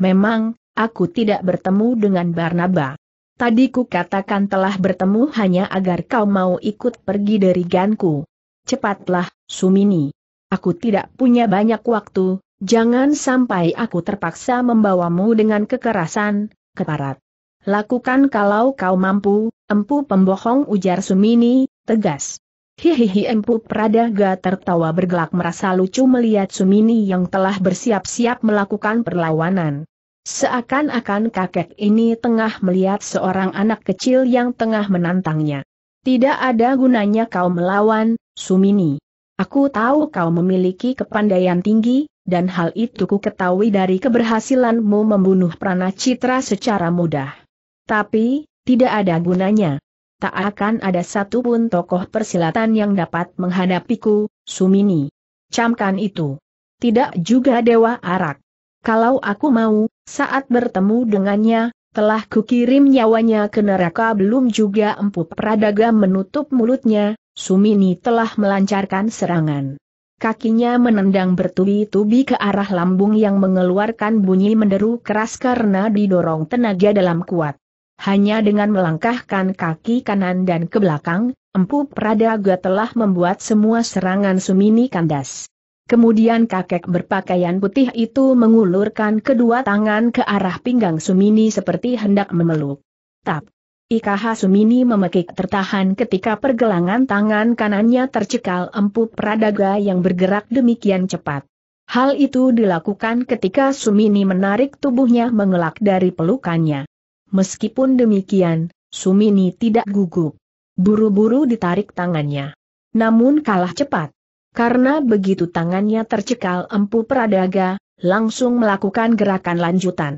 Speaker 1: Memang, aku tidak bertemu dengan Barnaba. Tadi ku katakan telah bertemu hanya agar kau mau ikut pergi dari ganku. Cepatlah, Sumini. Aku tidak punya banyak waktu, Jangan sampai aku terpaksa membawamu dengan kekerasan, keparat. Lakukan kalau kau mampu, empu pembohong ujar Sumini, tegas. Hihihi empu Pradaga tertawa bergelak merasa lucu melihat Sumini yang telah bersiap-siap melakukan perlawanan. Seakan-akan kakek ini tengah melihat seorang anak kecil yang tengah menantangnya. Tidak ada gunanya kau melawan, Sumini. Aku tahu kau memiliki kepandaian tinggi, dan hal itu ku ketahui dari keberhasilanmu membunuh Prana Citra secara mudah. Tapi, tidak ada gunanya. Tak akan ada satupun tokoh persilatan yang dapat menghadapiku, Sumini. Camkan itu. Tidak juga Dewa Arak. Kalau aku mau, saat bertemu dengannya, telah kukirim nyawanya ke neraka belum juga empuk. Pradaga menutup mulutnya, Sumini telah melancarkan serangan. Kakinya menendang bertubi-tubi ke arah lambung yang mengeluarkan bunyi menderu keras karena didorong tenaga dalam kuat. Hanya dengan melangkahkan kaki kanan dan ke belakang, Empu Pradaga telah membuat semua serangan Sumini kandas. Kemudian kakek berpakaian putih itu mengulurkan kedua tangan ke arah pinggang Sumini seperti hendak memeluk. Tap! Ika Sumini memekik tertahan ketika pergelangan tangan kanannya tercekal empu peradaga yang bergerak demikian cepat. Hal itu dilakukan ketika Sumini menarik tubuhnya mengelak dari pelukannya. Meskipun demikian, Sumini tidak gugup. Buru-buru ditarik tangannya. Namun kalah cepat. Karena begitu tangannya tercekal empu peradaga, langsung melakukan gerakan lanjutan.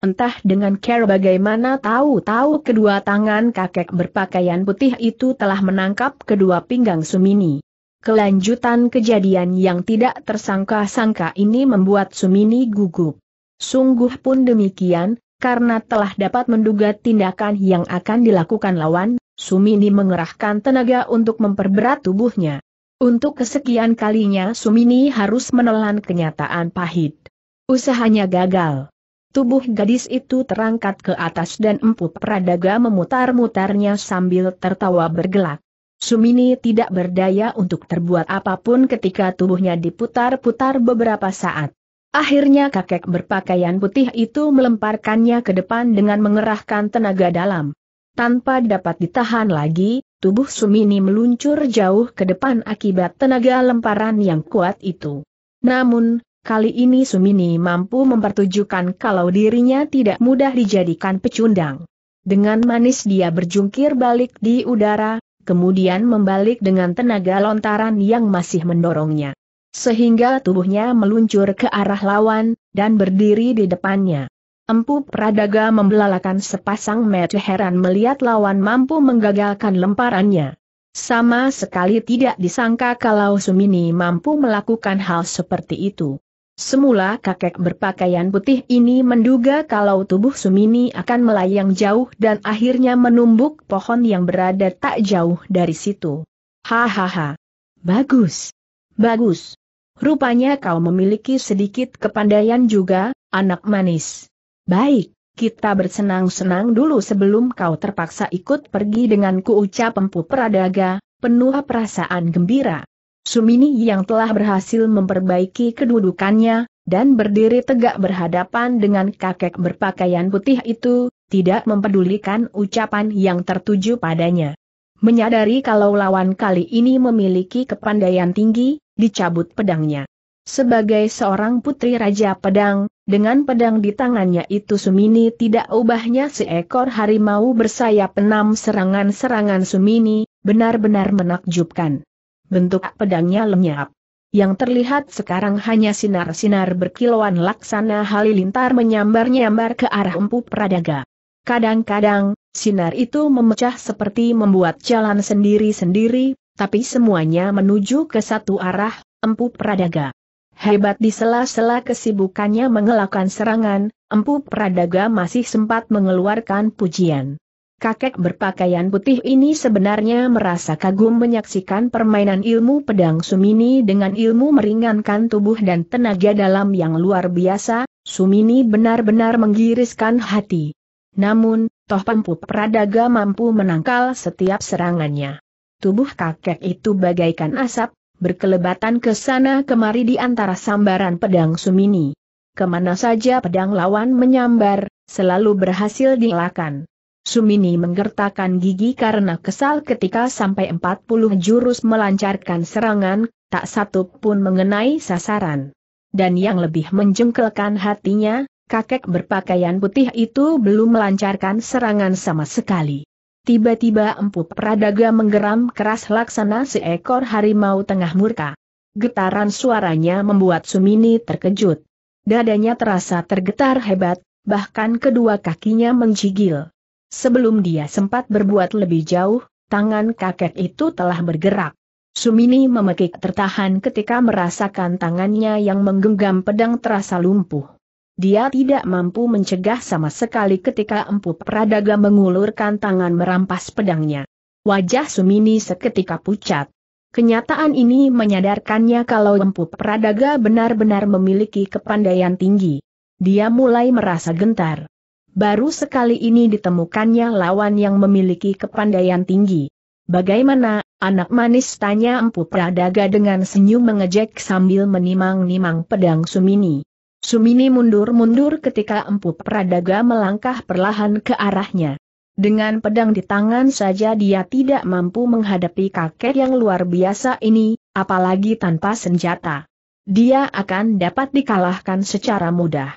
Speaker 1: Entah dengan care bagaimana tahu-tahu kedua tangan kakek berpakaian putih itu telah menangkap kedua pinggang Sumini. Kelanjutan kejadian yang tidak tersangka-sangka ini membuat Sumini gugup. Sungguh pun demikian, karena telah dapat menduga tindakan yang akan dilakukan lawan, Sumini mengerahkan tenaga untuk memperberat tubuhnya. Untuk kesekian kalinya Sumini harus menelan kenyataan pahit. Usahanya gagal. Tubuh gadis itu terangkat ke atas dan empuk. Pradaga memutar-mutarnya sambil tertawa bergelak. Sumini tidak berdaya untuk terbuat apapun ketika tubuhnya diputar-putar beberapa saat. Akhirnya kakek berpakaian putih itu melemparkannya ke depan dengan mengerahkan tenaga dalam. Tanpa dapat ditahan lagi, tubuh Sumini meluncur jauh ke depan akibat tenaga lemparan yang kuat itu. Namun, Kali ini Sumini mampu mempertunjukkan kalau dirinya tidak mudah dijadikan pecundang. Dengan manis dia berjungkir balik di udara, kemudian membalik dengan tenaga lontaran yang masih mendorongnya. Sehingga tubuhnya meluncur ke arah lawan, dan berdiri di depannya. Empu Pradaga membelalakan sepasang mata heran melihat lawan mampu menggagalkan lemparannya. Sama sekali tidak disangka kalau Sumini mampu melakukan hal seperti itu. Semula kakek berpakaian putih ini menduga kalau tubuh Sumini akan melayang jauh dan akhirnya menumbuk pohon yang berada tak jauh dari situ. Hahaha. Bagus. Bagus. Rupanya kau memiliki sedikit kepandaian juga, anak manis. Baik, kita bersenang-senang dulu sebelum kau terpaksa ikut pergi denganku ucap empu peradaga, penuh perasaan gembira. Sumini yang telah berhasil memperbaiki kedudukannya, dan berdiri tegak berhadapan dengan kakek berpakaian putih itu, tidak mempedulikan ucapan yang tertuju padanya. Menyadari kalau lawan kali ini memiliki kepandaian tinggi, dicabut pedangnya. Sebagai seorang putri Raja Pedang, dengan pedang di tangannya itu Sumini tidak ubahnya seekor harimau bersayap enam serangan-serangan Sumini, benar-benar menakjubkan bentuk pedangnya lenyap. Yang terlihat sekarang hanya sinar-sinar berkilauan laksana halilintar menyambar-nyambar ke arah empu Pradaga. Kadang-kadang, sinar itu memecah seperti membuat jalan sendiri-sendiri, tapi semuanya menuju ke satu arah, empu Pradaga. Hebat di sela-sela kesibukannya mengelakkan serangan, empu Pradaga masih sempat mengeluarkan pujian. Kakek berpakaian putih ini sebenarnya merasa kagum menyaksikan permainan ilmu pedang Sumini dengan ilmu meringankan tubuh dan tenaga dalam yang luar biasa, Sumini benar-benar menggiriskan hati. Namun, toh Pempu Pradaga mampu menangkal setiap serangannya. Tubuh kakek itu bagaikan asap, berkelebatan ke sana kemari di antara sambaran pedang Sumini. Kemana saja pedang lawan menyambar, selalu berhasil dielakkan. Sumini menggertakkan gigi karena kesal ketika sampai 40 jurus melancarkan serangan, tak satu pun mengenai sasaran. Dan yang lebih menjengkelkan hatinya, kakek berpakaian putih itu belum melancarkan serangan sama sekali. Tiba-tiba empu Pradaga menggeram keras laksana seekor harimau tengah murka. Getaran suaranya membuat Sumini terkejut. Dadanya terasa tergetar hebat, bahkan kedua kakinya menjigil. Sebelum dia sempat berbuat lebih jauh, tangan kakek itu telah bergerak. Sumini memekik tertahan ketika merasakan tangannya yang menggenggam pedang terasa lumpuh. Dia tidak mampu mencegah sama sekali ketika empu Pradaga mengulurkan tangan merampas pedangnya. Wajah Sumini seketika pucat. Kenyataan ini menyadarkannya kalau empu Pradaga benar-benar memiliki kepandaian tinggi. Dia mulai merasa gentar. Baru sekali ini ditemukannya lawan yang memiliki kepandaian tinggi. Bagaimana, anak manis tanya Empu Pradaga dengan senyum mengejek sambil menimang-nimang pedang Sumini. Sumini mundur-mundur ketika Empu Pradaga melangkah perlahan ke arahnya. Dengan pedang di tangan saja dia tidak mampu menghadapi kakek yang luar biasa ini, apalagi tanpa senjata. Dia akan dapat dikalahkan secara mudah.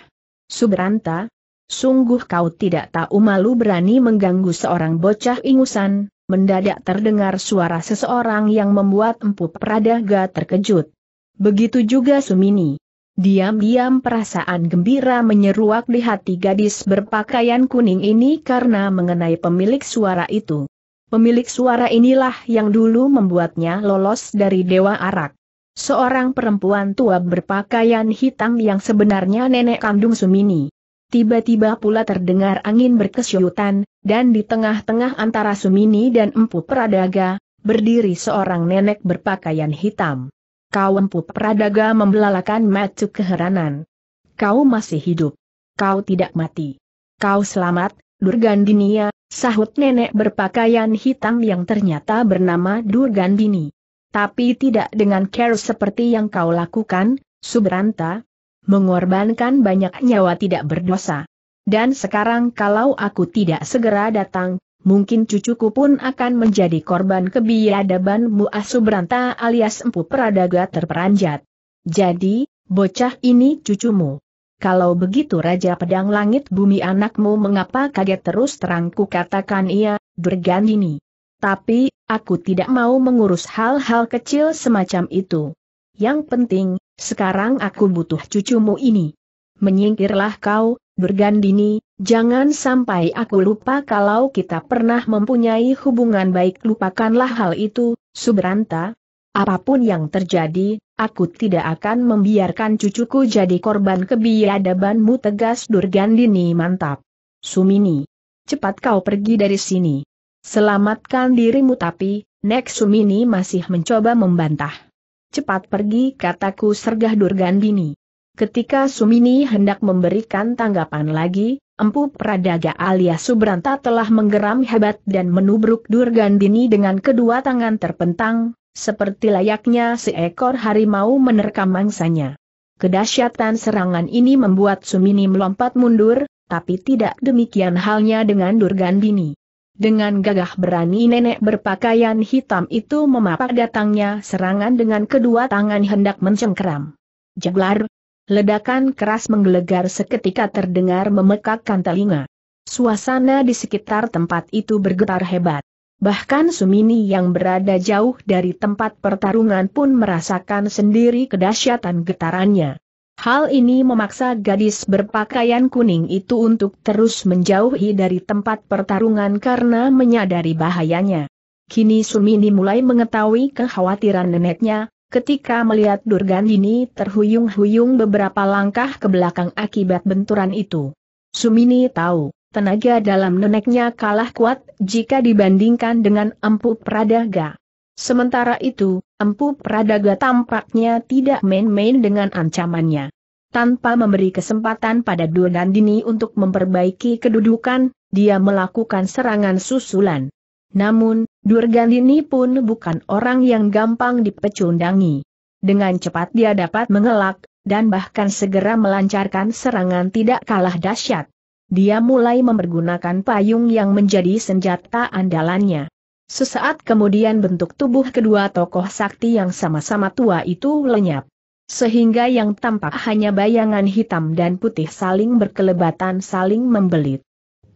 Speaker 1: Subranta, Sungguh kau tidak tahu malu berani mengganggu seorang bocah ingusan, mendadak terdengar suara seseorang yang membuat empu Pradaga terkejut. Begitu juga Sumini. Diam-diam perasaan gembira menyeruak di hati gadis berpakaian kuning ini karena mengenai pemilik suara itu. Pemilik suara inilah yang dulu membuatnya lolos dari Dewa Arak. Seorang perempuan tua berpakaian hitam yang sebenarnya nenek kandung Sumini. Tiba-tiba pula terdengar angin berkesyutan, dan di tengah-tengah antara Sumini dan Empu Pradaga, berdiri seorang nenek berpakaian hitam. Kau Empu Pradaga membelalakan matuk keheranan. Kau masih hidup. Kau tidak mati. Kau selamat, Durgandinia, sahut nenek berpakaian hitam yang ternyata bernama Durgandini. Tapi tidak dengan care seperti yang kau lakukan, Subranta, mengorbankan banyak nyawa tidak berdosa. Dan sekarang kalau aku tidak segera datang, mungkin cucuku pun akan menjadi korban kebiadaban Muasubranta alias Empu Pradaga terperanjat. Jadi, bocah ini cucumu. Kalau begitu Raja Pedang Langit Bumi anakmu mengapa kaget terus terangku katakan ia, Durgandini. Tapi, aku tidak mau mengurus hal-hal kecil semacam itu. Yang penting, sekarang aku butuh cucumu ini. Menyingkirlah kau, Durgandini, jangan sampai aku lupa kalau kita pernah mempunyai hubungan baik lupakanlah hal itu, Subranta. Apapun yang terjadi, aku tidak akan membiarkan cucuku jadi korban kebiadabanmu tegas Durgandini mantap. Sumini. Cepat kau pergi dari sini. Selamatkan dirimu tapi, Nek Sumini masih mencoba membantah. Cepat pergi kataku sergah Durgandini. Ketika Sumini hendak memberikan tanggapan lagi, Empu Pradaga alias Subranta telah menggeram hebat dan menubruk Durgandini dengan kedua tangan terpentang, seperti layaknya seekor harimau menerkam mangsanya. Kedahsyatan serangan ini membuat Sumini melompat mundur, tapi tidak demikian halnya dengan Durgandini. Dengan gagah berani nenek berpakaian hitam itu memapak datangnya serangan dengan kedua tangan hendak mencengkeram. Jaglar! Ledakan keras menggelegar seketika terdengar memekakkan telinga. Suasana di sekitar tempat itu bergetar hebat. Bahkan Sumini yang berada jauh dari tempat pertarungan pun merasakan sendiri kedahsyatan getarannya. Hal ini memaksa gadis berpakaian kuning itu untuk terus menjauhi dari tempat pertarungan karena menyadari bahayanya. Kini Sumini mulai mengetahui kekhawatiran neneknya, ketika melihat Durgandini terhuyung-huyung beberapa langkah ke belakang akibat benturan itu. Sumini tahu, tenaga dalam neneknya kalah kuat jika dibandingkan dengan empu Pradaga. Sementara itu, Empu Pradaga tampaknya tidak main-main dengan ancamannya. Tanpa memberi kesempatan pada Dua untuk memperbaiki kedudukan, dia melakukan serangan susulan. Namun, Durgandini pun bukan orang yang gampang dipecundangi. Dengan cepat dia dapat mengelak, dan bahkan segera melancarkan serangan tidak kalah dahsyat. Dia mulai mempergunakan payung yang menjadi senjata andalannya. Sesaat kemudian bentuk tubuh kedua tokoh sakti yang sama-sama tua itu lenyap. Sehingga yang tampak hanya bayangan hitam dan putih saling berkelebatan saling membelit.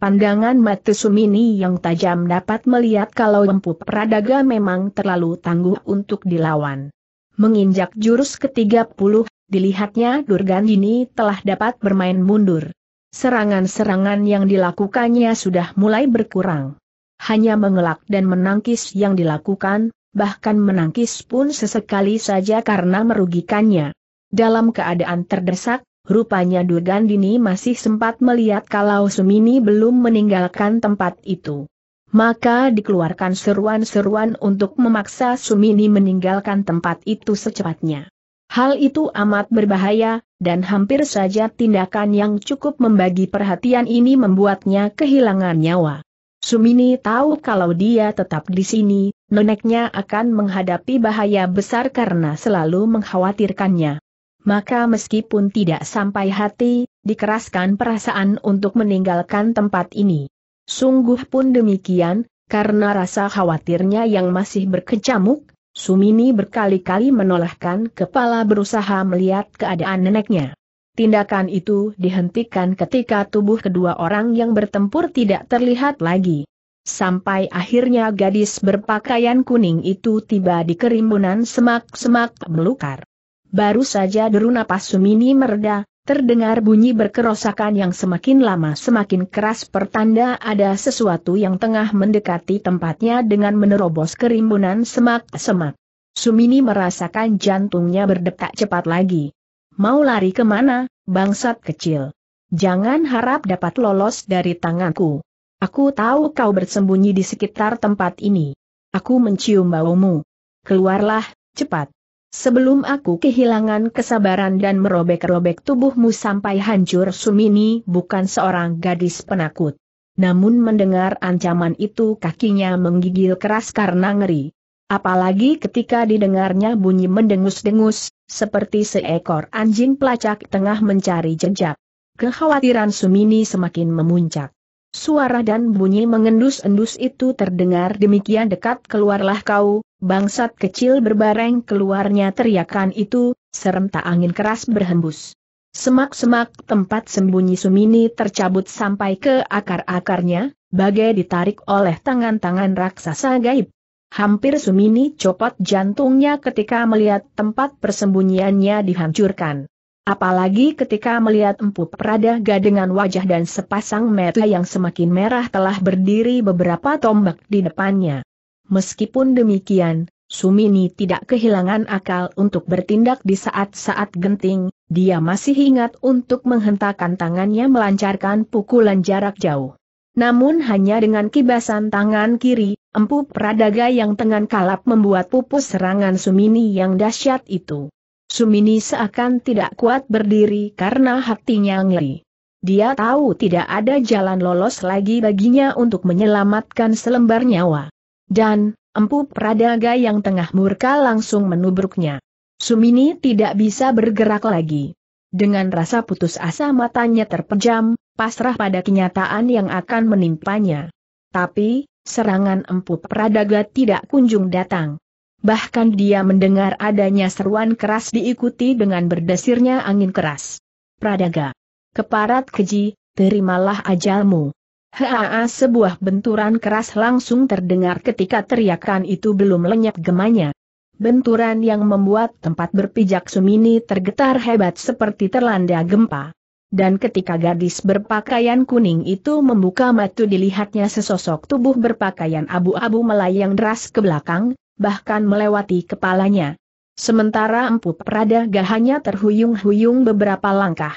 Speaker 1: Pandangan mata Sumini yang tajam dapat melihat kalau empu Pradaga memang terlalu tangguh untuk dilawan. Menginjak jurus ke-30, dilihatnya ini telah dapat bermain mundur. Serangan-serangan yang dilakukannya sudah mulai berkurang hanya mengelak dan menangkis yang dilakukan, bahkan menangkis pun sesekali saja karena merugikannya. Dalam keadaan terdesak, rupanya Durgandini masih sempat melihat kalau Sumini belum meninggalkan tempat itu. Maka dikeluarkan seruan-seruan untuk memaksa Sumini meninggalkan tempat itu secepatnya. Hal itu amat berbahaya, dan hampir saja tindakan yang cukup membagi perhatian ini membuatnya kehilangan nyawa. Sumini tahu kalau dia tetap di sini, neneknya akan menghadapi bahaya besar karena selalu mengkhawatirkannya. Maka meskipun tidak sampai hati, dikeraskan perasaan untuk meninggalkan tempat ini. Sungguh pun demikian, karena rasa khawatirnya yang masih berkecamuk, Sumini berkali-kali menolakkan kepala berusaha melihat keadaan neneknya. Tindakan itu dihentikan ketika tubuh kedua orang yang bertempur tidak terlihat lagi. Sampai akhirnya gadis berpakaian kuning itu tiba di kerimbunan semak-semak melukar. Baru saja deru napas Sumini mereda, terdengar bunyi berkerosakan yang semakin lama semakin keras pertanda ada sesuatu yang tengah mendekati tempatnya dengan menerobos kerimbunan semak-semak. Sumini merasakan jantungnya berdetak cepat lagi. Mau lari kemana, bangsat kecil? Jangan harap dapat lolos dari tanganku. Aku tahu kau bersembunyi di sekitar tempat ini. Aku mencium baumu. Keluarlah, cepat. Sebelum aku kehilangan kesabaran dan merobek-robek tubuhmu sampai hancur Sumini bukan seorang gadis penakut. Namun mendengar ancaman itu kakinya menggigil keras karena ngeri. Apalagi ketika didengarnya bunyi mendengus-dengus, seperti seekor anjing pelacak tengah mencari jejak. Kekhawatiran Sumini semakin memuncak. Suara dan bunyi mengendus-endus itu terdengar demikian dekat keluarlah kau, bangsat kecil berbareng keluarnya teriakan itu, serentak angin keras berhembus. Semak-semak tempat sembunyi Sumini tercabut sampai ke akar-akarnya, bagai ditarik oleh tangan-tangan raksasa gaib. Hampir Sumini copot jantungnya ketika melihat tempat persembunyiannya dihancurkan. Apalagi ketika melihat empu Pradega dengan wajah dan sepasang mata yang semakin merah telah berdiri beberapa tombak di depannya. Meskipun demikian, Sumini tidak kehilangan akal untuk bertindak di saat-saat genting, dia masih ingat untuk menghentakkan tangannya melancarkan pukulan jarak jauh. Namun hanya dengan kibasan tangan kiri, empu Pradaga yang tengan kalap membuat pupus serangan Sumini yang dahsyat itu. Sumini seakan tidak kuat berdiri karena hatinya ngeri. Dia tahu tidak ada jalan lolos lagi baginya untuk menyelamatkan selembar nyawa. Dan, empu Pradaga yang tengah murka langsung menubruknya. Sumini tidak bisa bergerak lagi. Dengan rasa putus asa matanya terpejam, pasrah pada kenyataan yang akan menimpanya. Tapi, serangan empuk Pradaga tidak kunjung datang. Bahkan dia mendengar adanya seruan keras diikuti dengan berdesirnya angin keras. Pradaga. Keparat keji, terimalah ajalmu. Haa sebuah benturan keras langsung terdengar ketika teriakan itu belum lenyap gemanya. Benturan yang membuat tempat berpijak Sumini tergetar hebat seperti terlanda gempa. Dan ketika gadis berpakaian kuning itu membuka mata dilihatnya sesosok tubuh berpakaian abu-abu melayang deras ke belakang, bahkan melewati kepalanya. Sementara empu Prada gahanya terhuyung-huyung beberapa langkah.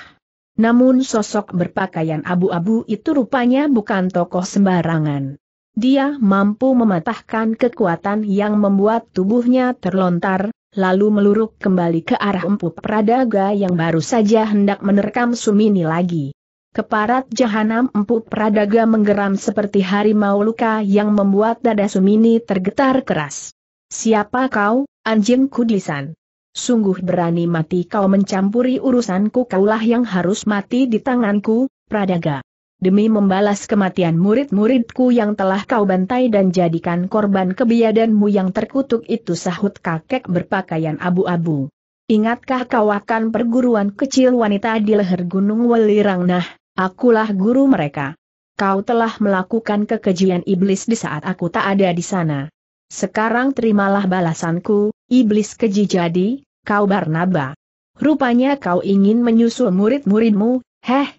Speaker 1: Namun sosok berpakaian abu-abu itu rupanya bukan tokoh sembarangan. Dia mampu mematahkan kekuatan yang membuat tubuhnya terlontar, lalu meluruk kembali ke arah empu Pradaga yang baru saja hendak menerkam Sumini lagi. Keparat jahanam empu Pradaga menggeram seperti harimau luka yang membuat dada Sumini tergetar keras. Siapa kau, anjing kudisan? Sungguh berani mati kau mencampuri urusanku kaulah yang harus mati di tanganku, Pradaga demi membalas kematian murid-muridku yang telah kau bantai dan jadikan korban kebiadanmu yang terkutuk itu sahut kakek berpakaian abu-abu. Ingatkah kau akan perguruan kecil wanita di leher gunung Welirang nah, akulah guru mereka. Kau telah melakukan kekejian iblis di saat aku tak ada di sana. Sekarang terimalah balasanku, iblis keji jadi, kau Barnaba. Rupanya kau ingin menyusul murid-muridmu, heh.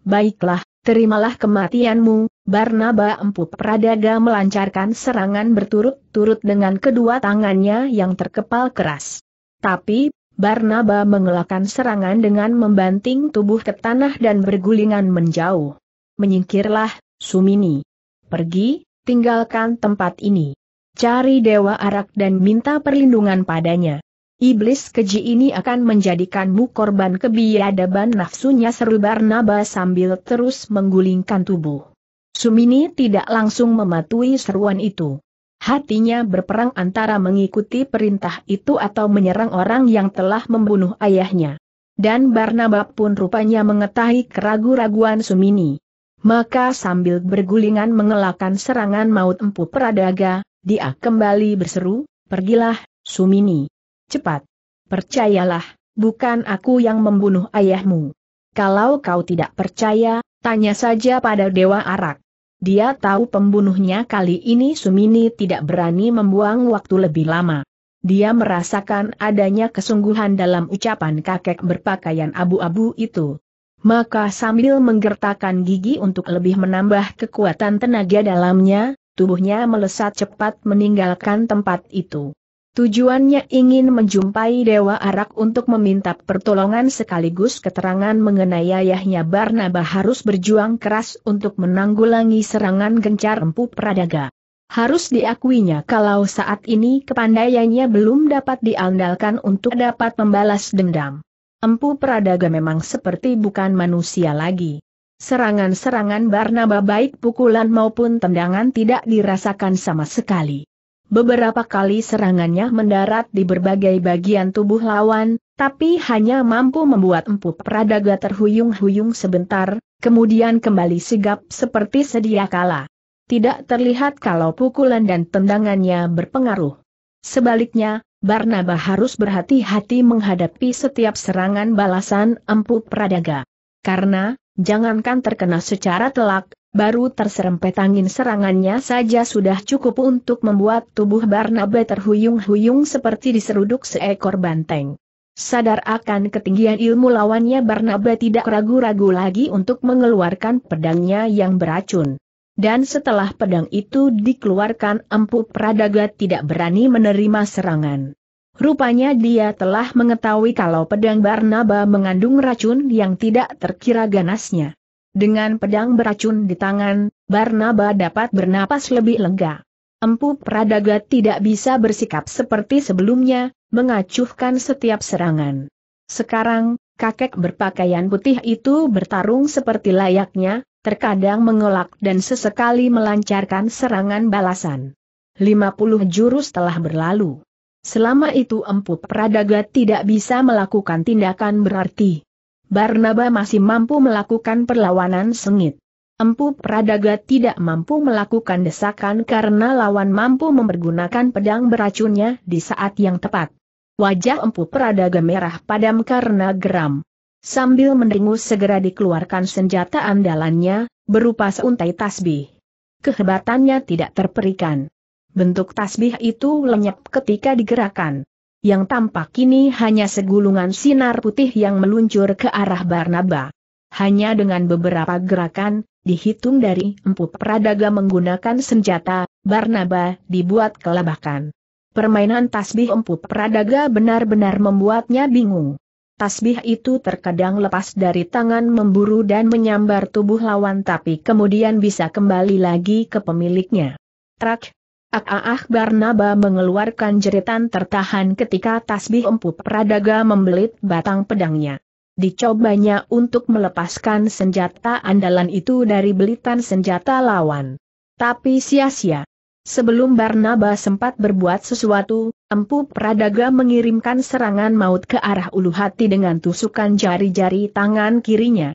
Speaker 1: Baiklah, Terimalah kematianmu, Barnaba Empu Pradaga melancarkan serangan berturut-turut dengan kedua tangannya yang terkepal keras. Tapi, Barnaba mengelakkan serangan dengan membanting tubuh ke tanah dan bergulingan menjauh. Menyingkirlah, Sumini. Pergi, tinggalkan tempat ini. Cari Dewa Arak dan minta perlindungan padanya. Iblis keji ini akan menjadikanmu korban kebiadaban nafsunya seru Barnaba sambil terus menggulingkan tubuh. Sumini tidak langsung mematuhi seruan itu. Hatinya berperang antara mengikuti perintah itu atau menyerang orang yang telah membunuh ayahnya. Dan Barnaba pun rupanya mengetahui keraguan raguan Sumini. Maka sambil bergulingan mengelakkan serangan maut empu peradaga, dia kembali berseru, pergilah, Sumini. Cepat. Percayalah, bukan aku yang membunuh ayahmu. Kalau kau tidak percaya, tanya saja pada Dewa Arak. Dia tahu pembunuhnya kali ini Sumini tidak berani membuang waktu lebih lama. Dia merasakan adanya kesungguhan dalam ucapan kakek berpakaian abu-abu itu. Maka sambil menggertakkan gigi untuk lebih menambah kekuatan tenaga dalamnya, tubuhnya melesat cepat meninggalkan tempat itu. Tujuannya ingin menjumpai Dewa Arak untuk meminta pertolongan sekaligus keterangan mengenai ayahnya Barnaba harus berjuang keras untuk menanggulangi serangan gencar empu Pradaga. Harus diakuinya kalau saat ini kepandaiannya belum dapat diandalkan untuk dapat membalas dendam. Empu Pradaga memang seperti bukan manusia lagi. Serangan-serangan Barnaba baik pukulan maupun tendangan tidak dirasakan sama sekali. Beberapa kali serangannya mendarat di berbagai bagian tubuh lawan, tapi hanya mampu membuat empuk Pradaga terhuyung-huyung sebentar, kemudian kembali sigap seperti sedia kala. Tidak terlihat kalau pukulan dan tendangannya berpengaruh. Sebaliknya, Barnaba harus berhati-hati menghadapi setiap serangan balasan empuk Pradaga. Karena, jangankan terkena secara telak, baru terserempet angin serangannya saja sudah cukup untuk membuat tubuh Barnabe terhuyung-huyung seperti diseruduk seekor banteng. Sadar akan ketinggian ilmu lawannya Barnabe tidak ragu-ragu lagi untuk mengeluarkan pedangnya yang beracun. Dan setelah pedang itu dikeluarkan empu Pradaga tidak berani menerima serangan. Rupanya dia telah mengetahui kalau pedang Barnaba mengandung racun yang tidak terkira ganasnya. Dengan pedang beracun di tangan, Barnaba dapat bernapas lebih lega. Empu Pradaga tidak bisa bersikap seperti sebelumnya, mengacuhkan setiap serangan. Sekarang, kakek berpakaian putih itu bertarung seperti layaknya, terkadang mengelak dan sesekali melancarkan serangan balasan. 50 jurus telah berlalu. Selama itu Empu Pradaga tidak bisa melakukan tindakan berarti. Barnaba masih mampu melakukan perlawanan sengit. Empu Pradaga tidak mampu melakukan desakan karena lawan mampu mempergunakan pedang beracunnya di saat yang tepat. Wajah Empu Pradaga merah padam karena geram. Sambil mendengus segera dikeluarkan senjata andalannya, berupa seuntai tasbih. Kehebatannya tidak terperikan. Bentuk tasbih itu lenyap ketika digerakkan yang tampak kini hanya segulungan sinar putih yang meluncur ke arah Barnaba. Hanya dengan beberapa gerakan, dihitung dari empu Pradaga menggunakan senjata, Barnaba dibuat kelabakan. Permainan tasbih empu Pradaga benar-benar membuatnya bingung. Tasbih itu terkadang lepas dari tangan memburu dan menyambar tubuh lawan tapi kemudian bisa kembali lagi ke pemiliknya. Trak, Ah Barnaba mengeluarkan jeritan tertahan ketika tasbih empuk Pradaga membelit batang pedangnya. Dicobanya untuk melepaskan senjata andalan itu dari belitan senjata lawan. Tapi sia-sia. Sebelum Barnaba sempat berbuat sesuatu, Empu Pradaga mengirimkan serangan maut ke arah ulu hati dengan tusukan jari-jari tangan kirinya.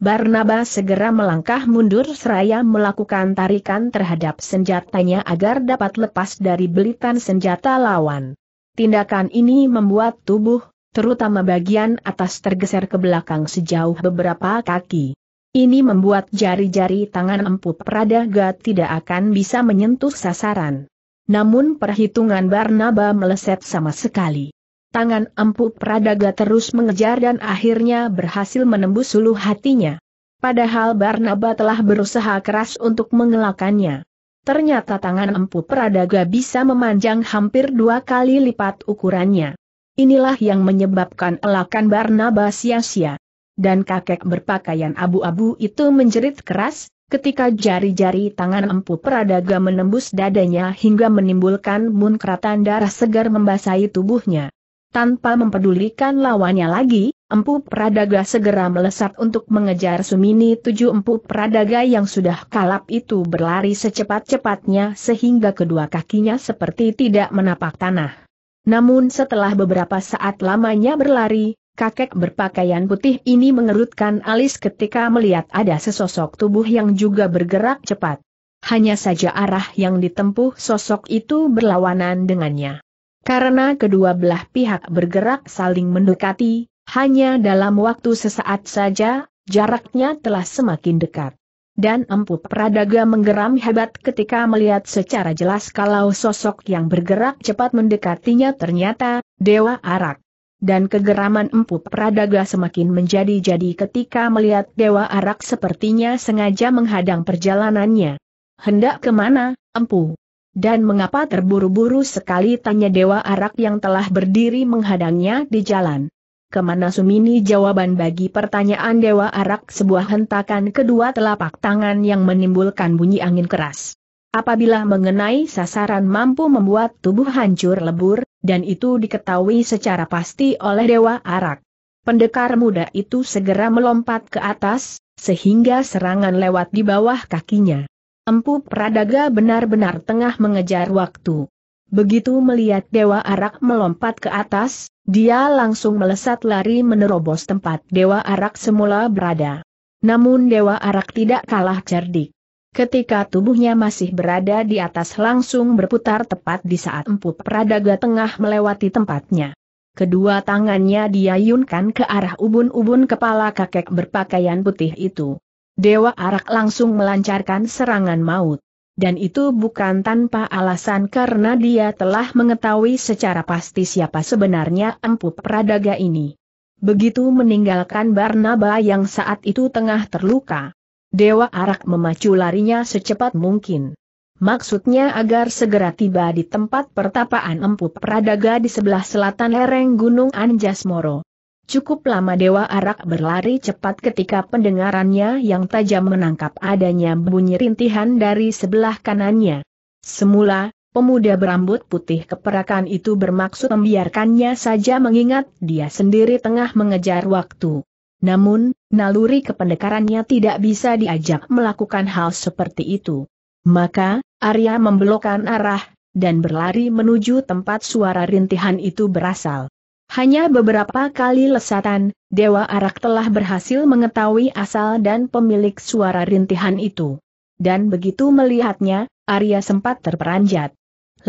Speaker 1: Barnaba segera melangkah mundur seraya melakukan tarikan terhadap senjatanya agar dapat lepas dari belitan senjata lawan. Tindakan ini membuat tubuh, terutama bagian atas tergeser ke belakang sejauh beberapa kaki. Ini membuat jari-jari tangan empuk Pradaga tidak akan bisa menyentuh sasaran. Namun perhitungan Barnaba meleset sama sekali. Tangan empuk Pradaga terus mengejar dan akhirnya berhasil menembus suluh hatinya. Padahal Barnaba telah berusaha keras untuk mengelakannya. Ternyata tangan empu Pradaga bisa memanjang hampir dua kali lipat ukurannya. Inilah yang menyebabkan elakan Barnaba sia-sia. Dan kakek berpakaian abu-abu itu menjerit keras, ketika jari-jari tangan empu Pradaga menembus dadanya hingga menimbulkan munkratan darah segar membasahi tubuhnya. Tanpa mempedulikan lawannya lagi, Empu Pradaga segera melesat untuk mengejar Sumini tujuh Empu Pradaga yang sudah kalap itu berlari secepat-cepatnya sehingga kedua kakinya seperti tidak menapak tanah. Namun setelah beberapa saat lamanya berlari, kakek berpakaian putih ini mengerutkan alis ketika melihat ada sesosok tubuh yang juga bergerak cepat. Hanya saja arah yang ditempuh sosok itu berlawanan dengannya. Karena kedua belah pihak bergerak saling mendekati, hanya dalam waktu sesaat saja, jaraknya telah semakin dekat. Dan Empu Pradaga menggeram hebat ketika melihat secara jelas kalau sosok yang bergerak cepat mendekatinya ternyata, Dewa Arak. Dan kegeraman Empu Pradaga semakin menjadi-jadi ketika melihat Dewa Arak sepertinya sengaja menghadang perjalanannya. Hendak kemana, Empu? Dan mengapa terburu-buru sekali tanya Dewa Arak yang telah berdiri menghadangnya di jalan. Kemana Sumini jawaban bagi pertanyaan Dewa Arak sebuah hentakan kedua telapak tangan yang menimbulkan bunyi angin keras. Apabila mengenai sasaran mampu membuat tubuh hancur lebur, dan itu diketahui secara pasti oleh Dewa Arak. Pendekar muda itu segera melompat ke atas, sehingga serangan lewat di bawah kakinya. Empu Pradaga benar-benar tengah mengejar waktu. Begitu melihat Dewa Arak melompat ke atas, dia langsung melesat lari menerobos tempat Dewa Arak semula berada. Namun Dewa Arak tidak kalah cerdik. Ketika tubuhnya masih berada di atas langsung berputar tepat di saat Empu Pradaga tengah melewati tempatnya. Kedua tangannya diayunkan ke arah ubun-ubun kepala kakek berpakaian putih itu. Dewa Arak langsung melancarkan serangan maut. Dan itu bukan tanpa alasan karena dia telah mengetahui secara pasti siapa sebenarnya empu Pradaga ini. Begitu meninggalkan Barnaba yang saat itu tengah terluka, Dewa Arak memacu larinya secepat mungkin. Maksudnya agar segera tiba di tempat pertapaan Empu Pradaga di sebelah selatan lereng Gunung Anjas Moro. Cukup lama Dewa Arak berlari cepat ketika pendengarannya yang tajam menangkap adanya bunyi rintihan dari sebelah kanannya. Semula, pemuda berambut putih keperakan itu bermaksud membiarkannya saja mengingat dia sendiri tengah mengejar waktu. Namun, naluri kependekarannya tidak bisa diajak melakukan hal seperti itu. Maka, Arya membelokkan arah, dan berlari menuju tempat suara rintihan itu berasal. Hanya beberapa kali lesatan, Dewa Arak telah berhasil mengetahui asal dan pemilik suara rintihan itu. Dan begitu melihatnya, Arya sempat terperanjat.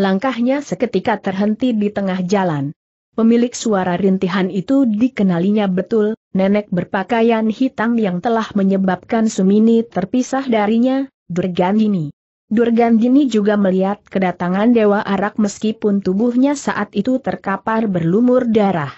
Speaker 1: Langkahnya seketika terhenti di tengah jalan. Pemilik suara rintihan itu dikenalinya betul, nenek berpakaian hitam yang telah menyebabkan Sumini terpisah darinya, Durgandini. Durgandini juga melihat kedatangan Dewa Arak meskipun tubuhnya saat itu terkapar berlumur darah.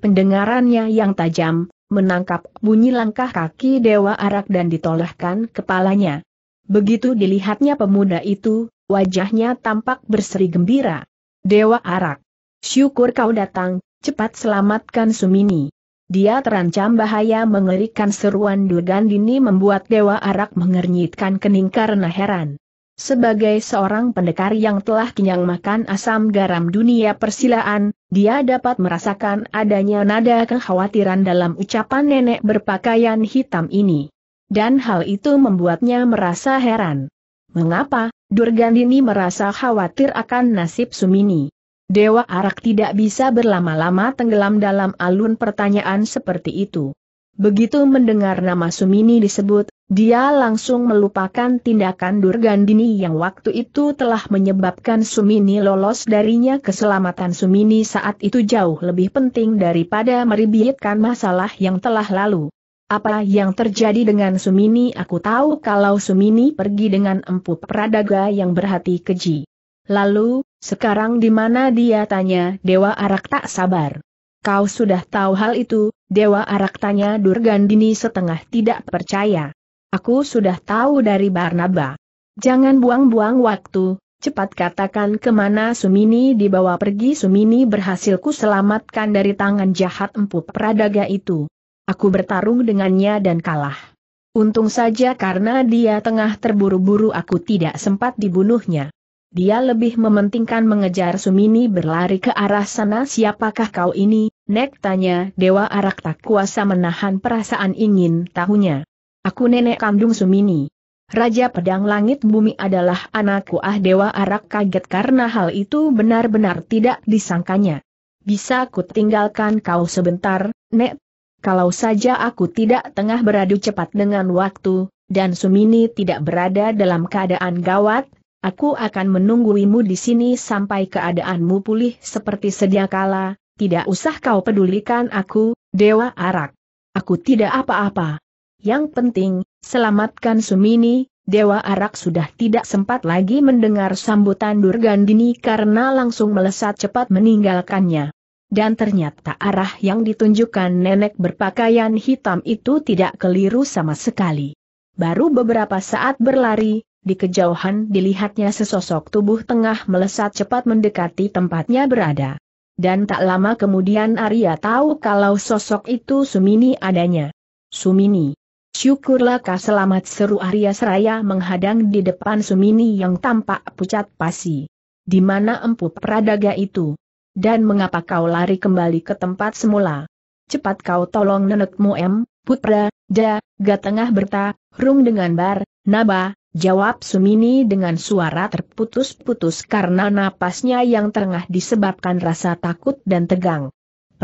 Speaker 1: Pendengarannya yang tajam, menangkap bunyi langkah kaki Dewa Arak dan ditolehkan kepalanya. Begitu dilihatnya pemuda itu, wajahnya tampak berseri gembira. Dewa Arak, syukur kau datang, cepat selamatkan Sumini. Dia terancam bahaya mengerikan seruan Durgandini membuat Dewa Arak mengernyitkan kening karena heran. Sebagai seorang pendekar yang telah kenyang makan asam garam dunia persilaan, dia dapat merasakan adanya nada kekhawatiran dalam ucapan nenek berpakaian hitam ini. Dan hal itu membuatnya merasa heran. Mengapa, Durgandini merasa khawatir akan nasib Sumini? Dewa Arak tidak bisa berlama-lama tenggelam dalam alun pertanyaan seperti itu. Begitu mendengar nama Sumini disebut, dia langsung melupakan tindakan Durgandini yang waktu itu telah menyebabkan Sumini lolos darinya keselamatan Sumini saat itu jauh lebih penting daripada meribitkan masalah yang telah lalu. Apa yang terjadi dengan Sumini aku tahu kalau Sumini pergi dengan empu Pradaga yang berhati keji. Lalu, sekarang di mana dia tanya Dewa Arak tak sabar. Kau sudah tahu hal itu, Dewa Arak tanya Durgandini setengah tidak percaya. Aku sudah tahu dari Barnaba. Jangan buang-buang waktu, cepat katakan kemana Sumini dibawa pergi. Sumini berhasil ku selamatkan dari tangan jahat empu Pradaga itu. Aku bertarung dengannya dan kalah. Untung saja karena dia tengah terburu-buru aku tidak sempat dibunuhnya. Dia lebih mementingkan mengejar Sumini berlari ke arah sana siapakah kau ini, Nek tanya Dewa Arak tak kuasa menahan perasaan ingin tahunya. Aku nenek kandung Sumini. Raja Pedang Langit Bumi adalah anakku ah Dewa Arak kaget karena hal itu benar-benar tidak disangkanya. Bisa ku tinggalkan kau sebentar, Nek? Kalau saja aku tidak tengah beradu cepat dengan waktu, dan Sumini tidak berada dalam keadaan gawat, aku akan menungguimu di sini sampai keadaanmu pulih seperti sedia kala, tidak usah kau pedulikan aku, Dewa Arak. Aku tidak apa-apa. Yang penting, selamatkan Sumini, Dewa Arak sudah tidak sempat lagi mendengar sambutan Durgandini karena langsung melesat cepat meninggalkannya. Dan ternyata arah yang ditunjukkan nenek berpakaian hitam itu tidak keliru sama sekali. Baru beberapa saat berlari, di kejauhan dilihatnya sesosok tubuh tengah melesat cepat mendekati tempatnya berada. Dan tak lama kemudian Arya tahu kalau sosok itu Sumini adanya. Sumini. Syukurlah kau selamat seru Arya Seraya menghadang di depan Sumini yang tampak pucat pasi. Di mana empu Pradaga itu? Dan mengapa kau lari kembali ke tempat semula? Cepat kau tolong nenekmu M, Putra, Da, Gatengah Berta, Rung dengan Bar, Naba, jawab Sumini dengan suara terputus-putus karena napasnya yang tengah disebabkan rasa takut dan tegang.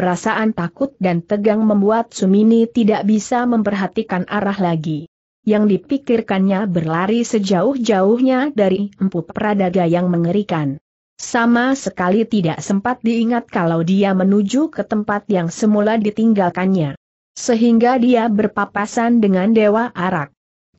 Speaker 1: Perasaan takut dan tegang membuat Sumini tidak bisa memperhatikan arah lagi. Yang dipikirkannya berlari sejauh-jauhnya dari empu peradaga yang mengerikan. Sama sekali tidak sempat diingat kalau dia menuju ke tempat yang semula ditinggalkannya. Sehingga dia berpapasan dengan Dewa Arak.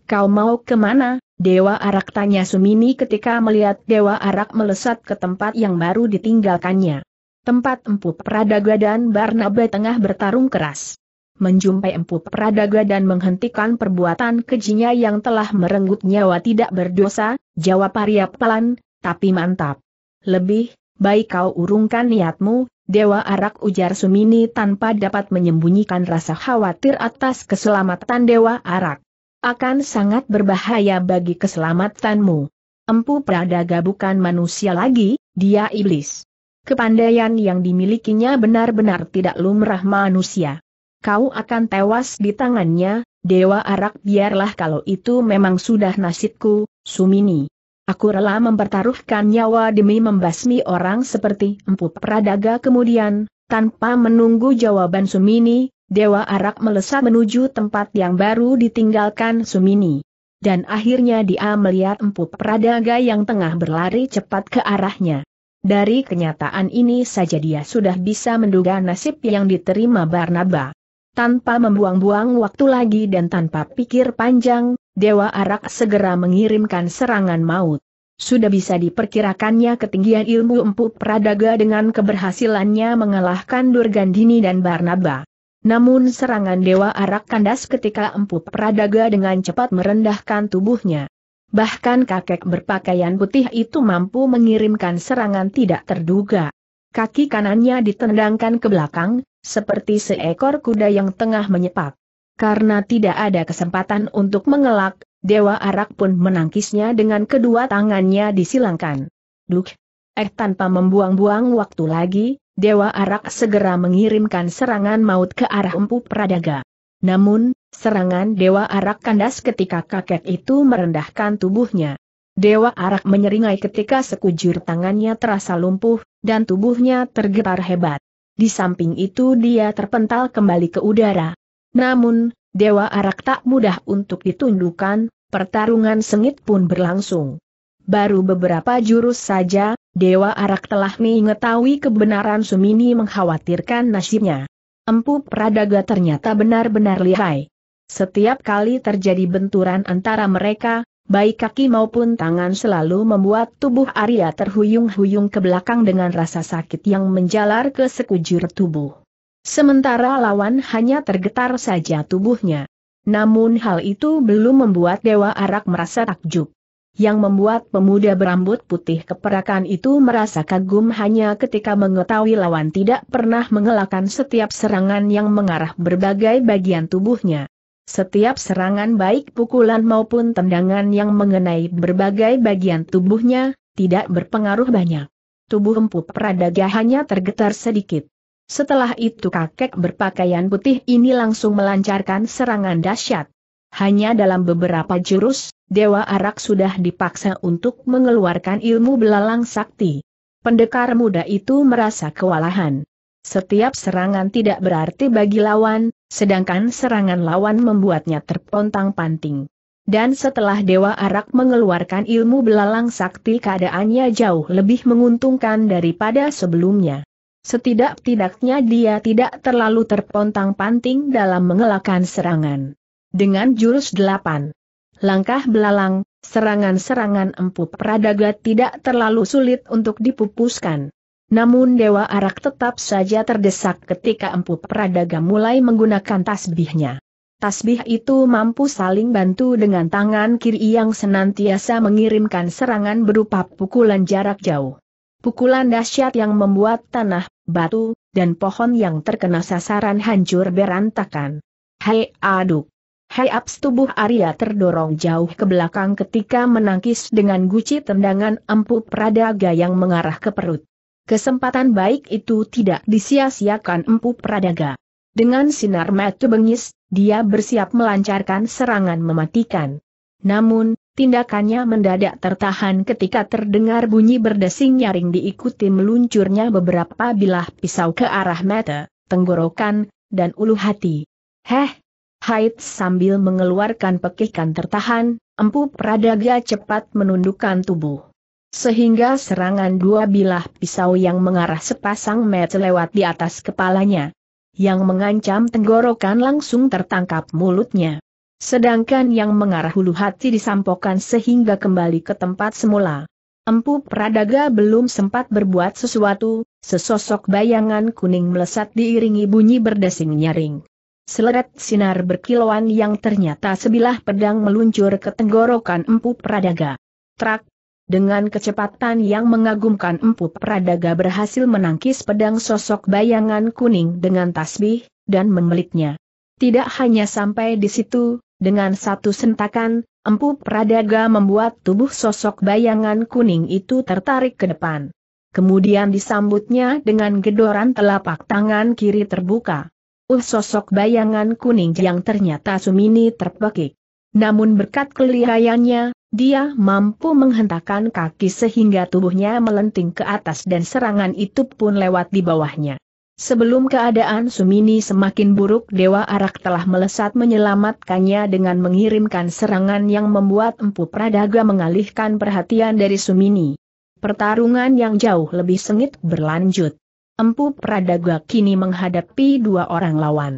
Speaker 1: Kau mau kemana? Dewa Arak tanya Sumini ketika melihat Dewa Arak melesat ke tempat yang baru ditinggalkannya. Tempat Empu Pradaga dan Barnaba tengah bertarung keras. Menjumpai Empu Pradaga dan menghentikan perbuatan kejinya yang telah merenggut nyawa tidak berdosa, jawab Arya pelan, tapi mantap. Lebih, baik kau urungkan niatmu, Dewa Arak ujar Sumini tanpa dapat menyembunyikan rasa khawatir atas keselamatan Dewa Arak. Akan sangat berbahaya bagi keselamatanmu. Empu Pradaga bukan manusia lagi, dia iblis. Kepandaian yang dimilikinya benar-benar tidak lumrah manusia. Kau akan tewas di tangannya, Dewa Arak biarlah kalau itu memang sudah nasibku, Sumini. Aku rela mempertaruhkan nyawa demi membasmi orang seperti Empu Pradaga kemudian, tanpa menunggu jawaban Sumini, Dewa Arak melesat menuju tempat yang baru ditinggalkan Sumini. Dan akhirnya dia melihat Empu Pradaga yang tengah berlari cepat ke arahnya. Dari kenyataan ini saja dia sudah bisa menduga nasib yang diterima Barnaba. Tanpa membuang-buang waktu lagi dan tanpa pikir panjang, Dewa Arak segera mengirimkan serangan maut. Sudah bisa diperkirakannya ketinggian ilmu empuk Pradaga dengan keberhasilannya mengalahkan Durgandini dan Barnaba. Namun serangan Dewa Arak kandas ketika empuk Pradaga dengan cepat merendahkan tubuhnya. Bahkan kakek berpakaian putih itu mampu mengirimkan serangan tidak terduga. Kaki kanannya ditendangkan ke belakang, seperti seekor kuda yang tengah menyepak. Karena tidak ada kesempatan untuk mengelak, Dewa Arak pun menangkisnya dengan kedua tangannya disilangkan. Duk! Eh tanpa membuang-buang waktu lagi, Dewa Arak segera mengirimkan serangan maut ke arah Empu Pradaga. Namun, serangan Dewa Arak kandas ketika kakek itu merendahkan tubuhnya. Dewa Arak menyeringai ketika sekujur tangannya terasa lumpuh, dan tubuhnya tergetar hebat. Di samping itu dia terpental kembali ke udara. Namun, Dewa Arak tak mudah untuk ditundukkan, pertarungan sengit pun berlangsung. Baru beberapa jurus saja, Dewa Arak telah mengetahui kebenaran Sumini mengkhawatirkan nasibnya. Empu Pradaga ternyata benar-benar lihai. Setiap kali terjadi benturan antara mereka, baik kaki maupun tangan selalu membuat tubuh Arya terhuyung-huyung ke belakang dengan rasa sakit yang menjalar ke sekujur tubuh. Sementara lawan hanya tergetar saja tubuhnya. Namun hal itu belum membuat Dewa Arak merasa takjub. Yang membuat pemuda berambut putih keperakan itu merasa kagum hanya ketika mengetahui lawan tidak pernah mengelakkan setiap serangan yang mengarah berbagai bagian tubuhnya. Setiap serangan baik pukulan maupun tendangan yang mengenai berbagai bagian tubuhnya, tidak berpengaruh banyak. Tubuh empuk Pradaga hanya tergetar sedikit. Setelah itu kakek berpakaian putih ini langsung melancarkan serangan dahsyat. Hanya dalam beberapa jurus, Dewa Arak sudah dipaksa untuk mengeluarkan ilmu belalang sakti. Pendekar muda itu merasa kewalahan. Setiap serangan tidak berarti bagi lawan, sedangkan serangan lawan membuatnya terpontang-panting. Dan setelah Dewa Arak mengeluarkan ilmu belalang sakti keadaannya jauh lebih menguntungkan daripada sebelumnya. Setidak-tidaknya dia tidak terlalu terpontang-panting dalam mengelakkan serangan. Dengan jurus delapan langkah belalang, serangan-serangan empuk pradagat tidak terlalu sulit untuk dipupuskan. Namun Dewa Arak tetap saja terdesak ketika Empu Pradaga mulai menggunakan tasbihnya. Tasbih itu mampu saling bantu dengan tangan kiri yang senantiasa mengirimkan serangan berupa pukulan jarak jauh. Pukulan dahsyat yang membuat tanah, batu, dan pohon yang terkena sasaran hancur berantakan. Hai aduk! abs tubuh Arya terdorong jauh ke belakang ketika menangkis dengan guci tendangan empu Pradaga yang mengarah ke perut. Kesempatan baik itu tidak disia-siakan Empu Pradaga. Dengan sinar mata bengis, dia bersiap melancarkan serangan mematikan. Namun, tindakannya mendadak tertahan ketika terdengar bunyi berdesing nyaring diikuti meluncurnya beberapa bilah pisau ke arah mata, tenggorokan, dan ulu hati. Heh! Haid sambil mengeluarkan pekikan tertahan, Empu Pradaga cepat menundukkan tubuh. Sehingga serangan dua bilah pisau yang mengarah sepasang mata lewat di atas kepalanya. Yang mengancam tenggorokan langsung tertangkap mulutnya. Sedangkan yang mengarah hulu hati disampokan sehingga kembali ke tempat semula. Empu Pradaga belum sempat berbuat sesuatu, sesosok bayangan kuning melesat diiringi bunyi berdesing nyaring. Seleret sinar berkilauan yang ternyata sebilah pedang meluncur ke tenggorokan Empu Pradaga. Trak, dengan kecepatan yang mengagumkan Empu Pradaga berhasil menangkis pedang sosok bayangan kuning dengan tasbih, dan memeliknya. Tidak hanya sampai di situ, dengan satu sentakan, Empu Pradaga membuat tubuh sosok bayangan kuning itu tertarik ke depan. Kemudian disambutnya dengan gedoran telapak tangan kiri terbuka. Uh sosok bayangan kuning yang ternyata Sumini terpekik. Namun berkat kelihayannya, dia mampu menghentakkan kaki sehingga tubuhnya melenting ke atas dan serangan itu pun lewat di bawahnya. Sebelum keadaan Sumini semakin buruk Dewa Arak telah melesat menyelamatkannya dengan mengirimkan serangan yang membuat Empu Pradaga mengalihkan perhatian dari Sumini. Pertarungan yang jauh lebih sengit berlanjut. Empu Pradaga kini menghadapi dua orang lawan.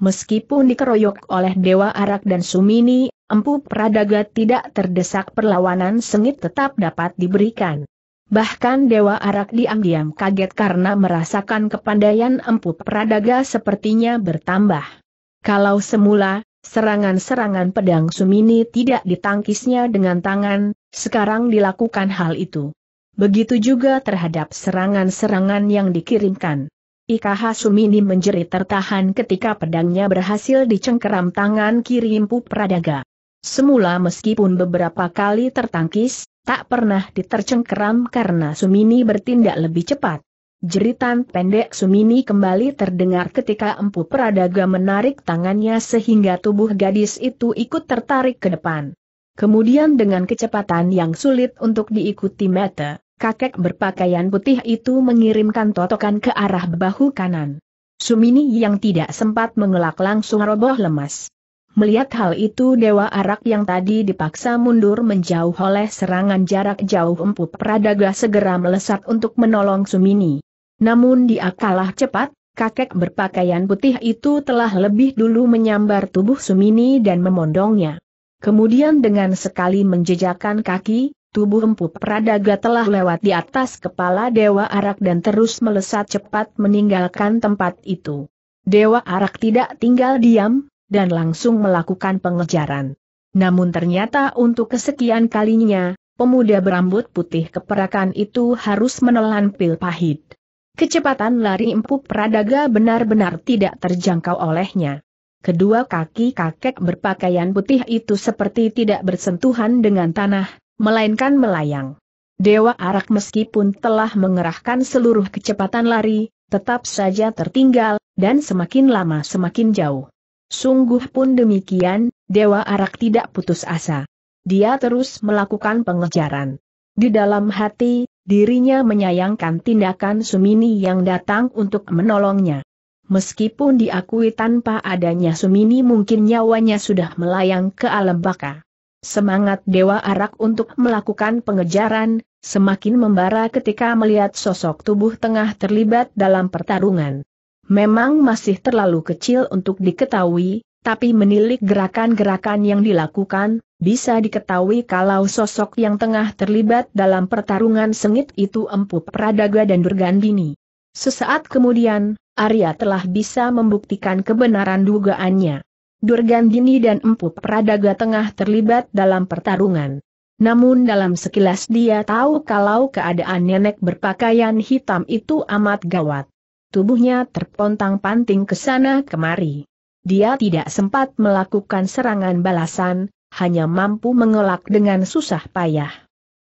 Speaker 1: Meskipun dikeroyok oleh Dewa Arak dan Sumini, Empu Pradaga tidak terdesak perlawanan sengit tetap dapat diberikan. Bahkan Dewa Arak diam-diam kaget karena merasakan kepandaian Empu Pradaga sepertinya bertambah. Kalau semula, serangan-serangan pedang Sumini tidak ditangkisnya dengan tangan, sekarang dilakukan hal itu. Begitu juga terhadap serangan-serangan yang dikirimkan. Ika Hasumini menjerit tertahan ketika pedangnya berhasil dicengkeram tangan kiri Empu Pradaga. Semula meskipun beberapa kali tertangkis, tak pernah ditercengkeram karena Sumini bertindak lebih cepat. Jeritan pendek Sumini kembali terdengar ketika Empu Pradaga menarik tangannya sehingga tubuh gadis itu ikut tertarik ke depan. Kemudian dengan kecepatan yang sulit untuk diikuti mata, kakek berpakaian putih itu mengirimkan totokan ke arah bahu kanan. Sumini yang tidak sempat mengelak langsung roboh lemas. Melihat hal itu Dewa Arak yang tadi dipaksa mundur menjauh oleh serangan jarak jauh empu Pradaga segera melesat untuk menolong Sumini. Namun dia kalah cepat, kakek berpakaian putih itu telah lebih dulu menyambar tubuh Sumini dan memondongnya. Kemudian dengan sekali menjejakkan kaki, tubuh empuk Pradaga telah lewat di atas kepala Dewa Arak dan terus melesat cepat meninggalkan tempat itu. Dewa Arak tidak tinggal diam, dan langsung melakukan pengejaran. Namun ternyata untuk kesekian kalinya, pemuda berambut putih keperakan itu harus menelan pil pahit. Kecepatan lari empuk Pradaga benar-benar tidak terjangkau olehnya. Kedua kaki kakek berpakaian putih itu seperti tidak bersentuhan dengan tanah, melainkan melayang. Dewa Arak meskipun telah mengerahkan seluruh kecepatan lari, tetap saja tertinggal, dan semakin lama semakin jauh. Sungguh pun demikian, Dewa Arak tidak putus asa. Dia terus melakukan pengejaran. Di dalam hati, dirinya menyayangkan tindakan Sumini yang datang untuk menolongnya. Meskipun diakui tanpa adanya Sumini mungkin nyawanya sudah melayang ke alam baka. Semangat Dewa Arak untuk melakukan pengejaran, semakin membara ketika melihat sosok tubuh tengah terlibat dalam pertarungan. Memang masih terlalu kecil untuk diketahui, tapi menilik gerakan-gerakan yang dilakukan, bisa diketahui kalau sosok yang tengah terlibat dalam pertarungan sengit itu Empu Pradaga dan Durgandini. Sesaat kemudian, Arya telah bisa membuktikan kebenaran dugaannya. Durgandini dan Empu Pradaga tengah terlibat dalam pertarungan. Namun dalam sekilas dia tahu kalau keadaan nenek berpakaian hitam itu amat gawat. Tubuhnya terpontang-panting ke sana kemari. Dia tidak sempat melakukan serangan balasan, hanya mampu mengelak dengan susah payah.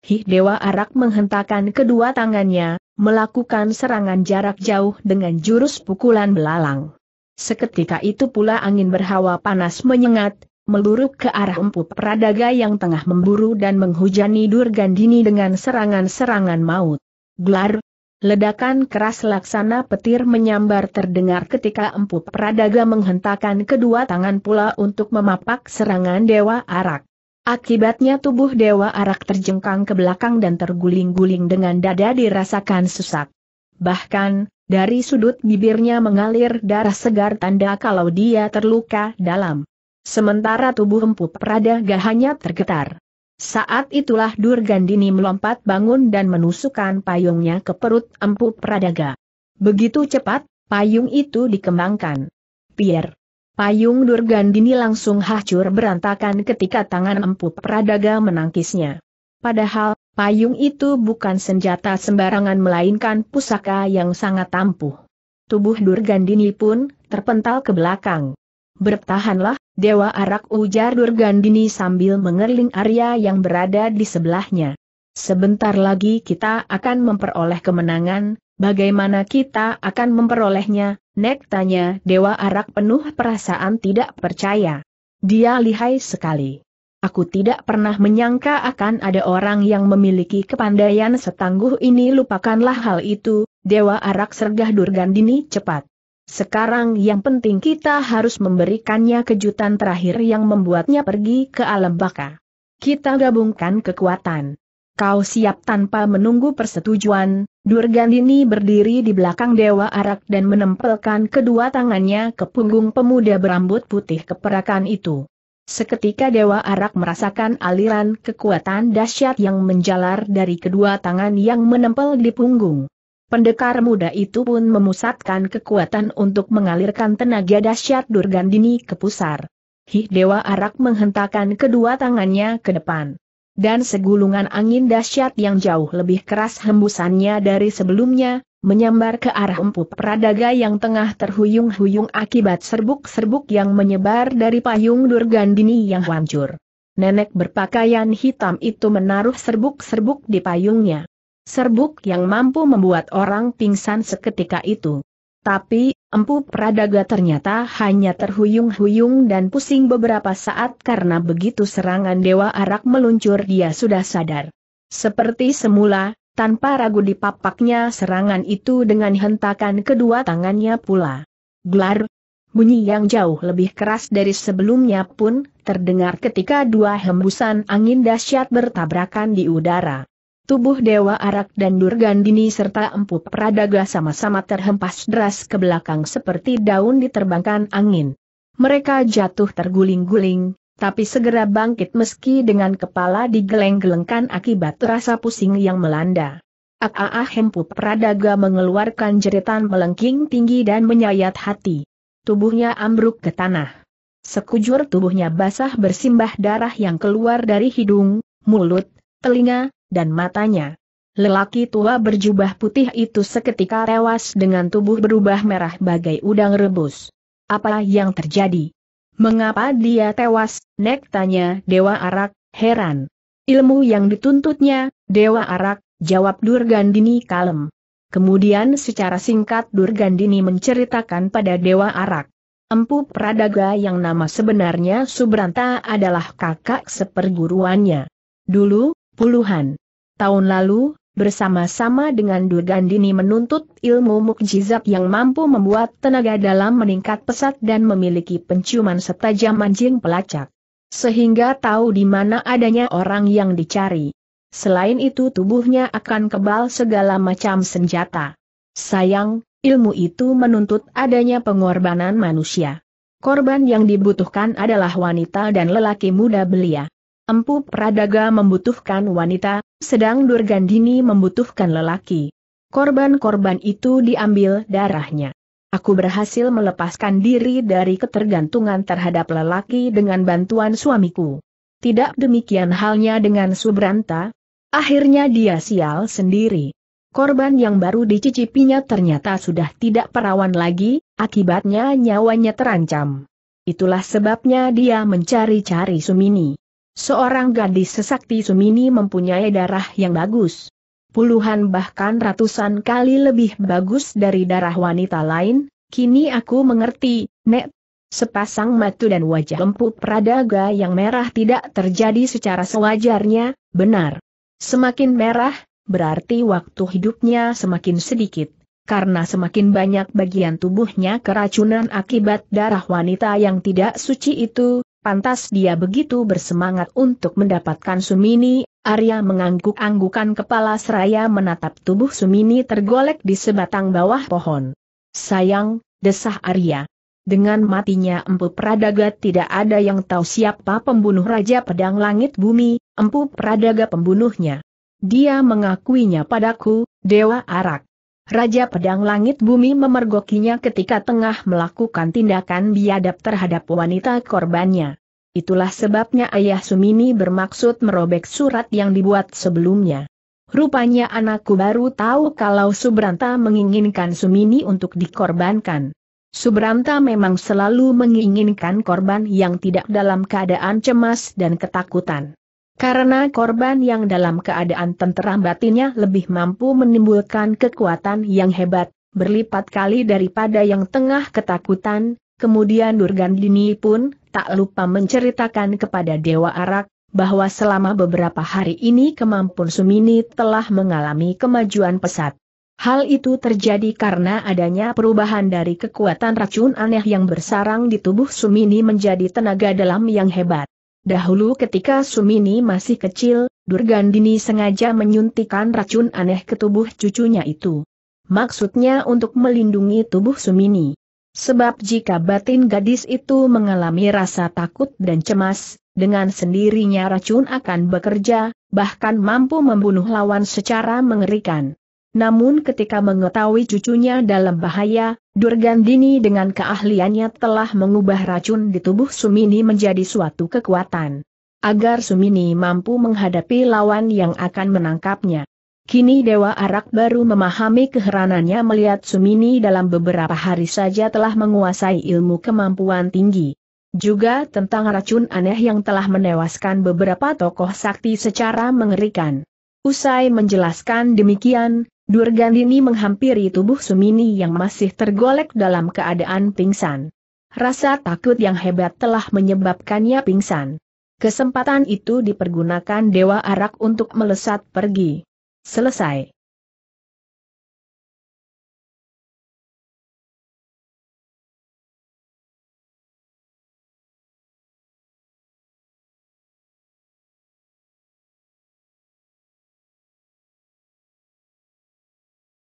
Speaker 1: Hih Dewa Arak menghentakkan kedua tangannya, melakukan serangan jarak jauh dengan jurus pukulan belalang. Seketika itu pula angin berhawa panas menyengat, meluruk ke arah empu pradaga yang tengah memburu dan menghujani Durgandini dengan serangan-serangan maut. Glar, Ledakan keras laksana petir menyambar terdengar ketika Empu Pradaga menghentakkan kedua tangan pula untuk memapak serangan Dewa Arak. Akibatnya tubuh Dewa Arak terjengkang ke belakang dan terguling-guling dengan dada dirasakan sesak. Bahkan, dari sudut bibirnya mengalir darah segar tanda kalau dia terluka dalam. Sementara tubuh empu Prada hanya tergetar. Saat itulah Durgandini melompat bangun dan menusukkan payungnya ke perut empu Pradaga. Begitu cepat, payung itu dikembangkan. Pier. Payung Durgandini langsung hancur berantakan ketika tangan empu Pradaga menangkisnya. Padahal, payung itu bukan senjata sembarangan melainkan pusaka yang sangat ampuh. Tubuh Durgandini pun terpental ke belakang. Bertahanlah, Dewa Arak ujar Durgandini sambil mengerling Arya yang berada di sebelahnya. Sebentar lagi kita akan memperoleh kemenangan, bagaimana kita akan memperolehnya, Nek tanya Dewa Arak penuh perasaan tidak percaya. Dia lihai sekali. Aku tidak pernah menyangka akan ada orang yang memiliki kepandaian setangguh ini lupakanlah hal itu, Dewa Arak Sergah Durgandini cepat. Sekarang yang penting kita harus memberikannya kejutan terakhir yang membuatnya pergi ke alam baka. Kita gabungkan kekuatan. Kau siap tanpa menunggu persetujuan, Durgandini berdiri di belakang Dewa Arak dan menempelkan kedua tangannya ke punggung pemuda berambut putih keperakan itu. Seketika Dewa Arak merasakan aliran kekuatan dahsyat yang menjalar dari kedua tangan yang menempel di punggung. Pendekar muda itu pun memusatkan kekuatan untuk mengalirkan tenaga dahsyat Durgandini ke pusar. Hih Dewa Arak menghentakkan kedua tangannya ke depan. Dan segulungan angin dahsyat yang jauh lebih keras hembusannya dari sebelumnya, menyambar ke arah empu Pradaga yang tengah terhuyung-huyung akibat serbuk-serbuk yang menyebar dari payung Durgandini yang hancur. Nenek berpakaian hitam itu menaruh serbuk-serbuk di payungnya. Serbuk yang mampu membuat orang pingsan seketika itu. Tapi, Empu Pradaga ternyata hanya terhuyung-huyung dan pusing beberapa saat karena begitu serangan Dewa Arak meluncur dia sudah sadar. Seperti semula, tanpa ragu dipapaknya serangan itu dengan hentakan kedua tangannya pula. Glar, bunyi yang jauh lebih keras dari sebelumnya pun terdengar ketika dua hembusan angin dahsyat bertabrakan di udara. Tubuh Dewa Arak dan Durgandini serta Empu Pradaga sama-sama terhempas deras ke belakang seperti daun diterbangkan angin. Mereka jatuh terguling-guling, tapi segera bangkit meski dengan kepala digeleng-gelengkan akibat rasa pusing yang melanda. Aaah Hempu Pradaga mengeluarkan jeritan melengking tinggi dan menyayat hati. Tubuhnya ambruk ke tanah. Sekujur tubuhnya basah bersimbah darah yang keluar dari hidung, mulut, telinga, dan matanya. Lelaki tua berjubah putih itu seketika tewas dengan tubuh berubah merah bagai udang rebus. Apa yang terjadi? Mengapa dia tewas? Nek tanya Dewa Arak, heran. Ilmu yang dituntutnya, Dewa Arak, jawab Durgandini kalem. Kemudian secara singkat Durgandini menceritakan pada Dewa Arak. Empu Pradaga yang nama sebenarnya Subranta adalah kakak seperguruannya. Dulu, puluhan tahun lalu, bersama-sama dengan Durgandini menuntut ilmu mukjizat yang mampu membuat tenaga dalam meningkat pesat dan memiliki penciuman setajam anjing pelacak. Sehingga tahu di mana adanya orang yang dicari. Selain itu tubuhnya akan kebal segala macam senjata. Sayang, ilmu itu menuntut adanya pengorbanan manusia. Korban yang dibutuhkan adalah wanita dan lelaki muda belia. Empu Pradaga membutuhkan wanita, sedang Durgandini membutuhkan lelaki. Korban-korban itu diambil darahnya. Aku berhasil melepaskan diri dari ketergantungan terhadap lelaki dengan bantuan suamiku. Tidak demikian halnya dengan Subranta. Akhirnya dia sial sendiri. Korban yang baru dicicipinya ternyata sudah tidak perawan lagi, akibatnya nyawanya terancam. Itulah sebabnya dia mencari-cari Sumini. Seorang gadis sesakti Sumini mempunyai darah yang bagus. Puluhan bahkan ratusan kali lebih bagus dari darah wanita lain, kini aku mengerti, Nek. Sepasang matu dan wajah empuk Pradaga yang merah tidak terjadi secara sewajarnya, benar. Semakin merah, berarti waktu hidupnya semakin sedikit, karena semakin banyak bagian tubuhnya keracunan akibat darah wanita yang tidak suci itu, pantas dia begitu bersemangat untuk mendapatkan Sumini, Arya mengangguk-anggukan kepala seraya menatap tubuh Sumini tergolek di sebatang bawah pohon. Sayang, desah Arya. Dengan matinya Empu Pradaga tidak ada yang tahu siapa pembunuh Raja Pedang Langit Bumi, Empu Pradaga pembunuhnya. Dia mengakuinya padaku, Dewa Arak. Raja Pedang Langit Bumi memergokinya ketika tengah melakukan tindakan biadab terhadap wanita korbannya. Itulah sebabnya ayah Sumini bermaksud merobek surat yang dibuat sebelumnya. Rupanya anakku baru tahu kalau Subranta menginginkan Sumini untuk dikorbankan. Subranta memang selalu menginginkan korban yang tidak dalam keadaan cemas dan ketakutan. Karena korban yang dalam keadaan tenteram batinnya lebih mampu menimbulkan kekuatan yang hebat, berlipat kali daripada yang tengah ketakutan, kemudian Durgandini pun tak lupa menceritakan kepada Dewa Arak, bahwa selama beberapa hari ini kemampuan Sumini telah mengalami kemajuan pesat. Hal itu terjadi karena adanya perubahan dari kekuatan racun aneh yang bersarang di tubuh Sumini menjadi tenaga dalam yang hebat. Dahulu ketika Sumini masih kecil, Durgandini sengaja menyuntikan racun aneh ke tubuh cucunya itu. Maksudnya untuk melindungi tubuh Sumini. Sebab jika batin gadis itu mengalami rasa takut dan cemas, dengan sendirinya racun akan bekerja, bahkan mampu membunuh lawan secara mengerikan. Namun ketika mengetahui cucunya dalam bahaya, Durgandini dengan keahliannya telah mengubah racun di tubuh Sumini menjadi suatu kekuatan. Agar Sumini mampu menghadapi lawan yang akan menangkapnya. Kini Dewa Arak baru memahami keheranannya melihat Sumini dalam beberapa hari saja telah menguasai ilmu kemampuan tinggi. Juga tentang racun aneh yang telah menewaskan beberapa tokoh sakti secara mengerikan. Usai menjelaskan demikian, Durgandini menghampiri tubuh Sumini yang masih tergolek dalam keadaan pingsan. Rasa takut yang hebat telah menyebabkannya pingsan. Kesempatan itu dipergunakan Dewa Arak untuk melesat pergi. Selesai.